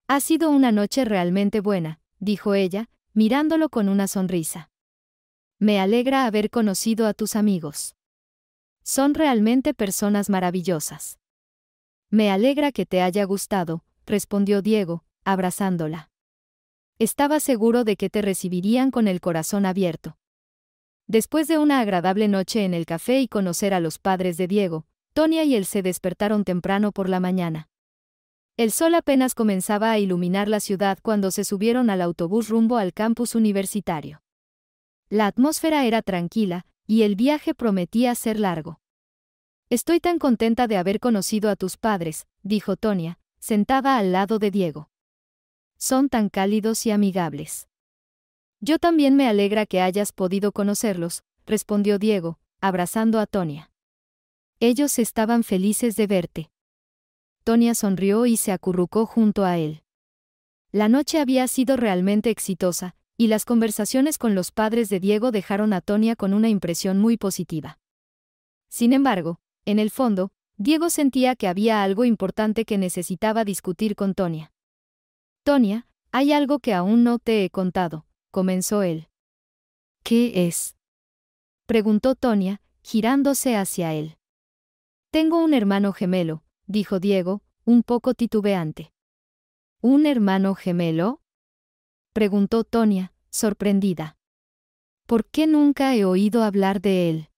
Ha sido una noche realmente buena, dijo ella, mirándolo con una sonrisa. Me alegra haber conocido a tus amigos. Son realmente personas maravillosas. Me alegra que te haya gustado, respondió Diego, abrazándola. Estaba seguro de que te recibirían con el corazón abierto. Después de una agradable noche en el café y conocer a los padres de Diego, Tonia y él se despertaron temprano por la mañana. El sol apenas comenzaba a iluminar la ciudad cuando se subieron al autobús rumbo al campus universitario. La atmósfera era tranquila, y el viaje prometía ser largo. Estoy tan contenta de haber conocido a tus padres, dijo Tonia, sentada al lado de Diego. Son tan cálidos y amigables. Yo también me alegra que hayas podido conocerlos, respondió Diego, abrazando a Tonia. Ellos estaban felices de verte. Tonia sonrió y se acurrucó junto a él. La noche había sido realmente exitosa, y las conversaciones con los padres de Diego dejaron a Tonia con una impresión muy positiva. Sin embargo, en el fondo, Diego sentía que había algo importante que necesitaba discutir con Tonia. Tonia, hay algo que aún no te he contado, comenzó él. ¿Qué es? preguntó Tonia, girándose hacia él. Tengo un hermano gemelo, dijo Diego, un poco titubeante. ¿Un hermano gemelo? preguntó Tonia, sorprendida. ¿Por qué nunca he oído hablar de él?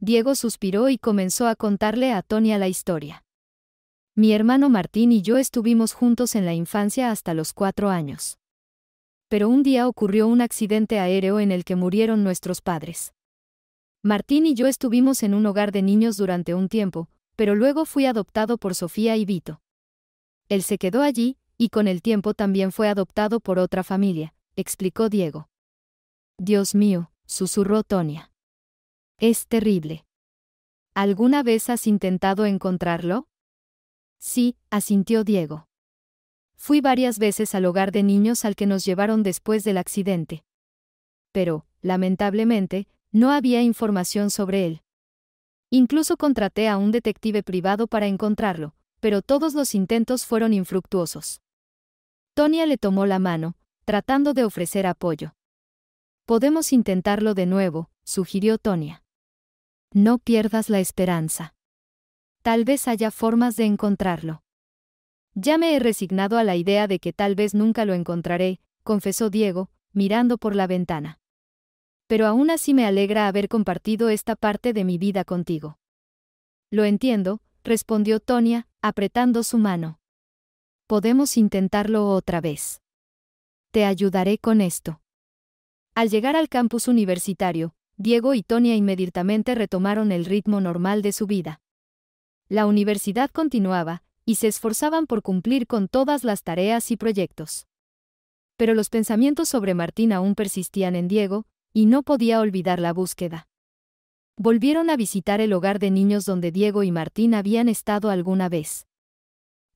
Diego suspiró y comenzó a contarle a Tonia la historia. Mi hermano Martín y yo estuvimos juntos en la infancia hasta los cuatro años. Pero un día ocurrió un accidente aéreo en el que murieron nuestros padres. Martín y yo estuvimos en un hogar de niños durante un tiempo, pero luego fui adoptado por Sofía y Vito. Él se quedó allí, y con el tiempo también fue adoptado por otra familia, explicó Diego. Dios mío, susurró Tonia. Es terrible. ¿Alguna vez has intentado encontrarlo? Sí, asintió Diego. Fui varias veces al hogar de niños al que nos llevaron después del accidente. Pero, lamentablemente, no había información sobre él. Incluso contraté a un detective privado para encontrarlo, pero todos los intentos fueron infructuosos. Tonia le tomó la mano, tratando de ofrecer apoyo. Podemos intentarlo de nuevo, sugirió Tonia. No pierdas la esperanza. Tal vez haya formas de encontrarlo. Ya me he resignado a la idea de que tal vez nunca lo encontraré, confesó Diego, mirando por la ventana pero aún así me alegra haber compartido esta parte de mi vida contigo. Lo entiendo, respondió Tonia, apretando su mano. Podemos intentarlo otra vez. Te ayudaré con esto. Al llegar al campus universitario, Diego y Tonia inmediatamente retomaron el ritmo normal de su vida. La universidad continuaba, y se esforzaban por cumplir con todas las tareas y proyectos. Pero los pensamientos sobre Martín aún persistían en Diego, y no podía olvidar la búsqueda. Volvieron a visitar el hogar de niños donde Diego y Martín habían estado alguna vez.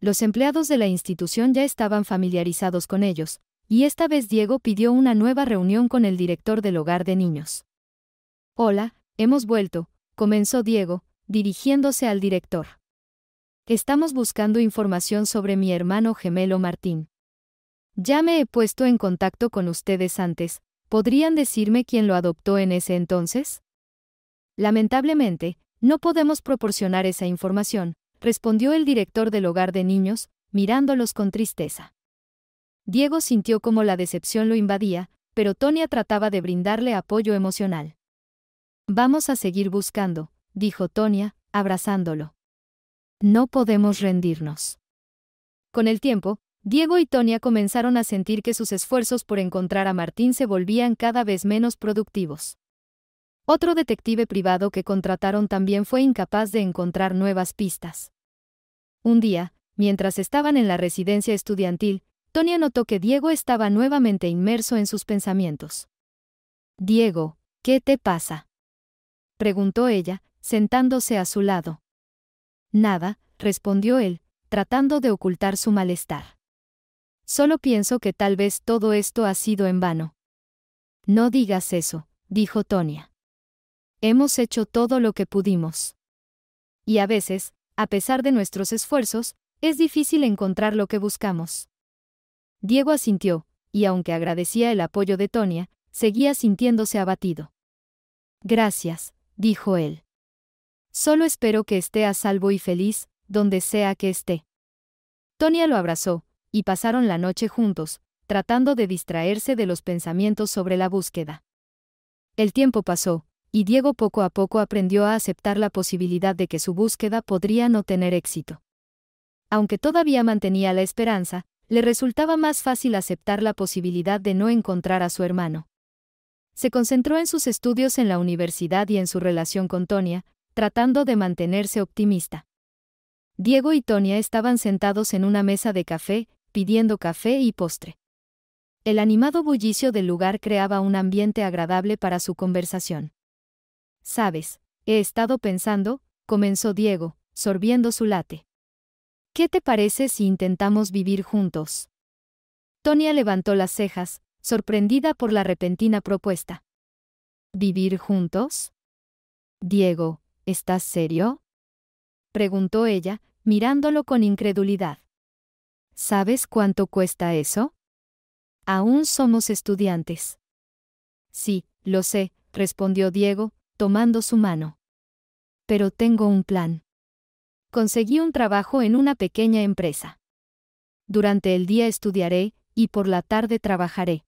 Los empleados de la institución ya estaban familiarizados con ellos, y esta vez Diego pidió una nueva reunión con el director del hogar de niños. Hola, hemos vuelto, comenzó Diego, dirigiéndose al director. Estamos buscando información sobre mi hermano gemelo Martín. Ya me he puesto en contacto con ustedes antes, ¿Podrían decirme quién lo adoptó en ese entonces? Lamentablemente, no podemos proporcionar esa información, respondió el director del hogar de niños, mirándolos con tristeza. Diego sintió como la decepción lo invadía, pero Tonia trataba de brindarle apoyo emocional. Vamos a seguir buscando, dijo Tonia, abrazándolo. No podemos rendirnos. Con el tiempo, Diego y Tonia comenzaron a sentir que sus esfuerzos por encontrar a Martín se volvían cada vez menos productivos. Otro detective privado que contrataron también fue incapaz de encontrar nuevas pistas. Un día, mientras estaban en la residencia estudiantil, Tonia notó que Diego estaba nuevamente inmerso en sus pensamientos. Diego, ¿qué te pasa? preguntó ella, sentándose a su lado. Nada, respondió él, tratando de ocultar su malestar. Solo pienso que tal vez todo esto ha sido en vano. No digas eso, dijo Tonia. Hemos hecho todo lo que pudimos. Y a veces, a pesar de nuestros esfuerzos, es difícil encontrar lo que buscamos. Diego asintió, y aunque agradecía el apoyo de Tonia, seguía sintiéndose abatido. Gracias, dijo él. Solo espero que esté a salvo y feliz, donde sea que esté. Tonia lo abrazó, y pasaron la noche juntos, tratando de distraerse de los pensamientos sobre la búsqueda. El tiempo pasó, y Diego poco a poco aprendió a aceptar la posibilidad de que su búsqueda podría no tener éxito. Aunque todavía mantenía la esperanza, le resultaba más fácil aceptar la posibilidad de no encontrar a su hermano. Se concentró en sus estudios en la universidad y en su relación con Tonia, tratando de mantenerse optimista. Diego y Tonia estaban sentados en una mesa de café, pidiendo café y postre. El animado bullicio del lugar creaba un ambiente agradable para su conversación. Sabes, he estado pensando, comenzó Diego, sorbiendo su late. ¿Qué te parece si intentamos vivir juntos? Tonia levantó las cejas, sorprendida por la repentina propuesta. ¿Vivir juntos? Diego, ¿estás serio? preguntó ella, mirándolo con incredulidad. ¿Sabes cuánto cuesta eso? Aún somos estudiantes. Sí, lo sé, respondió Diego, tomando su mano. Pero tengo un plan. Conseguí un trabajo en una pequeña empresa. Durante el día estudiaré, y por la tarde trabajaré.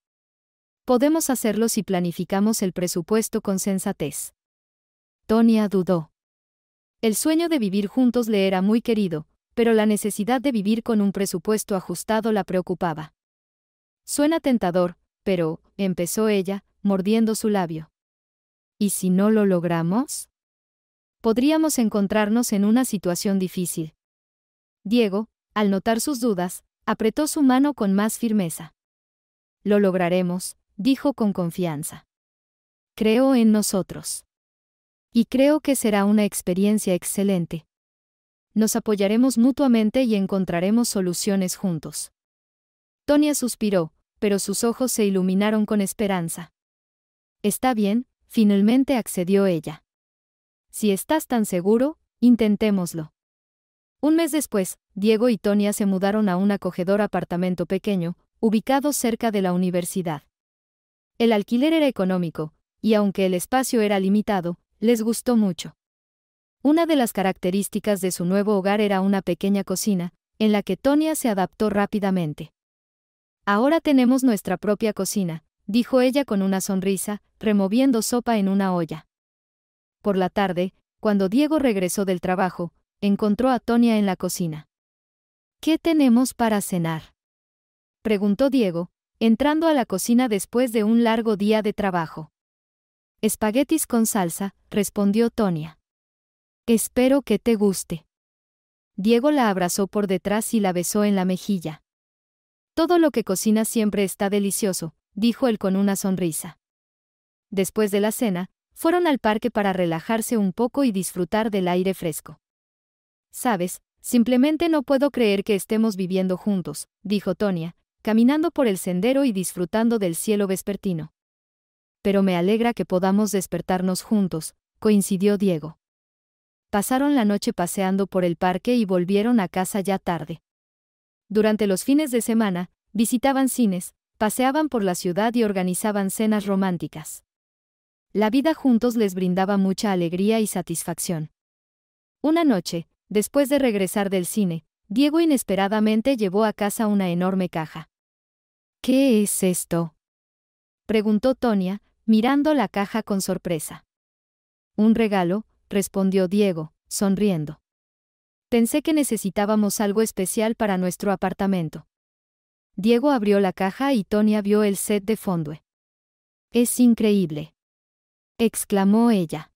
Podemos hacerlo si planificamos el presupuesto con sensatez. Tonia dudó. El sueño de vivir juntos le era muy querido, pero la necesidad de vivir con un presupuesto ajustado la preocupaba. Suena tentador, pero, empezó ella, mordiendo su labio. ¿Y si no lo logramos? Podríamos encontrarnos en una situación difícil. Diego, al notar sus dudas, apretó su mano con más firmeza. Lo lograremos, dijo con confianza. Creo en nosotros. Y creo que será una experiencia excelente nos apoyaremos mutuamente y encontraremos soluciones juntos. Tonia suspiró, pero sus ojos se iluminaron con esperanza. Está bien, finalmente accedió ella. Si estás tan seguro, intentémoslo. Un mes después, Diego y Tonia se mudaron a un acogedor apartamento pequeño, ubicado cerca de la universidad. El alquiler era económico, y aunque el espacio era limitado, les gustó mucho. Una de las características de su nuevo hogar era una pequeña cocina, en la que Tonia se adaptó rápidamente. Ahora tenemos nuestra propia cocina, dijo ella con una sonrisa, removiendo sopa en una olla. Por la tarde, cuando Diego regresó del trabajo, encontró a Tonia en la cocina. ¿Qué tenemos para cenar? preguntó Diego, entrando a la cocina después de un largo día de trabajo. Espaguetis con salsa, respondió Tonia. Espero que te guste. Diego la abrazó por detrás y la besó en la mejilla. Todo lo que cocina siempre está delicioso, dijo él con una sonrisa. Después de la cena, fueron al parque para relajarse un poco y disfrutar del aire fresco. Sabes, simplemente no puedo creer que estemos viviendo juntos, dijo Tonia, caminando por el sendero y disfrutando del cielo vespertino. Pero me alegra que podamos despertarnos juntos, coincidió Diego. Pasaron la noche paseando por el parque y volvieron a casa ya tarde. Durante los fines de semana, visitaban cines, paseaban por la ciudad y organizaban cenas románticas. La vida juntos les brindaba mucha alegría y satisfacción. Una noche, después de regresar del cine, Diego inesperadamente llevó a casa una enorme caja. ¿Qué es esto? preguntó Tonia, mirando la caja con sorpresa. Un regalo, respondió Diego, sonriendo. Pensé que necesitábamos algo especial para nuestro apartamento. Diego abrió la caja y Tonia vio el set de Fondue. Es increíble. exclamó ella.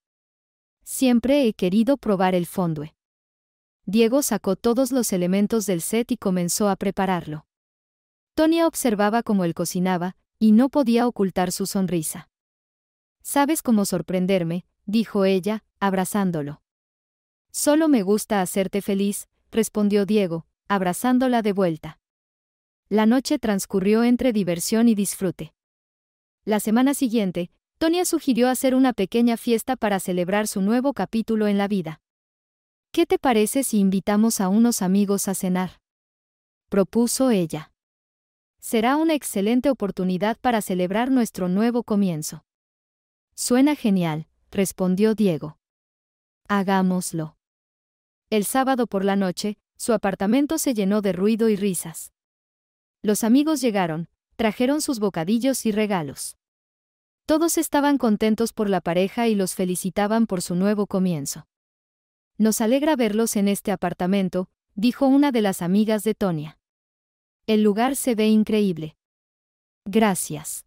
Siempre he querido probar el Fondue. Diego sacó todos los elementos del set y comenzó a prepararlo. Tonia observaba cómo él cocinaba, y no podía ocultar su sonrisa. Sabes cómo sorprenderme, dijo ella, abrazándolo. Solo me gusta hacerte feliz, respondió Diego, abrazándola de vuelta. La noche transcurrió entre diversión y disfrute. La semana siguiente, Tonia sugirió hacer una pequeña fiesta para celebrar su nuevo capítulo en la vida. ¿Qué te parece si invitamos a unos amigos a cenar? propuso ella. Será una excelente oportunidad para celebrar nuestro nuevo comienzo. Suena genial, respondió Diego. Hagámoslo. El sábado por la noche, su apartamento se llenó de ruido y risas. Los amigos llegaron, trajeron sus bocadillos y regalos. Todos estaban contentos por la pareja y los felicitaban por su nuevo comienzo. Nos alegra verlos en este apartamento, dijo una de las amigas de Tonia. El lugar se ve increíble. Gracias.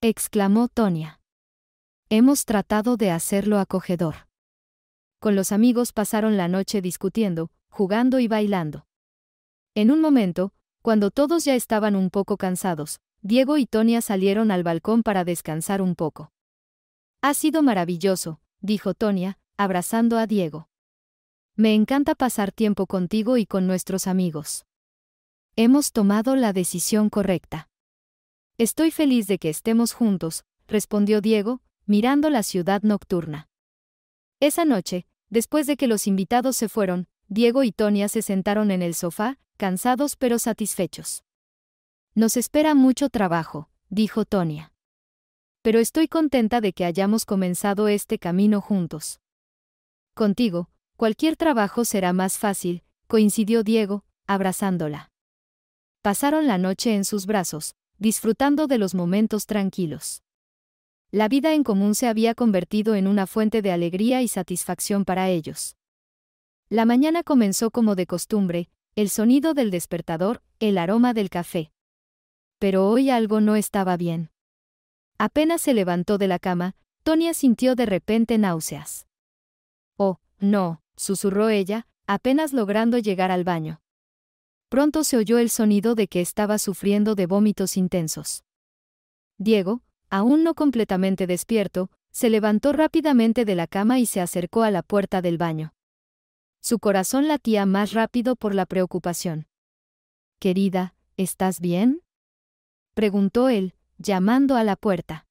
exclamó Tonia. Hemos tratado de hacerlo acogedor. Con los amigos pasaron la noche discutiendo, jugando y bailando. En un momento, cuando todos ya estaban un poco cansados, Diego y Tonia salieron al balcón para descansar un poco. Ha sido maravilloso, dijo Tonia, abrazando a Diego. Me encanta pasar tiempo contigo y con nuestros amigos. Hemos tomado la decisión correcta. Estoy feliz de que estemos juntos, respondió Diego, mirando la ciudad nocturna. Esa noche, después de que los invitados se fueron, Diego y Tonia se sentaron en el sofá, cansados pero satisfechos. Nos espera mucho trabajo, dijo Tonia. Pero estoy contenta de que hayamos comenzado este camino juntos. Contigo, cualquier trabajo será más fácil, coincidió Diego, abrazándola. Pasaron la noche en sus brazos, disfrutando de los momentos tranquilos. La vida en común se había convertido en una fuente de alegría y satisfacción para ellos. La mañana comenzó como de costumbre, el sonido del despertador, el aroma del café. Pero hoy algo no estaba bien. Apenas se levantó de la cama, Tonia sintió de repente náuseas. Oh, no, susurró ella, apenas logrando llegar al baño. Pronto se oyó el sonido de que estaba sufriendo de vómitos intensos. Diego, aún no completamente despierto, se levantó rápidamente de la cama y se acercó a la puerta del baño. Su corazón latía más rápido por la preocupación. Querida, ¿estás bien? preguntó él, llamando a la puerta.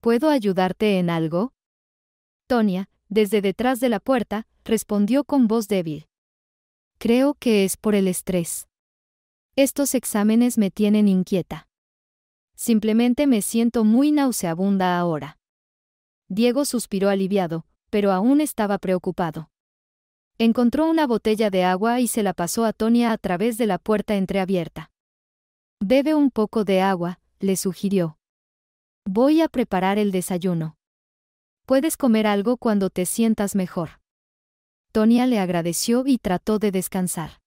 ¿Puedo ayudarte en algo? Tonia, desde detrás de la puerta, respondió con voz débil. Creo que es por el estrés. Estos exámenes me tienen inquieta. Simplemente me siento muy nauseabunda ahora. Diego suspiró aliviado, pero aún estaba preocupado. Encontró una botella de agua y se la pasó a Tonia a través de la puerta entreabierta. Bebe un poco de agua, le sugirió. Voy a preparar el desayuno. Puedes comer algo cuando te sientas mejor. Tonia le agradeció y trató de descansar.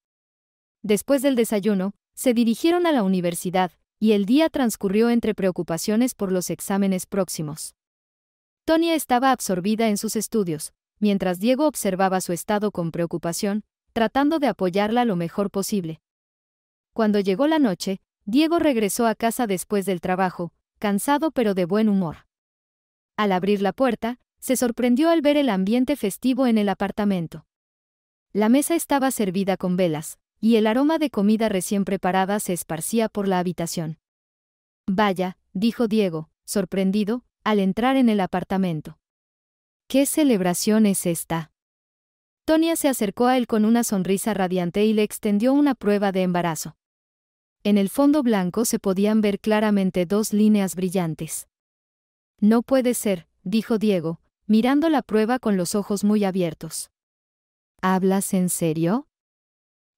Después del desayuno, se dirigieron a la universidad, y el día transcurrió entre preocupaciones por los exámenes próximos. Tonia estaba absorbida en sus estudios, mientras Diego observaba su estado con preocupación, tratando de apoyarla lo mejor posible. Cuando llegó la noche, Diego regresó a casa después del trabajo, cansado pero de buen humor. Al abrir la puerta, se sorprendió al ver el ambiente festivo en el apartamento. La mesa estaba servida con velas, y el aroma de comida recién preparada se esparcía por la habitación. Vaya, dijo Diego, sorprendido, al entrar en el apartamento. ¿Qué celebración es esta? Tonia se acercó a él con una sonrisa radiante y le extendió una prueba de embarazo. En el fondo blanco se podían ver claramente dos líneas brillantes. No puede ser, dijo Diego, mirando la prueba con los ojos muy abiertos. ¿Hablas en serio?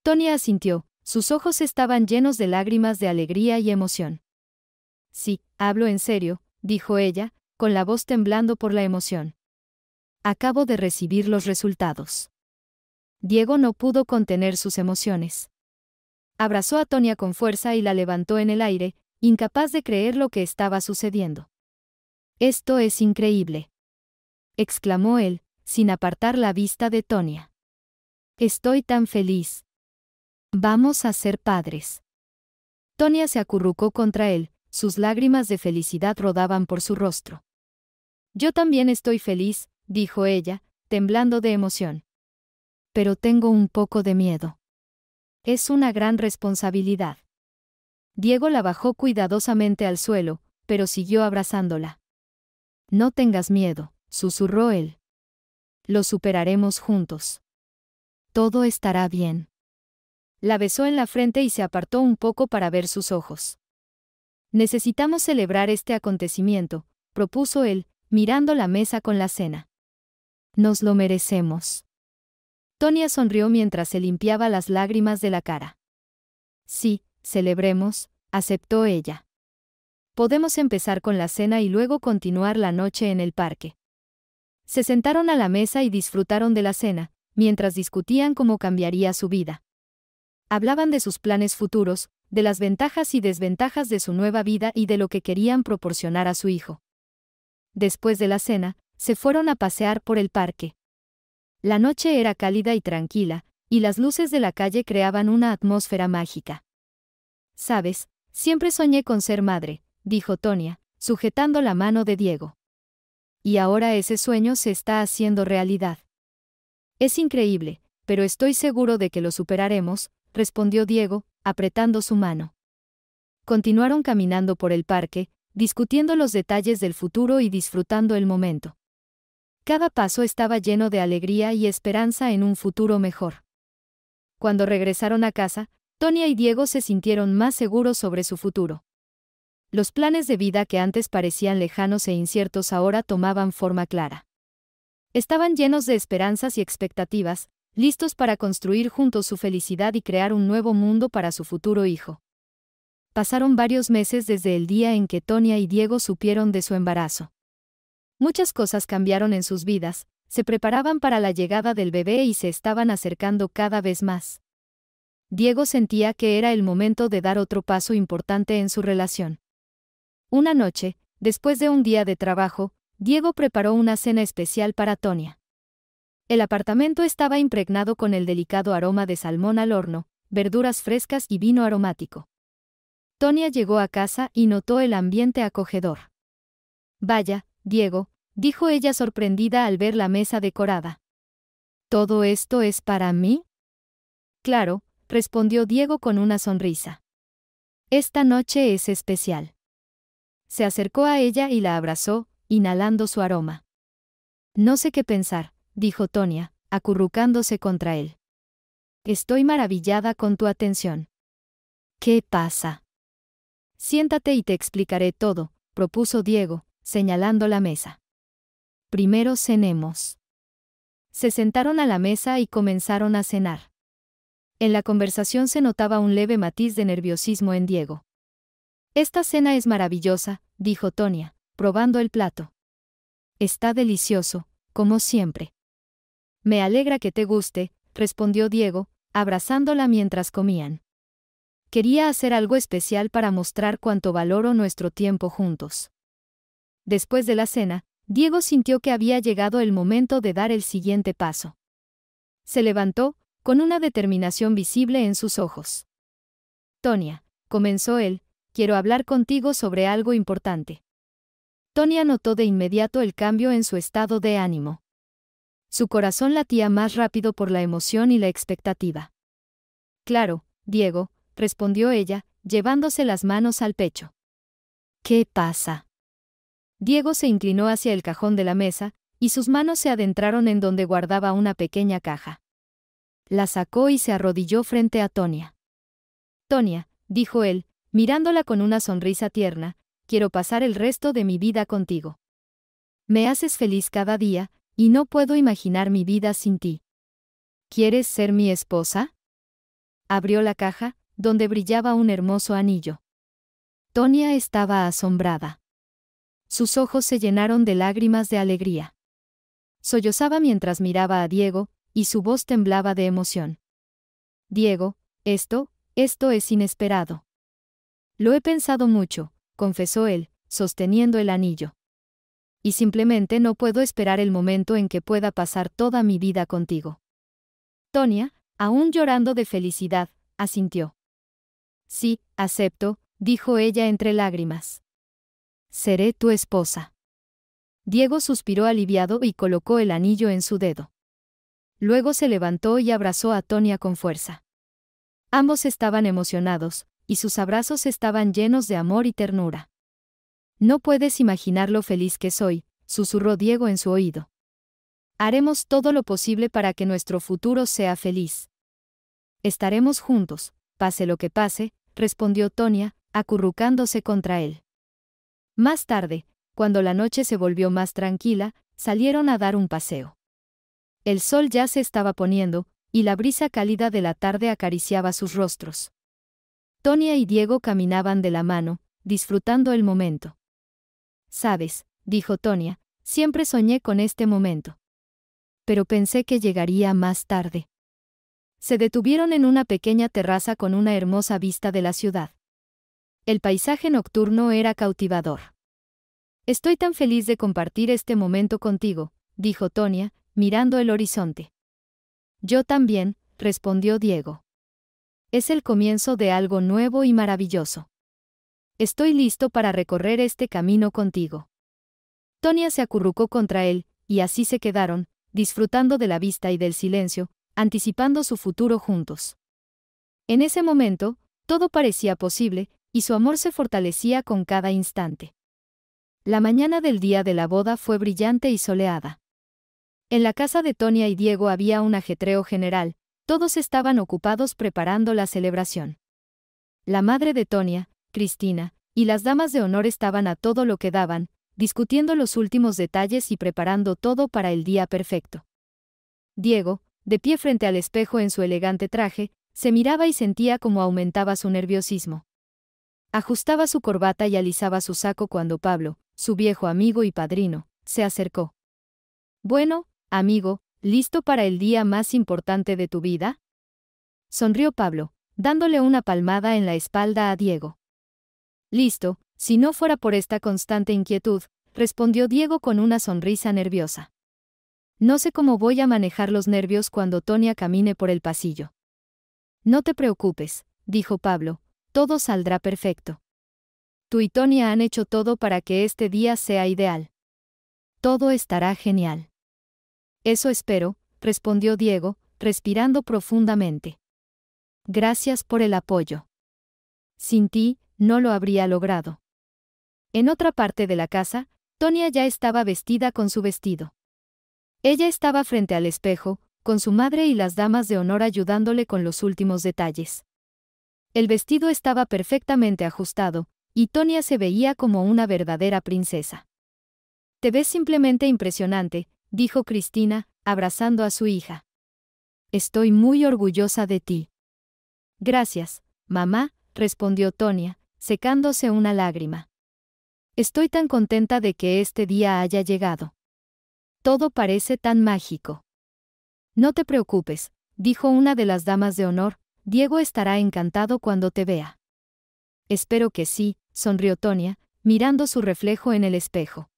Tonia asintió, sus ojos estaban llenos de lágrimas de alegría y emoción. Sí, hablo en serio, dijo ella, con la voz temblando por la emoción. Acabo de recibir los resultados. Diego no pudo contener sus emociones. Abrazó a Tonia con fuerza y la levantó en el aire, incapaz de creer lo que estaba sucediendo. Esto es increíble. exclamó él, sin apartar la vista de Tonia. Estoy tan feliz, Vamos a ser padres. Tonia se acurrucó contra él, sus lágrimas de felicidad rodaban por su rostro. Yo también estoy feliz, dijo ella, temblando de emoción. Pero tengo un poco de miedo. Es una gran responsabilidad. Diego la bajó cuidadosamente al suelo, pero siguió abrazándola. No tengas miedo, susurró él. Lo superaremos juntos. Todo estará bien. La besó en la frente y se apartó un poco para ver sus ojos. Necesitamos celebrar este acontecimiento, propuso él, mirando la mesa con la cena. Nos lo merecemos. Tonia sonrió mientras se limpiaba las lágrimas de la cara. Sí, celebremos, aceptó ella. Podemos empezar con la cena y luego continuar la noche en el parque. Se sentaron a la mesa y disfrutaron de la cena, mientras discutían cómo cambiaría su vida. Hablaban de sus planes futuros, de las ventajas y desventajas de su nueva vida y de lo que querían proporcionar a su hijo. Después de la cena, se fueron a pasear por el parque. La noche era cálida y tranquila, y las luces de la calle creaban una atmósfera mágica. Sabes, siempre soñé con ser madre, dijo Tonia, sujetando la mano de Diego. Y ahora ese sueño se está haciendo realidad. Es increíble, pero estoy seguro de que lo superaremos, respondió Diego, apretando su mano. Continuaron caminando por el parque, discutiendo los detalles del futuro y disfrutando el momento. Cada paso estaba lleno de alegría y esperanza en un futuro mejor. Cuando regresaron a casa, Tonia y Diego se sintieron más seguros sobre su futuro. Los planes de vida que antes parecían lejanos e inciertos ahora tomaban forma clara. Estaban llenos de esperanzas y expectativas, listos para construir juntos su felicidad y crear un nuevo mundo para su futuro hijo. Pasaron varios meses desde el día en que Tonia y Diego supieron de su embarazo. Muchas cosas cambiaron en sus vidas, se preparaban para la llegada del bebé y se estaban acercando cada vez más. Diego sentía que era el momento de dar otro paso importante en su relación. Una noche, después de un día de trabajo, Diego preparó una cena especial para Tonia. El apartamento estaba impregnado con el delicado aroma de salmón al horno, verduras frescas y vino aromático. Tonia llegó a casa y notó el ambiente acogedor. Vaya, Diego, dijo ella sorprendida al ver la mesa decorada. ¿Todo esto es para mí? Claro, respondió Diego con una sonrisa. Esta noche es especial. Se acercó a ella y la abrazó, inhalando su aroma. No sé qué pensar, dijo Tonia, acurrucándose contra él. Estoy maravillada con tu atención. ¿Qué pasa? Siéntate y te explicaré todo, propuso Diego, señalando la mesa. Primero cenemos. Se sentaron a la mesa y comenzaron a cenar. En la conversación se notaba un leve matiz de nerviosismo en Diego. Esta cena es maravillosa, dijo Tonia, probando el plato. Está delicioso, como siempre. Me alegra que te guste, respondió Diego, abrazándola mientras comían. Quería hacer algo especial para mostrar cuánto valoro nuestro tiempo juntos. Después de la cena, Diego sintió que había llegado el momento de dar el siguiente paso. Se levantó, con una determinación visible en sus ojos. Tonia, comenzó él, quiero hablar contigo sobre algo importante. Tonia notó de inmediato el cambio en su estado de ánimo. Su corazón latía más rápido por la emoción y la expectativa. Claro, Diego, respondió ella, llevándose las manos al pecho. ¿Qué pasa? Diego se inclinó hacia el cajón de la mesa, y sus manos se adentraron en donde guardaba una pequeña caja. La sacó y se arrodilló frente a Tonia. Tonia, dijo él, mirándola con una sonrisa tierna, quiero pasar el resto de mi vida contigo. Me haces feliz cada día, y no puedo imaginar mi vida sin ti. ¿Quieres ser mi esposa? Abrió la caja, donde brillaba un hermoso anillo. Tonia estaba asombrada. Sus ojos se llenaron de lágrimas de alegría. Sollozaba mientras miraba a Diego, y su voz temblaba de emoción. Diego, esto, esto es inesperado. Lo he pensado mucho, confesó él, sosteniendo el anillo y simplemente no puedo esperar el momento en que pueda pasar toda mi vida contigo. Tonia, aún llorando de felicidad, asintió. Sí, acepto, dijo ella entre lágrimas. Seré tu esposa. Diego suspiró aliviado y colocó el anillo en su dedo. Luego se levantó y abrazó a Tonia con fuerza. Ambos estaban emocionados, y sus abrazos estaban llenos de amor y ternura. No puedes imaginar lo feliz que soy, susurró Diego en su oído. Haremos todo lo posible para que nuestro futuro sea feliz. Estaremos juntos, pase lo que pase, respondió Tonia, acurrucándose contra él. Más tarde, cuando la noche se volvió más tranquila, salieron a dar un paseo. El sol ya se estaba poniendo, y la brisa cálida de la tarde acariciaba sus rostros. Tonia y Diego caminaban de la mano, disfrutando el momento. Sabes, dijo Tonia, siempre soñé con este momento. Pero pensé que llegaría más tarde. Se detuvieron en una pequeña terraza con una hermosa vista de la ciudad. El paisaje nocturno era cautivador. Estoy tan feliz de compartir este momento contigo, dijo Tonia, mirando el horizonte. Yo también, respondió Diego. Es el comienzo de algo nuevo y maravilloso. Estoy listo para recorrer este camino contigo. Tonia se acurrucó contra él, y así se quedaron, disfrutando de la vista y del silencio, anticipando su futuro juntos. En ese momento, todo parecía posible, y su amor se fortalecía con cada instante. La mañana del día de la boda fue brillante y soleada. En la casa de Tonia y Diego había un ajetreo general, todos estaban ocupados preparando la celebración. La madre de Tonia, Cristina, y las damas de honor estaban a todo lo que daban, discutiendo los últimos detalles y preparando todo para el día perfecto. Diego, de pie frente al espejo en su elegante traje, se miraba y sentía como aumentaba su nerviosismo. Ajustaba su corbata y alisaba su saco cuando Pablo, su viejo amigo y padrino, se acercó. Bueno, amigo, ¿listo para el día más importante de tu vida? Sonrió Pablo, dándole una palmada en la espalda a Diego. Listo, si no fuera por esta constante inquietud, respondió Diego con una sonrisa nerviosa. No sé cómo voy a manejar los nervios cuando Tonia camine por el pasillo. No te preocupes, dijo Pablo, todo saldrá perfecto. Tú y Tonia han hecho todo para que este día sea ideal. Todo estará genial. Eso espero, respondió Diego, respirando profundamente. Gracias por el apoyo. Sin ti, no lo habría logrado. En otra parte de la casa, Tonia ya estaba vestida con su vestido. Ella estaba frente al espejo, con su madre y las damas de honor ayudándole con los últimos detalles. El vestido estaba perfectamente ajustado, y Tonia se veía como una verdadera princesa. Te ves simplemente impresionante, dijo Cristina, abrazando a su hija. Estoy muy orgullosa de ti. Gracias, mamá, respondió Tonia, secándose una lágrima. Estoy tan contenta de que este día haya llegado. Todo parece tan mágico. No te preocupes, dijo una de las damas de honor, Diego estará encantado cuando te vea. Espero que sí, sonrió Tonia, mirando su reflejo en el espejo.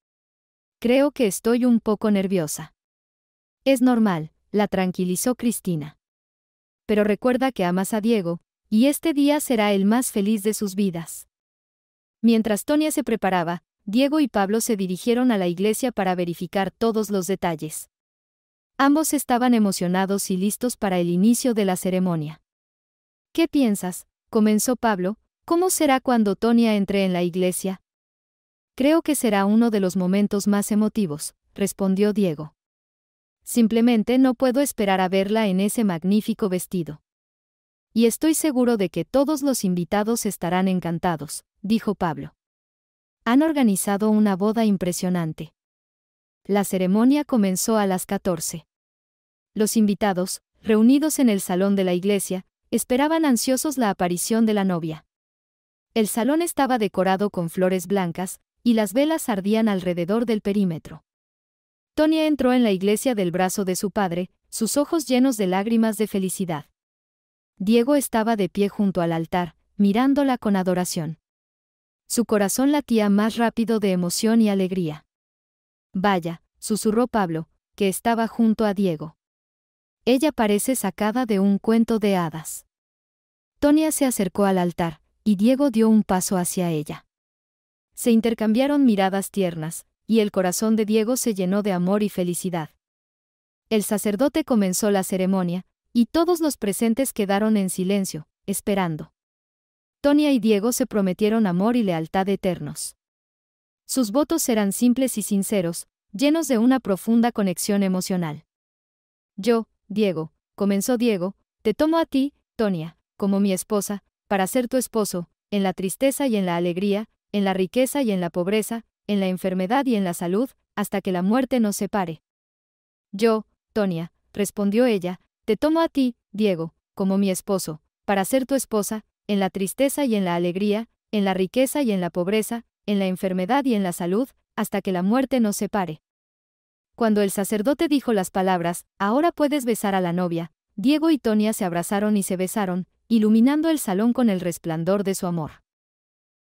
Creo que estoy un poco nerviosa. Es normal, la tranquilizó Cristina. Pero recuerda que amas a Diego, y este día será el más feliz de sus vidas. Mientras Tonia se preparaba, Diego y Pablo se dirigieron a la iglesia para verificar todos los detalles. Ambos estaban emocionados y listos para el inicio de la ceremonia. ¿Qué piensas? comenzó Pablo, ¿cómo será cuando Tonia entre en la iglesia? Creo que será uno de los momentos más emotivos, respondió Diego. Simplemente no puedo esperar a verla en ese magnífico vestido y estoy seguro de que todos los invitados estarán encantados, dijo Pablo. Han organizado una boda impresionante. La ceremonia comenzó a las 14. Los invitados, reunidos en el salón de la iglesia, esperaban ansiosos la aparición de la novia. El salón estaba decorado con flores blancas, y las velas ardían alrededor del perímetro. Tonia entró en la iglesia del brazo de su padre, sus ojos llenos de lágrimas de felicidad. Diego estaba de pie junto al altar, mirándola con adoración. Su corazón latía más rápido de emoción y alegría. Vaya, susurró Pablo, que estaba junto a Diego. Ella parece sacada de un cuento de hadas. Tonia se acercó al altar, y Diego dio un paso hacia ella. Se intercambiaron miradas tiernas, y el corazón de Diego se llenó de amor y felicidad. El sacerdote comenzó la ceremonia, y todos los presentes quedaron en silencio, esperando. Tonia y Diego se prometieron amor y lealtad eternos. Sus votos eran simples y sinceros, llenos de una profunda conexión emocional. Yo, Diego, comenzó Diego, te tomo a ti, Tonia, como mi esposa, para ser tu esposo, en la tristeza y en la alegría, en la riqueza y en la pobreza, en la enfermedad y en la salud, hasta que la muerte nos separe. Yo, Tonia, respondió ella, te tomo a ti, Diego, como mi esposo, para ser tu esposa, en la tristeza y en la alegría, en la riqueza y en la pobreza, en la enfermedad y en la salud, hasta que la muerte nos separe. Cuando el sacerdote dijo las palabras, ahora puedes besar a la novia, Diego y Tonia se abrazaron y se besaron, iluminando el salón con el resplandor de su amor.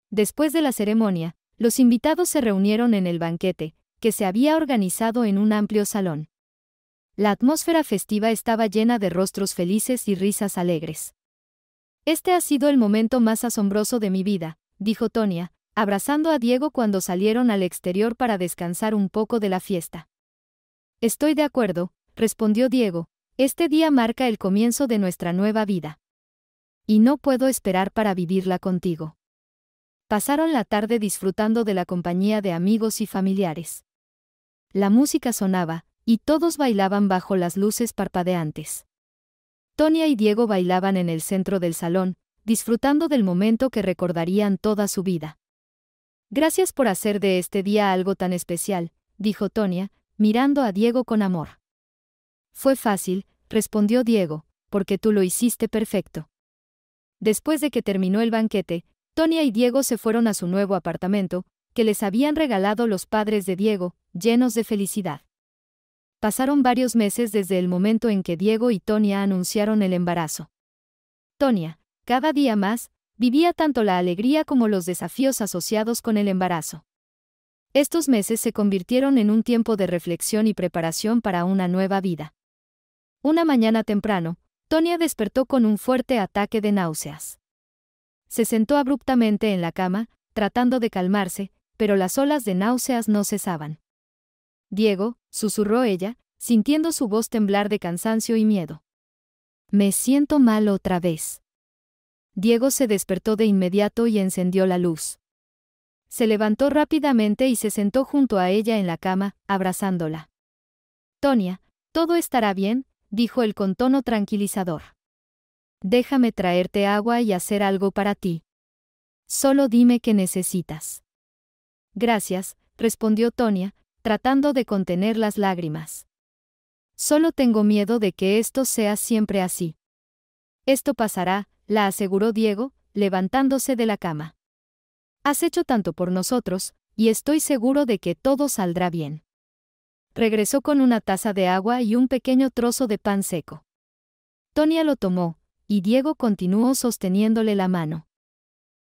Después de la ceremonia, los invitados se reunieron en el banquete, que se había organizado en un amplio salón. La atmósfera festiva estaba llena de rostros felices y risas alegres. Este ha sido el momento más asombroso de mi vida, dijo Tonia, abrazando a Diego cuando salieron al exterior para descansar un poco de la fiesta. Estoy de acuerdo, respondió Diego, este día marca el comienzo de nuestra nueva vida. Y no puedo esperar para vivirla contigo. Pasaron la tarde disfrutando de la compañía de amigos y familiares. La música sonaba, y todos bailaban bajo las luces parpadeantes. Tonia y Diego bailaban en el centro del salón, disfrutando del momento que recordarían toda su vida. Gracias por hacer de este día algo tan especial, dijo Tonia, mirando a Diego con amor. Fue fácil, respondió Diego, porque tú lo hiciste perfecto. Después de que terminó el banquete, Tonia y Diego se fueron a su nuevo apartamento, que les habían regalado los padres de Diego, llenos de felicidad. Pasaron varios meses desde el momento en que Diego y Tonia anunciaron el embarazo. Tonia, cada día más, vivía tanto la alegría como los desafíos asociados con el embarazo. Estos meses se convirtieron en un tiempo de reflexión y preparación para una nueva vida. Una mañana temprano, Tonia despertó con un fuerte ataque de náuseas. Se sentó abruptamente en la cama, tratando de calmarse, pero las olas de náuseas no cesaban. Diego, susurró ella, sintiendo su voz temblar de cansancio y miedo. Me siento mal otra vez. Diego se despertó de inmediato y encendió la luz. Se levantó rápidamente y se sentó junto a ella en la cama, abrazándola. Tonia, todo estará bien, dijo él con tono tranquilizador. Déjame traerte agua y hacer algo para ti. Solo dime qué necesitas. Gracias, respondió Tonia, tratando de contener las lágrimas. Solo tengo miedo de que esto sea siempre así. Esto pasará, la aseguró Diego, levantándose de la cama. Has hecho tanto por nosotros, y estoy seguro de que todo saldrá bien. Regresó con una taza de agua y un pequeño trozo de pan seco. Tonia lo tomó, y Diego continuó sosteniéndole la mano.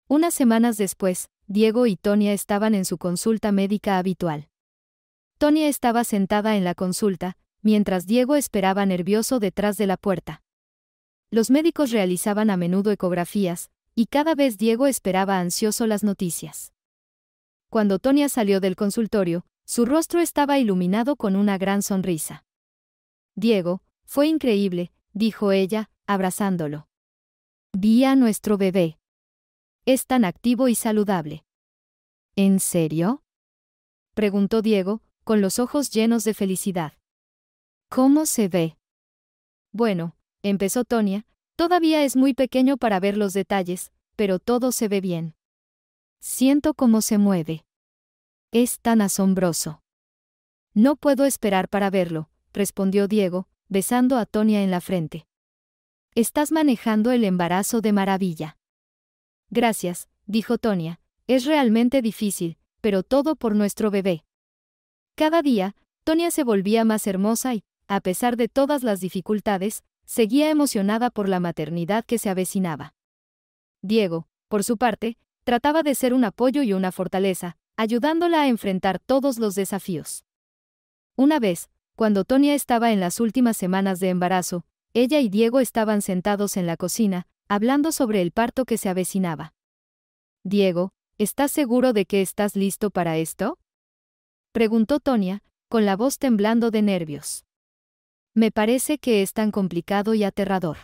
Unas semanas después, Diego y Tonia estaban en su consulta médica habitual. Tonia estaba sentada en la consulta, mientras Diego esperaba nervioso detrás de la puerta. Los médicos realizaban a menudo ecografías, y cada vez Diego esperaba ansioso las noticias. Cuando Tonia salió del consultorio, su rostro estaba iluminado con una gran sonrisa. Diego, fue increíble, dijo ella, abrazándolo. Vi a nuestro bebé. Es tan activo y saludable. ¿En serio? preguntó Diego, con los ojos llenos de felicidad. ¿Cómo se ve? Bueno, empezó Tonia, todavía es muy pequeño para ver los detalles, pero todo se ve bien. Siento cómo se mueve. Es tan asombroso. No puedo esperar para verlo, respondió Diego, besando a Tonia en la frente. Estás manejando el embarazo de maravilla. Gracias, dijo Tonia, es realmente difícil, pero todo por nuestro bebé. Cada día, Tonia se volvía más hermosa y, a pesar de todas las dificultades, seguía emocionada por la maternidad que se avecinaba. Diego, por su parte, trataba de ser un apoyo y una fortaleza, ayudándola a enfrentar todos los desafíos. Una vez, cuando Tonia estaba en las últimas semanas de embarazo, ella y Diego estaban sentados en la cocina, hablando sobre el parto que se avecinaba. Diego, ¿estás seguro de que estás listo para esto? Preguntó Tonia, con la voz temblando de nervios. Me parece que es tan complicado y aterrador.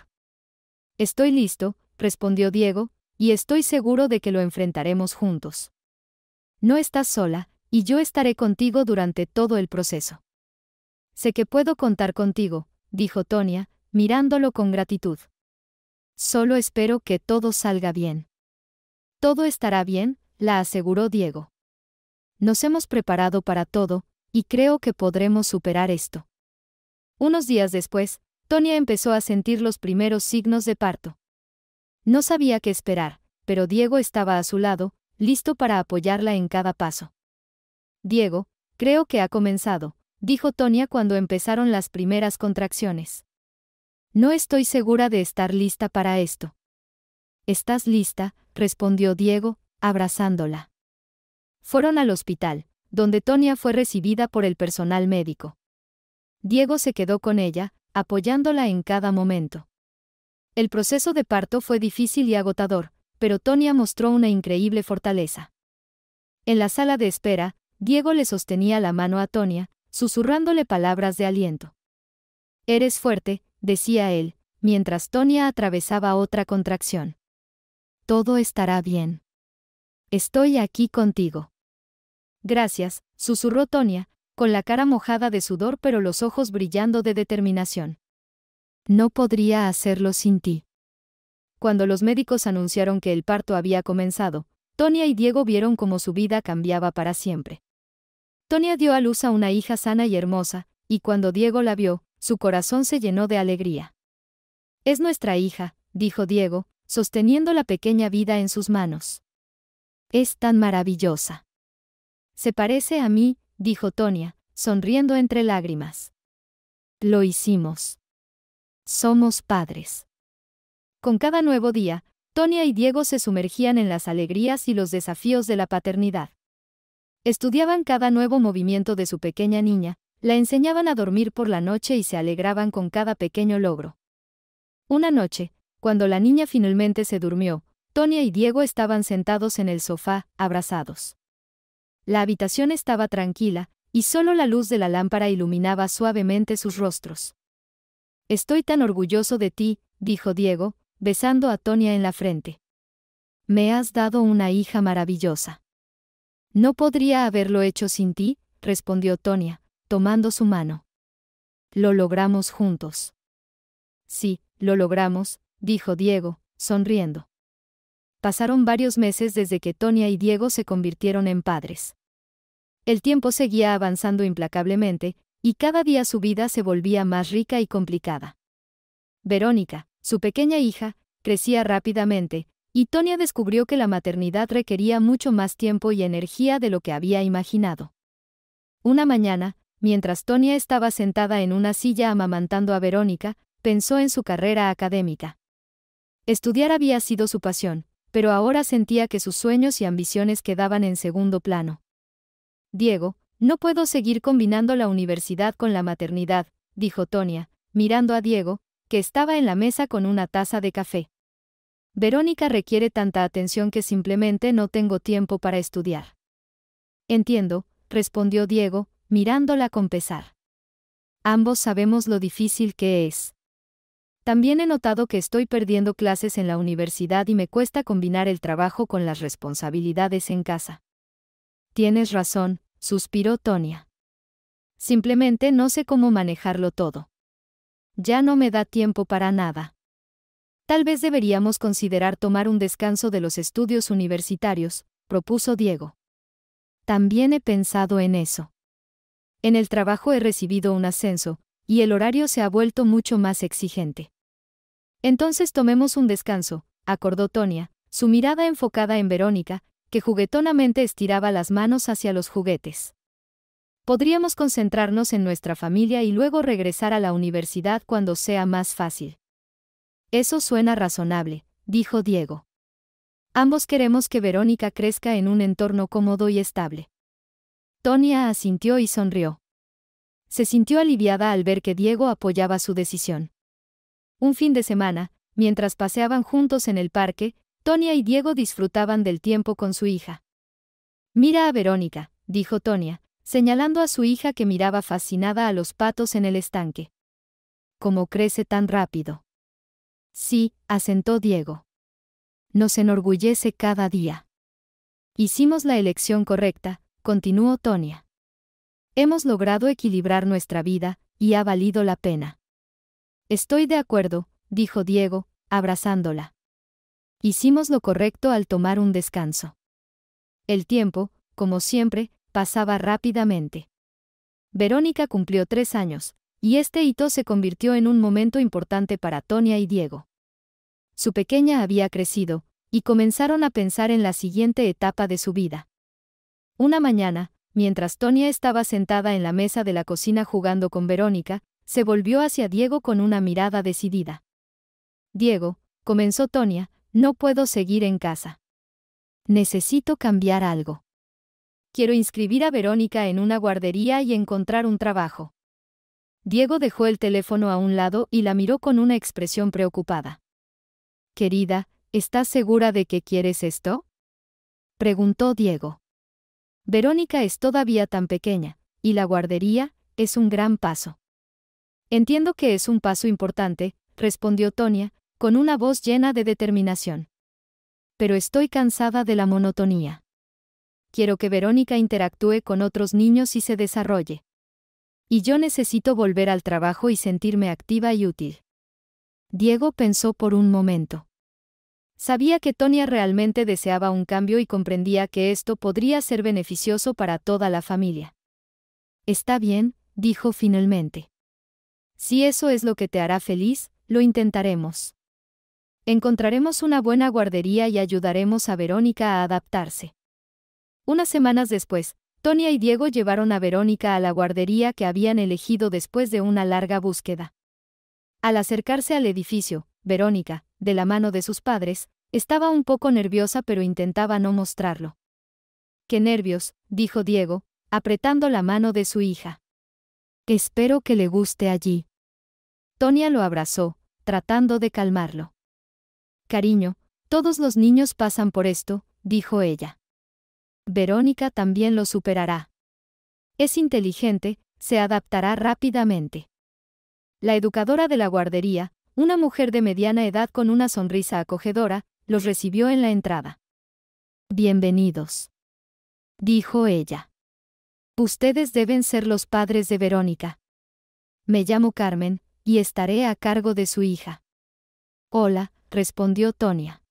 Estoy listo, respondió Diego, y estoy seguro de que lo enfrentaremos juntos. No estás sola, y yo estaré contigo durante todo el proceso. Sé que puedo contar contigo, dijo Tonia, mirándolo con gratitud. Solo espero que todo salga bien. Todo estará bien, la aseguró Diego. Nos hemos preparado para todo, y creo que podremos superar esto. Unos días después, Tonia empezó a sentir los primeros signos de parto. No sabía qué esperar, pero Diego estaba a su lado, listo para apoyarla en cada paso. Diego, creo que ha comenzado, dijo Tonia cuando empezaron las primeras contracciones. No estoy segura de estar lista para esto. ¿Estás lista? respondió Diego, abrazándola. Fueron al hospital, donde Tonia fue recibida por el personal médico. Diego se quedó con ella, apoyándola en cada momento. El proceso de parto fue difícil y agotador, pero Tonia mostró una increíble fortaleza. En la sala de espera, Diego le sostenía la mano a Tonia, susurrándole palabras de aliento. Eres fuerte, decía él, mientras Tonia atravesaba otra contracción. Todo estará bien. Estoy aquí contigo. Gracias, susurró Tonia, con la cara mojada de sudor pero los ojos brillando de determinación. No podría hacerlo sin ti. Cuando los médicos anunciaron que el parto había comenzado, Tonia y Diego vieron cómo su vida cambiaba para siempre. Tonia dio a luz a una hija sana y hermosa, y cuando Diego la vio, su corazón se llenó de alegría. Es nuestra hija, dijo Diego, sosteniendo la pequeña vida en sus manos. Es tan maravillosa. Se parece a mí, dijo Tonia, sonriendo entre lágrimas. Lo hicimos. Somos padres. Con cada nuevo día, Tonia y Diego se sumergían en las alegrías y los desafíos de la paternidad. Estudiaban cada nuevo movimiento de su pequeña niña, la enseñaban a dormir por la noche y se alegraban con cada pequeño logro. Una noche, cuando la niña finalmente se durmió, Tonia y Diego estaban sentados en el sofá, abrazados. La habitación estaba tranquila, y solo la luz de la lámpara iluminaba suavemente sus rostros. Estoy tan orgulloso de ti, dijo Diego, besando a Tonia en la frente. Me has dado una hija maravillosa. No podría haberlo hecho sin ti, respondió Tonia, tomando su mano. Lo logramos juntos. Sí, lo logramos, dijo Diego, sonriendo pasaron varios meses desde que Tonia y Diego se convirtieron en padres. El tiempo seguía avanzando implacablemente, y cada día su vida se volvía más rica y complicada. Verónica, su pequeña hija, crecía rápidamente, y Tonia descubrió que la maternidad requería mucho más tiempo y energía de lo que había imaginado. Una mañana, mientras Tonia estaba sentada en una silla amamantando a Verónica, pensó en su carrera académica. Estudiar había sido su pasión, pero ahora sentía que sus sueños y ambiciones quedaban en segundo plano. Diego, no puedo seguir combinando la universidad con la maternidad, dijo Tonia, mirando a Diego, que estaba en la mesa con una taza de café. Verónica requiere tanta atención que simplemente no tengo tiempo para estudiar. Entiendo, respondió Diego, mirándola con pesar. Ambos sabemos lo difícil que es. También he notado que estoy perdiendo clases en la universidad y me cuesta combinar el trabajo con las responsabilidades en casa. Tienes razón, suspiró Tonia. Simplemente no sé cómo manejarlo todo. Ya no me da tiempo para nada. Tal vez deberíamos considerar tomar un descanso de los estudios universitarios, propuso Diego. También he pensado en eso. En el trabajo he recibido un ascenso, y el horario se ha vuelto mucho más exigente. Entonces tomemos un descanso, acordó Tonia, su mirada enfocada en Verónica, que juguetonamente estiraba las manos hacia los juguetes. Podríamos concentrarnos en nuestra familia y luego regresar a la universidad cuando sea más fácil. Eso suena razonable, dijo Diego. Ambos queremos que Verónica crezca en un entorno cómodo y estable. Tonia asintió y sonrió. Se sintió aliviada al ver que Diego apoyaba su decisión. Un fin de semana, mientras paseaban juntos en el parque, Tonia y Diego disfrutaban del tiempo con su hija. Mira a Verónica, dijo Tonia, señalando a su hija que miraba fascinada a los patos en el estanque. ¿Cómo crece tan rápido? Sí, asentó Diego. Nos enorgullece cada día. Hicimos la elección correcta, continuó Tonia. Hemos logrado equilibrar nuestra vida, y ha valido la pena. Estoy de acuerdo, dijo Diego, abrazándola. Hicimos lo correcto al tomar un descanso. El tiempo, como siempre, pasaba rápidamente. Verónica cumplió tres años, y este hito se convirtió en un momento importante para Tonia y Diego. Su pequeña había crecido, y comenzaron a pensar en la siguiente etapa de su vida. Una mañana, mientras Tonia estaba sentada en la mesa de la cocina jugando con Verónica, se volvió hacia Diego con una mirada decidida. Diego, comenzó Tonia, no puedo seguir en casa. Necesito cambiar algo. Quiero inscribir a Verónica en una guardería y encontrar un trabajo. Diego dejó el teléfono a un lado y la miró con una expresión preocupada. Querida, ¿estás segura de que quieres esto? preguntó Diego. Verónica es todavía tan pequeña, y la guardería es un gran paso. Entiendo que es un paso importante, respondió Tonia, con una voz llena de determinación. Pero estoy cansada de la monotonía. Quiero que Verónica interactúe con otros niños y se desarrolle. Y yo necesito volver al trabajo y sentirme activa y útil. Diego pensó por un momento. Sabía que Tonia realmente deseaba un cambio y comprendía que esto podría ser beneficioso para toda la familia. Está bien, dijo finalmente. Si eso es lo que te hará feliz, lo intentaremos. Encontraremos una buena guardería y ayudaremos a Verónica a adaptarse. Unas semanas después, Tonia y Diego llevaron a Verónica a la guardería que habían elegido después de una larga búsqueda. Al acercarse al edificio, Verónica, de la mano de sus padres, estaba un poco nerviosa pero intentaba no mostrarlo. Qué nervios, dijo Diego, apretando la mano de su hija. Espero que le guste allí. Tonia lo abrazó, tratando de calmarlo. Cariño, todos los niños pasan por esto, dijo ella. Verónica también lo superará. Es inteligente, se adaptará rápidamente. La educadora de la guardería, una mujer de mediana edad con una sonrisa acogedora, los recibió en la entrada. Bienvenidos. Dijo ella. Ustedes deben ser los padres de Verónica. Me llamo Carmen, y estaré a cargo de su hija. Hola, respondió Tonia.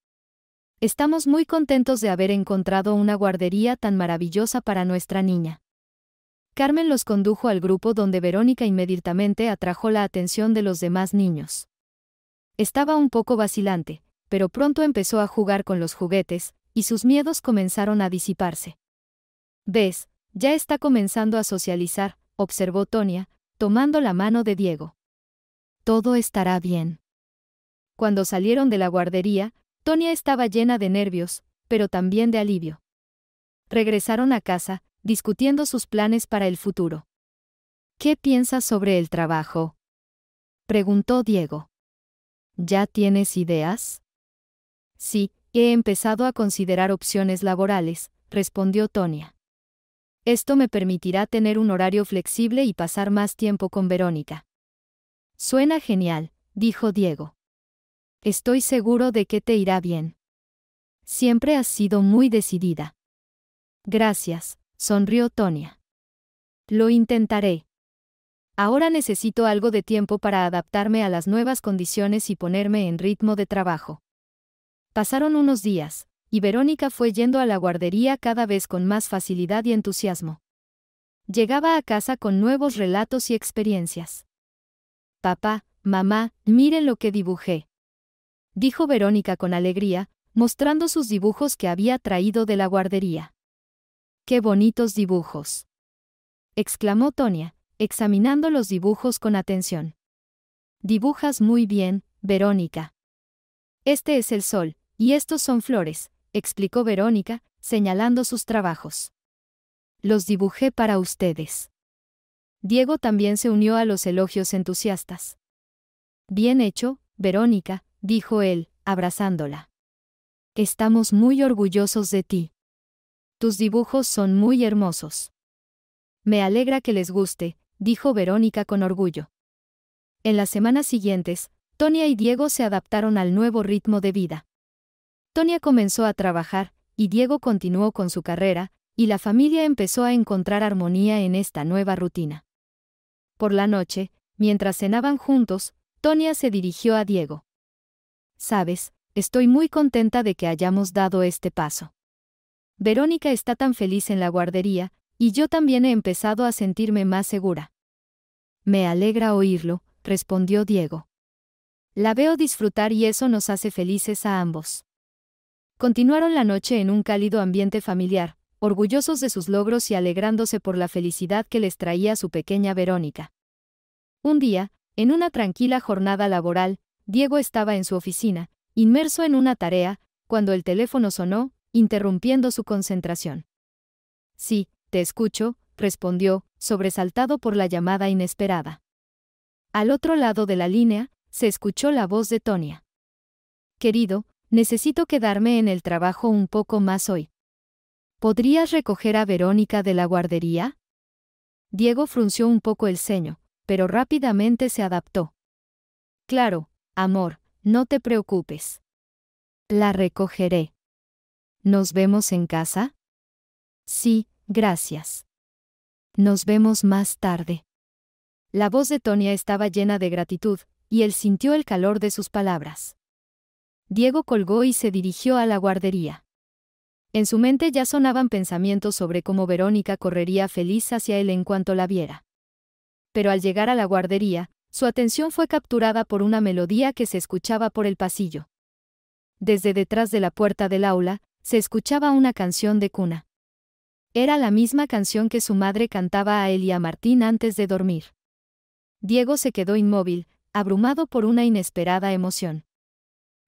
Estamos muy contentos de haber encontrado una guardería tan maravillosa para nuestra niña. Carmen los condujo al grupo donde Verónica inmediatamente atrajo la atención de los demás niños. Estaba un poco vacilante, pero pronto empezó a jugar con los juguetes, y sus miedos comenzaron a disiparse. ¿Ves? Ya está comenzando a socializar, observó Tonia, tomando la mano de Diego todo estará bien. Cuando salieron de la guardería, Tonia estaba llena de nervios, pero también de alivio. Regresaron a casa, discutiendo sus planes para el futuro. ¿Qué piensas sobre el trabajo? preguntó Diego. ¿Ya tienes ideas? Sí, he empezado a considerar opciones laborales, respondió Tonia. Esto me permitirá tener un horario flexible y pasar más tiempo con Verónica. Suena genial, dijo Diego. Estoy seguro de que te irá bien. Siempre has sido muy decidida. Gracias, sonrió Tonia. Lo intentaré. Ahora necesito algo de tiempo para adaptarme a las nuevas condiciones y ponerme en ritmo de trabajo. Pasaron unos días, y Verónica fue yendo a la guardería cada vez con más facilidad y entusiasmo. Llegaba a casa con nuevos relatos y experiencias. Papá, mamá, miren lo que dibujé. Dijo Verónica con alegría, mostrando sus dibujos que había traído de la guardería. ¡Qué bonitos dibujos! exclamó Tonia, examinando los dibujos con atención. Dibujas muy bien, Verónica. Este es el sol, y estos son flores, explicó Verónica, señalando sus trabajos. Los dibujé para ustedes. Diego también se unió a los elogios entusiastas. Bien hecho, Verónica, dijo él, abrazándola. Estamos muy orgullosos de ti. Tus dibujos son muy hermosos. Me alegra que les guste, dijo Verónica con orgullo. En las semanas siguientes, Tonia y Diego se adaptaron al nuevo ritmo de vida. Tonia comenzó a trabajar, y Diego continuó con su carrera, y la familia empezó a encontrar armonía en esta nueva rutina. Por la noche, mientras cenaban juntos, Tonia se dirigió a Diego. Sabes, estoy muy contenta de que hayamos dado este paso. Verónica está tan feliz en la guardería, y yo también he empezado a sentirme más segura. Me alegra oírlo, respondió Diego. La veo disfrutar y eso nos hace felices a ambos. Continuaron la noche en un cálido ambiente familiar, orgullosos de sus logros y alegrándose por la felicidad que les traía su pequeña Verónica. Un día, en una tranquila jornada laboral, Diego estaba en su oficina, inmerso en una tarea, cuando el teléfono sonó, interrumpiendo su concentración. Sí, te escucho, respondió, sobresaltado por la llamada inesperada. Al otro lado de la línea, se escuchó la voz de Tonia. Querido, necesito quedarme en el trabajo un poco más hoy. ¿Podrías recoger a Verónica de la guardería? Diego frunció un poco el ceño, pero rápidamente se adaptó. Claro, amor, no te preocupes. La recogeré. ¿Nos vemos en casa? Sí, gracias. Nos vemos más tarde. La voz de Tonia estaba llena de gratitud, y él sintió el calor de sus palabras. Diego colgó y se dirigió a la guardería. En su mente ya sonaban pensamientos sobre cómo Verónica correría feliz hacia él en cuanto la viera. Pero al llegar a la guardería, su atención fue capturada por una melodía que se escuchaba por el pasillo. Desde detrás de la puerta del aula, se escuchaba una canción de cuna. Era la misma canción que su madre cantaba a él y a Martín antes de dormir. Diego se quedó inmóvil, abrumado por una inesperada emoción.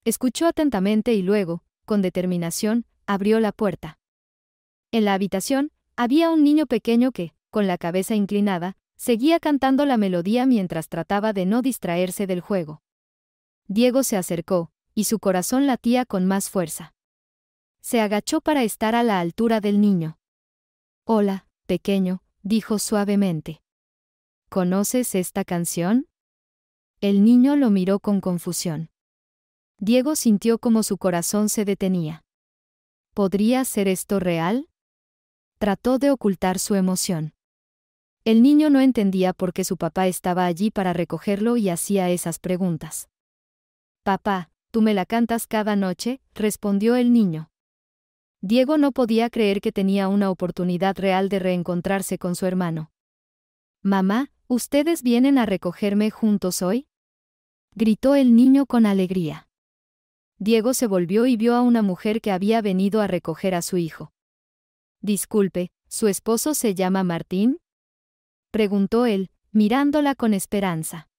Escuchó atentamente y luego, con determinación, abrió la puerta. En la habitación, había un niño pequeño que, con la cabeza inclinada, seguía cantando la melodía mientras trataba de no distraerse del juego. Diego se acercó, y su corazón latía con más fuerza. Se agachó para estar a la altura del niño. Hola, pequeño, dijo suavemente. ¿Conoces esta canción? El niño lo miró con confusión. Diego sintió como su corazón se detenía. ¿Podría ser esto real? Trató de ocultar su emoción. El niño no entendía por qué su papá estaba allí para recogerlo y hacía esas preguntas. Papá, tú me la cantas cada noche, respondió el niño. Diego no podía creer que tenía una oportunidad real de reencontrarse con su hermano. Mamá, ¿ustedes vienen a recogerme juntos hoy? gritó el niño con alegría. Diego se volvió y vio a una mujer que había venido a recoger a su hijo. Disculpe, ¿su esposo se llama Martín? preguntó él, mirándola con esperanza.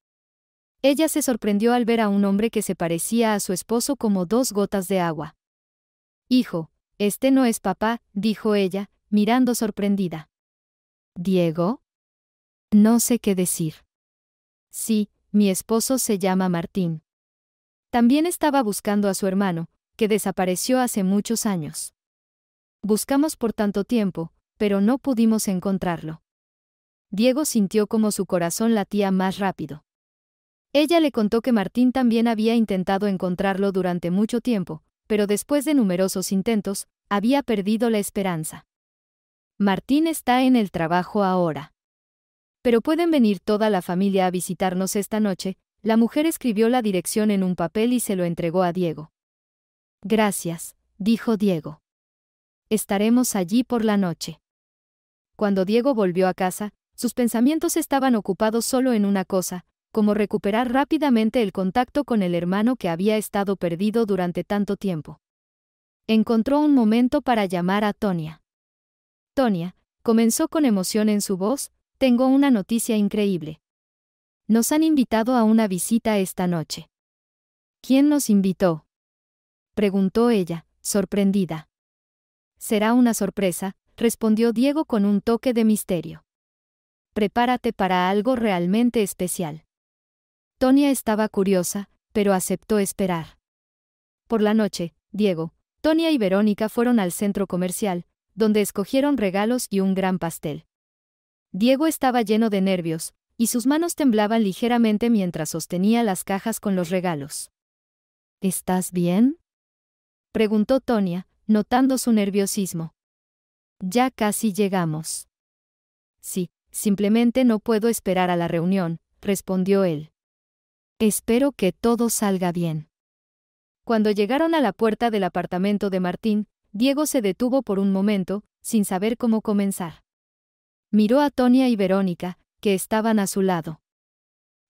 Ella se sorprendió al ver a un hombre que se parecía a su esposo como dos gotas de agua. Hijo, este no es papá, dijo ella, mirando sorprendida. ¿Diego? No sé qué decir. Sí, mi esposo se llama Martín. También estaba buscando a su hermano, que desapareció hace muchos años. Buscamos por tanto tiempo, pero no pudimos encontrarlo. Diego sintió como su corazón latía más rápido. Ella le contó que Martín también había intentado encontrarlo durante mucho tiempo, pero después de numerosos intentos, había perdido la esperanza. Martín está en el trabajo ahora. Pero pueden venir toda la familia a visitarnos esta noche, la mujer escribió la dirección en un papel y se lo entregó a Diego. Gracias, dijo Diego. Estaremos allí por la noche. Cuando Diego volvió a casa, sus pensamientos estaban ocupados solo en una cosa, como recuperar rápidamente el contacto con el hermano que había estado perdido durante tanto tiempo. Encontró un momento para llamar a Tonia. Tonia, comenzó con emoción en su voz, tengo una noticia increíble. Nos han invitado a una visita esta noche. ¿Quién nos invitó? preguntó ella, sorprendida. Será una sorpresa, respondió Diego con un toque de misterio. Prepárate para algo realmente especial. Tonia estaba curiosa, pero aceptó esperar. Por la noche, Diego, Tonia y Verónica fueron al centro comercial, donde escogieron regalos y un gran pastel. Diego estaba lleno de nervios, y sus manos temblaban ligeramente mientras sostenía las cajas con los regalos. ¿Estás bien? preguntó Tonia, notando su nerviosismo. Ya casi llegamos. Sí, simplemente no puedo esperar a la reunión, respondió él. Espero que todo salga bien. Cuando llegaron a la puerta del apartamento de Martín, Diego se detuvo por un momento, sin saber cómo comenzar. Miró a Tonia y Verónica, que estaban a su lado.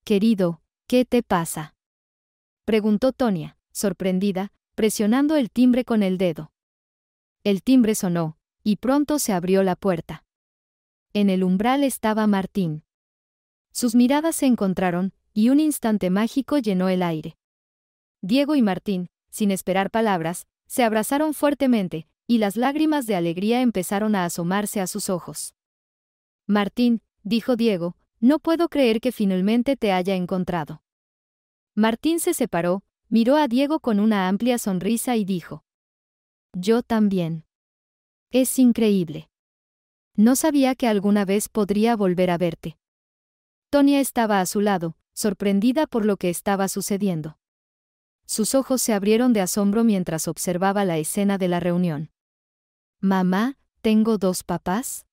Querido, ¿qué te pasa? preguntó Tonia, sorprendida, presionando el timbre con el dedo. El timbre sonó, y pronto se abrió la puerta. En el umbral estaba Martín. Sus miradas se encontraron, y un instante mágico llenó el aire. Diego y Martín, sin esperar palabras, se abrazaron fuertemente, y las lágrimas de alegría empezaron a asomarse a sus ojos. Martín, dijo Diego, no puedo creer que finalmente te haya encontrado. Martín se separó, miró a Diego con una amplia sonrisa y dijo, Yo también. Es increíble. No sabía que alguna vez podría volver a verte. Tonia estaba a su lado, sorprendida por lo que estaba sucediendo. Sus ojos se abrieron de asombro mientras observaba la escena de la reunión. Mamá, ¿tengo dos papás?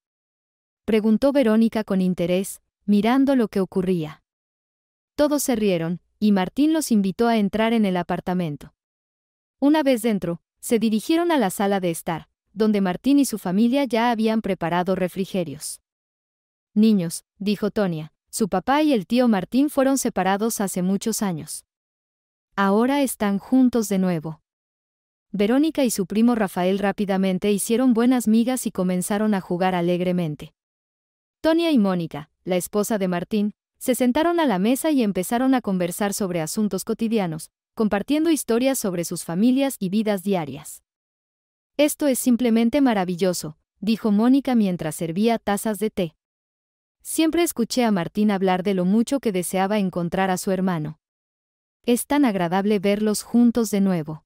Preguntó Verónica con interés, mirando lo que ocurría. Todos se rieron, y Martín los invitó a entrar en el apartamento. Una vez dentro, se dirigieron a la sala de estar, donde Martín y su familia ya habían preparado refrigerios. Niños, dijo Tonia, su papá y el tío Martín fueron separados hace muchos años. Ahora están juntos de nuevo. Verónica y su primo Rafael rápidamente hicieron buenas migas y comenzaron a jugar alegremente. Tonia y Mónica, la esposa de Martín, se sentaron a la mesa y empezaron a conversar sobre asuntos cotidianos, compartiendo historias sobre sus familias y vidas diarias. Esto es simplemente maravilloso, dijo Mónica mientras servía tazas de té. Siempre escuché a Martín hablar de lo mucho que deseaba encontrar a su hermano. Es tan agradable verlos juntos de nuevo.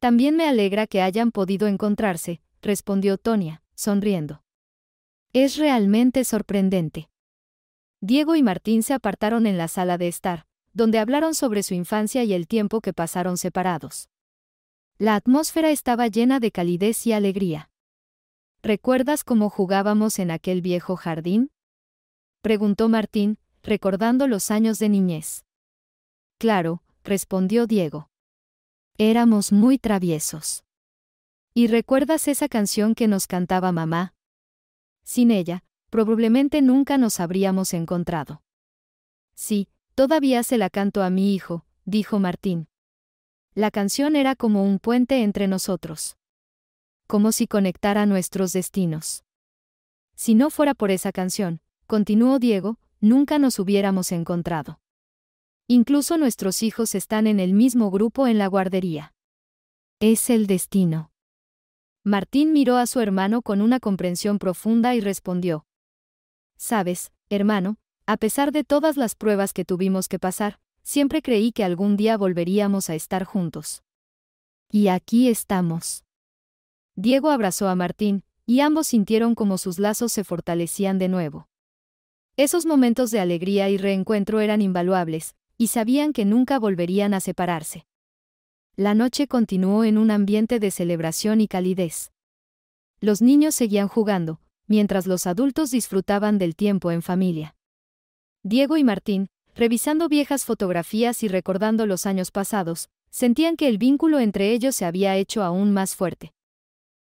También me alegra que hayan podido encontrarse, respondió Tonia, sonriendo. Es realmente sorprendente. Diego y Martín se apartaron en la sala de estar, donde hablaron sobre su infancia y el tiempo que pasaron separados. La atmósfera estaba llena de calidez y alegría. ¿Recuerdas cómo jugábamos en aquel viejo jardín? preguntó Martín, recordando los años de niñez. Claro, respondió Diego. Éramos muy traviesos. ¿Y recuerdas esa canción que nos cantaba mamá, sin ella, probablemente nunca nos habríamos encontrado. Sí, todavía se la canto a mi hijo, dijo Martín. La canción era como un puente entre nosotros. Como si conectara nuestros destinos. Si no fuera por esa canción, continuó Diego, nunca nos hubiéramos encontrado. Incluso nuestros hijos están en el mismo grupo en la guardería. Es el destino. Martín miró a su hermano con una comprensión profunda y respondió. Sabes, hermano, a pesar de todas las pruebas que tuvimos que pasar, siempre creí que algún día volveríamos a estar juntos. Y aquí estamos. Diego abrazó a Martín, y ambos sintieron como sus lazos se fortalecían de nuevo. Esos momentos de alegría y reencuentro eran invaluables, y sabían que nunca volverían a separarse. La noche continuó en un ambiente de celebración y calidez. Los niños seguían jugando, mientras los adultos disfrutaban del tiempo en familia. Diego y Martín, revisando viejas fotografías y recordando los años pasados, sentían que el vínculo entre ellos se había hecho aún más fuerte.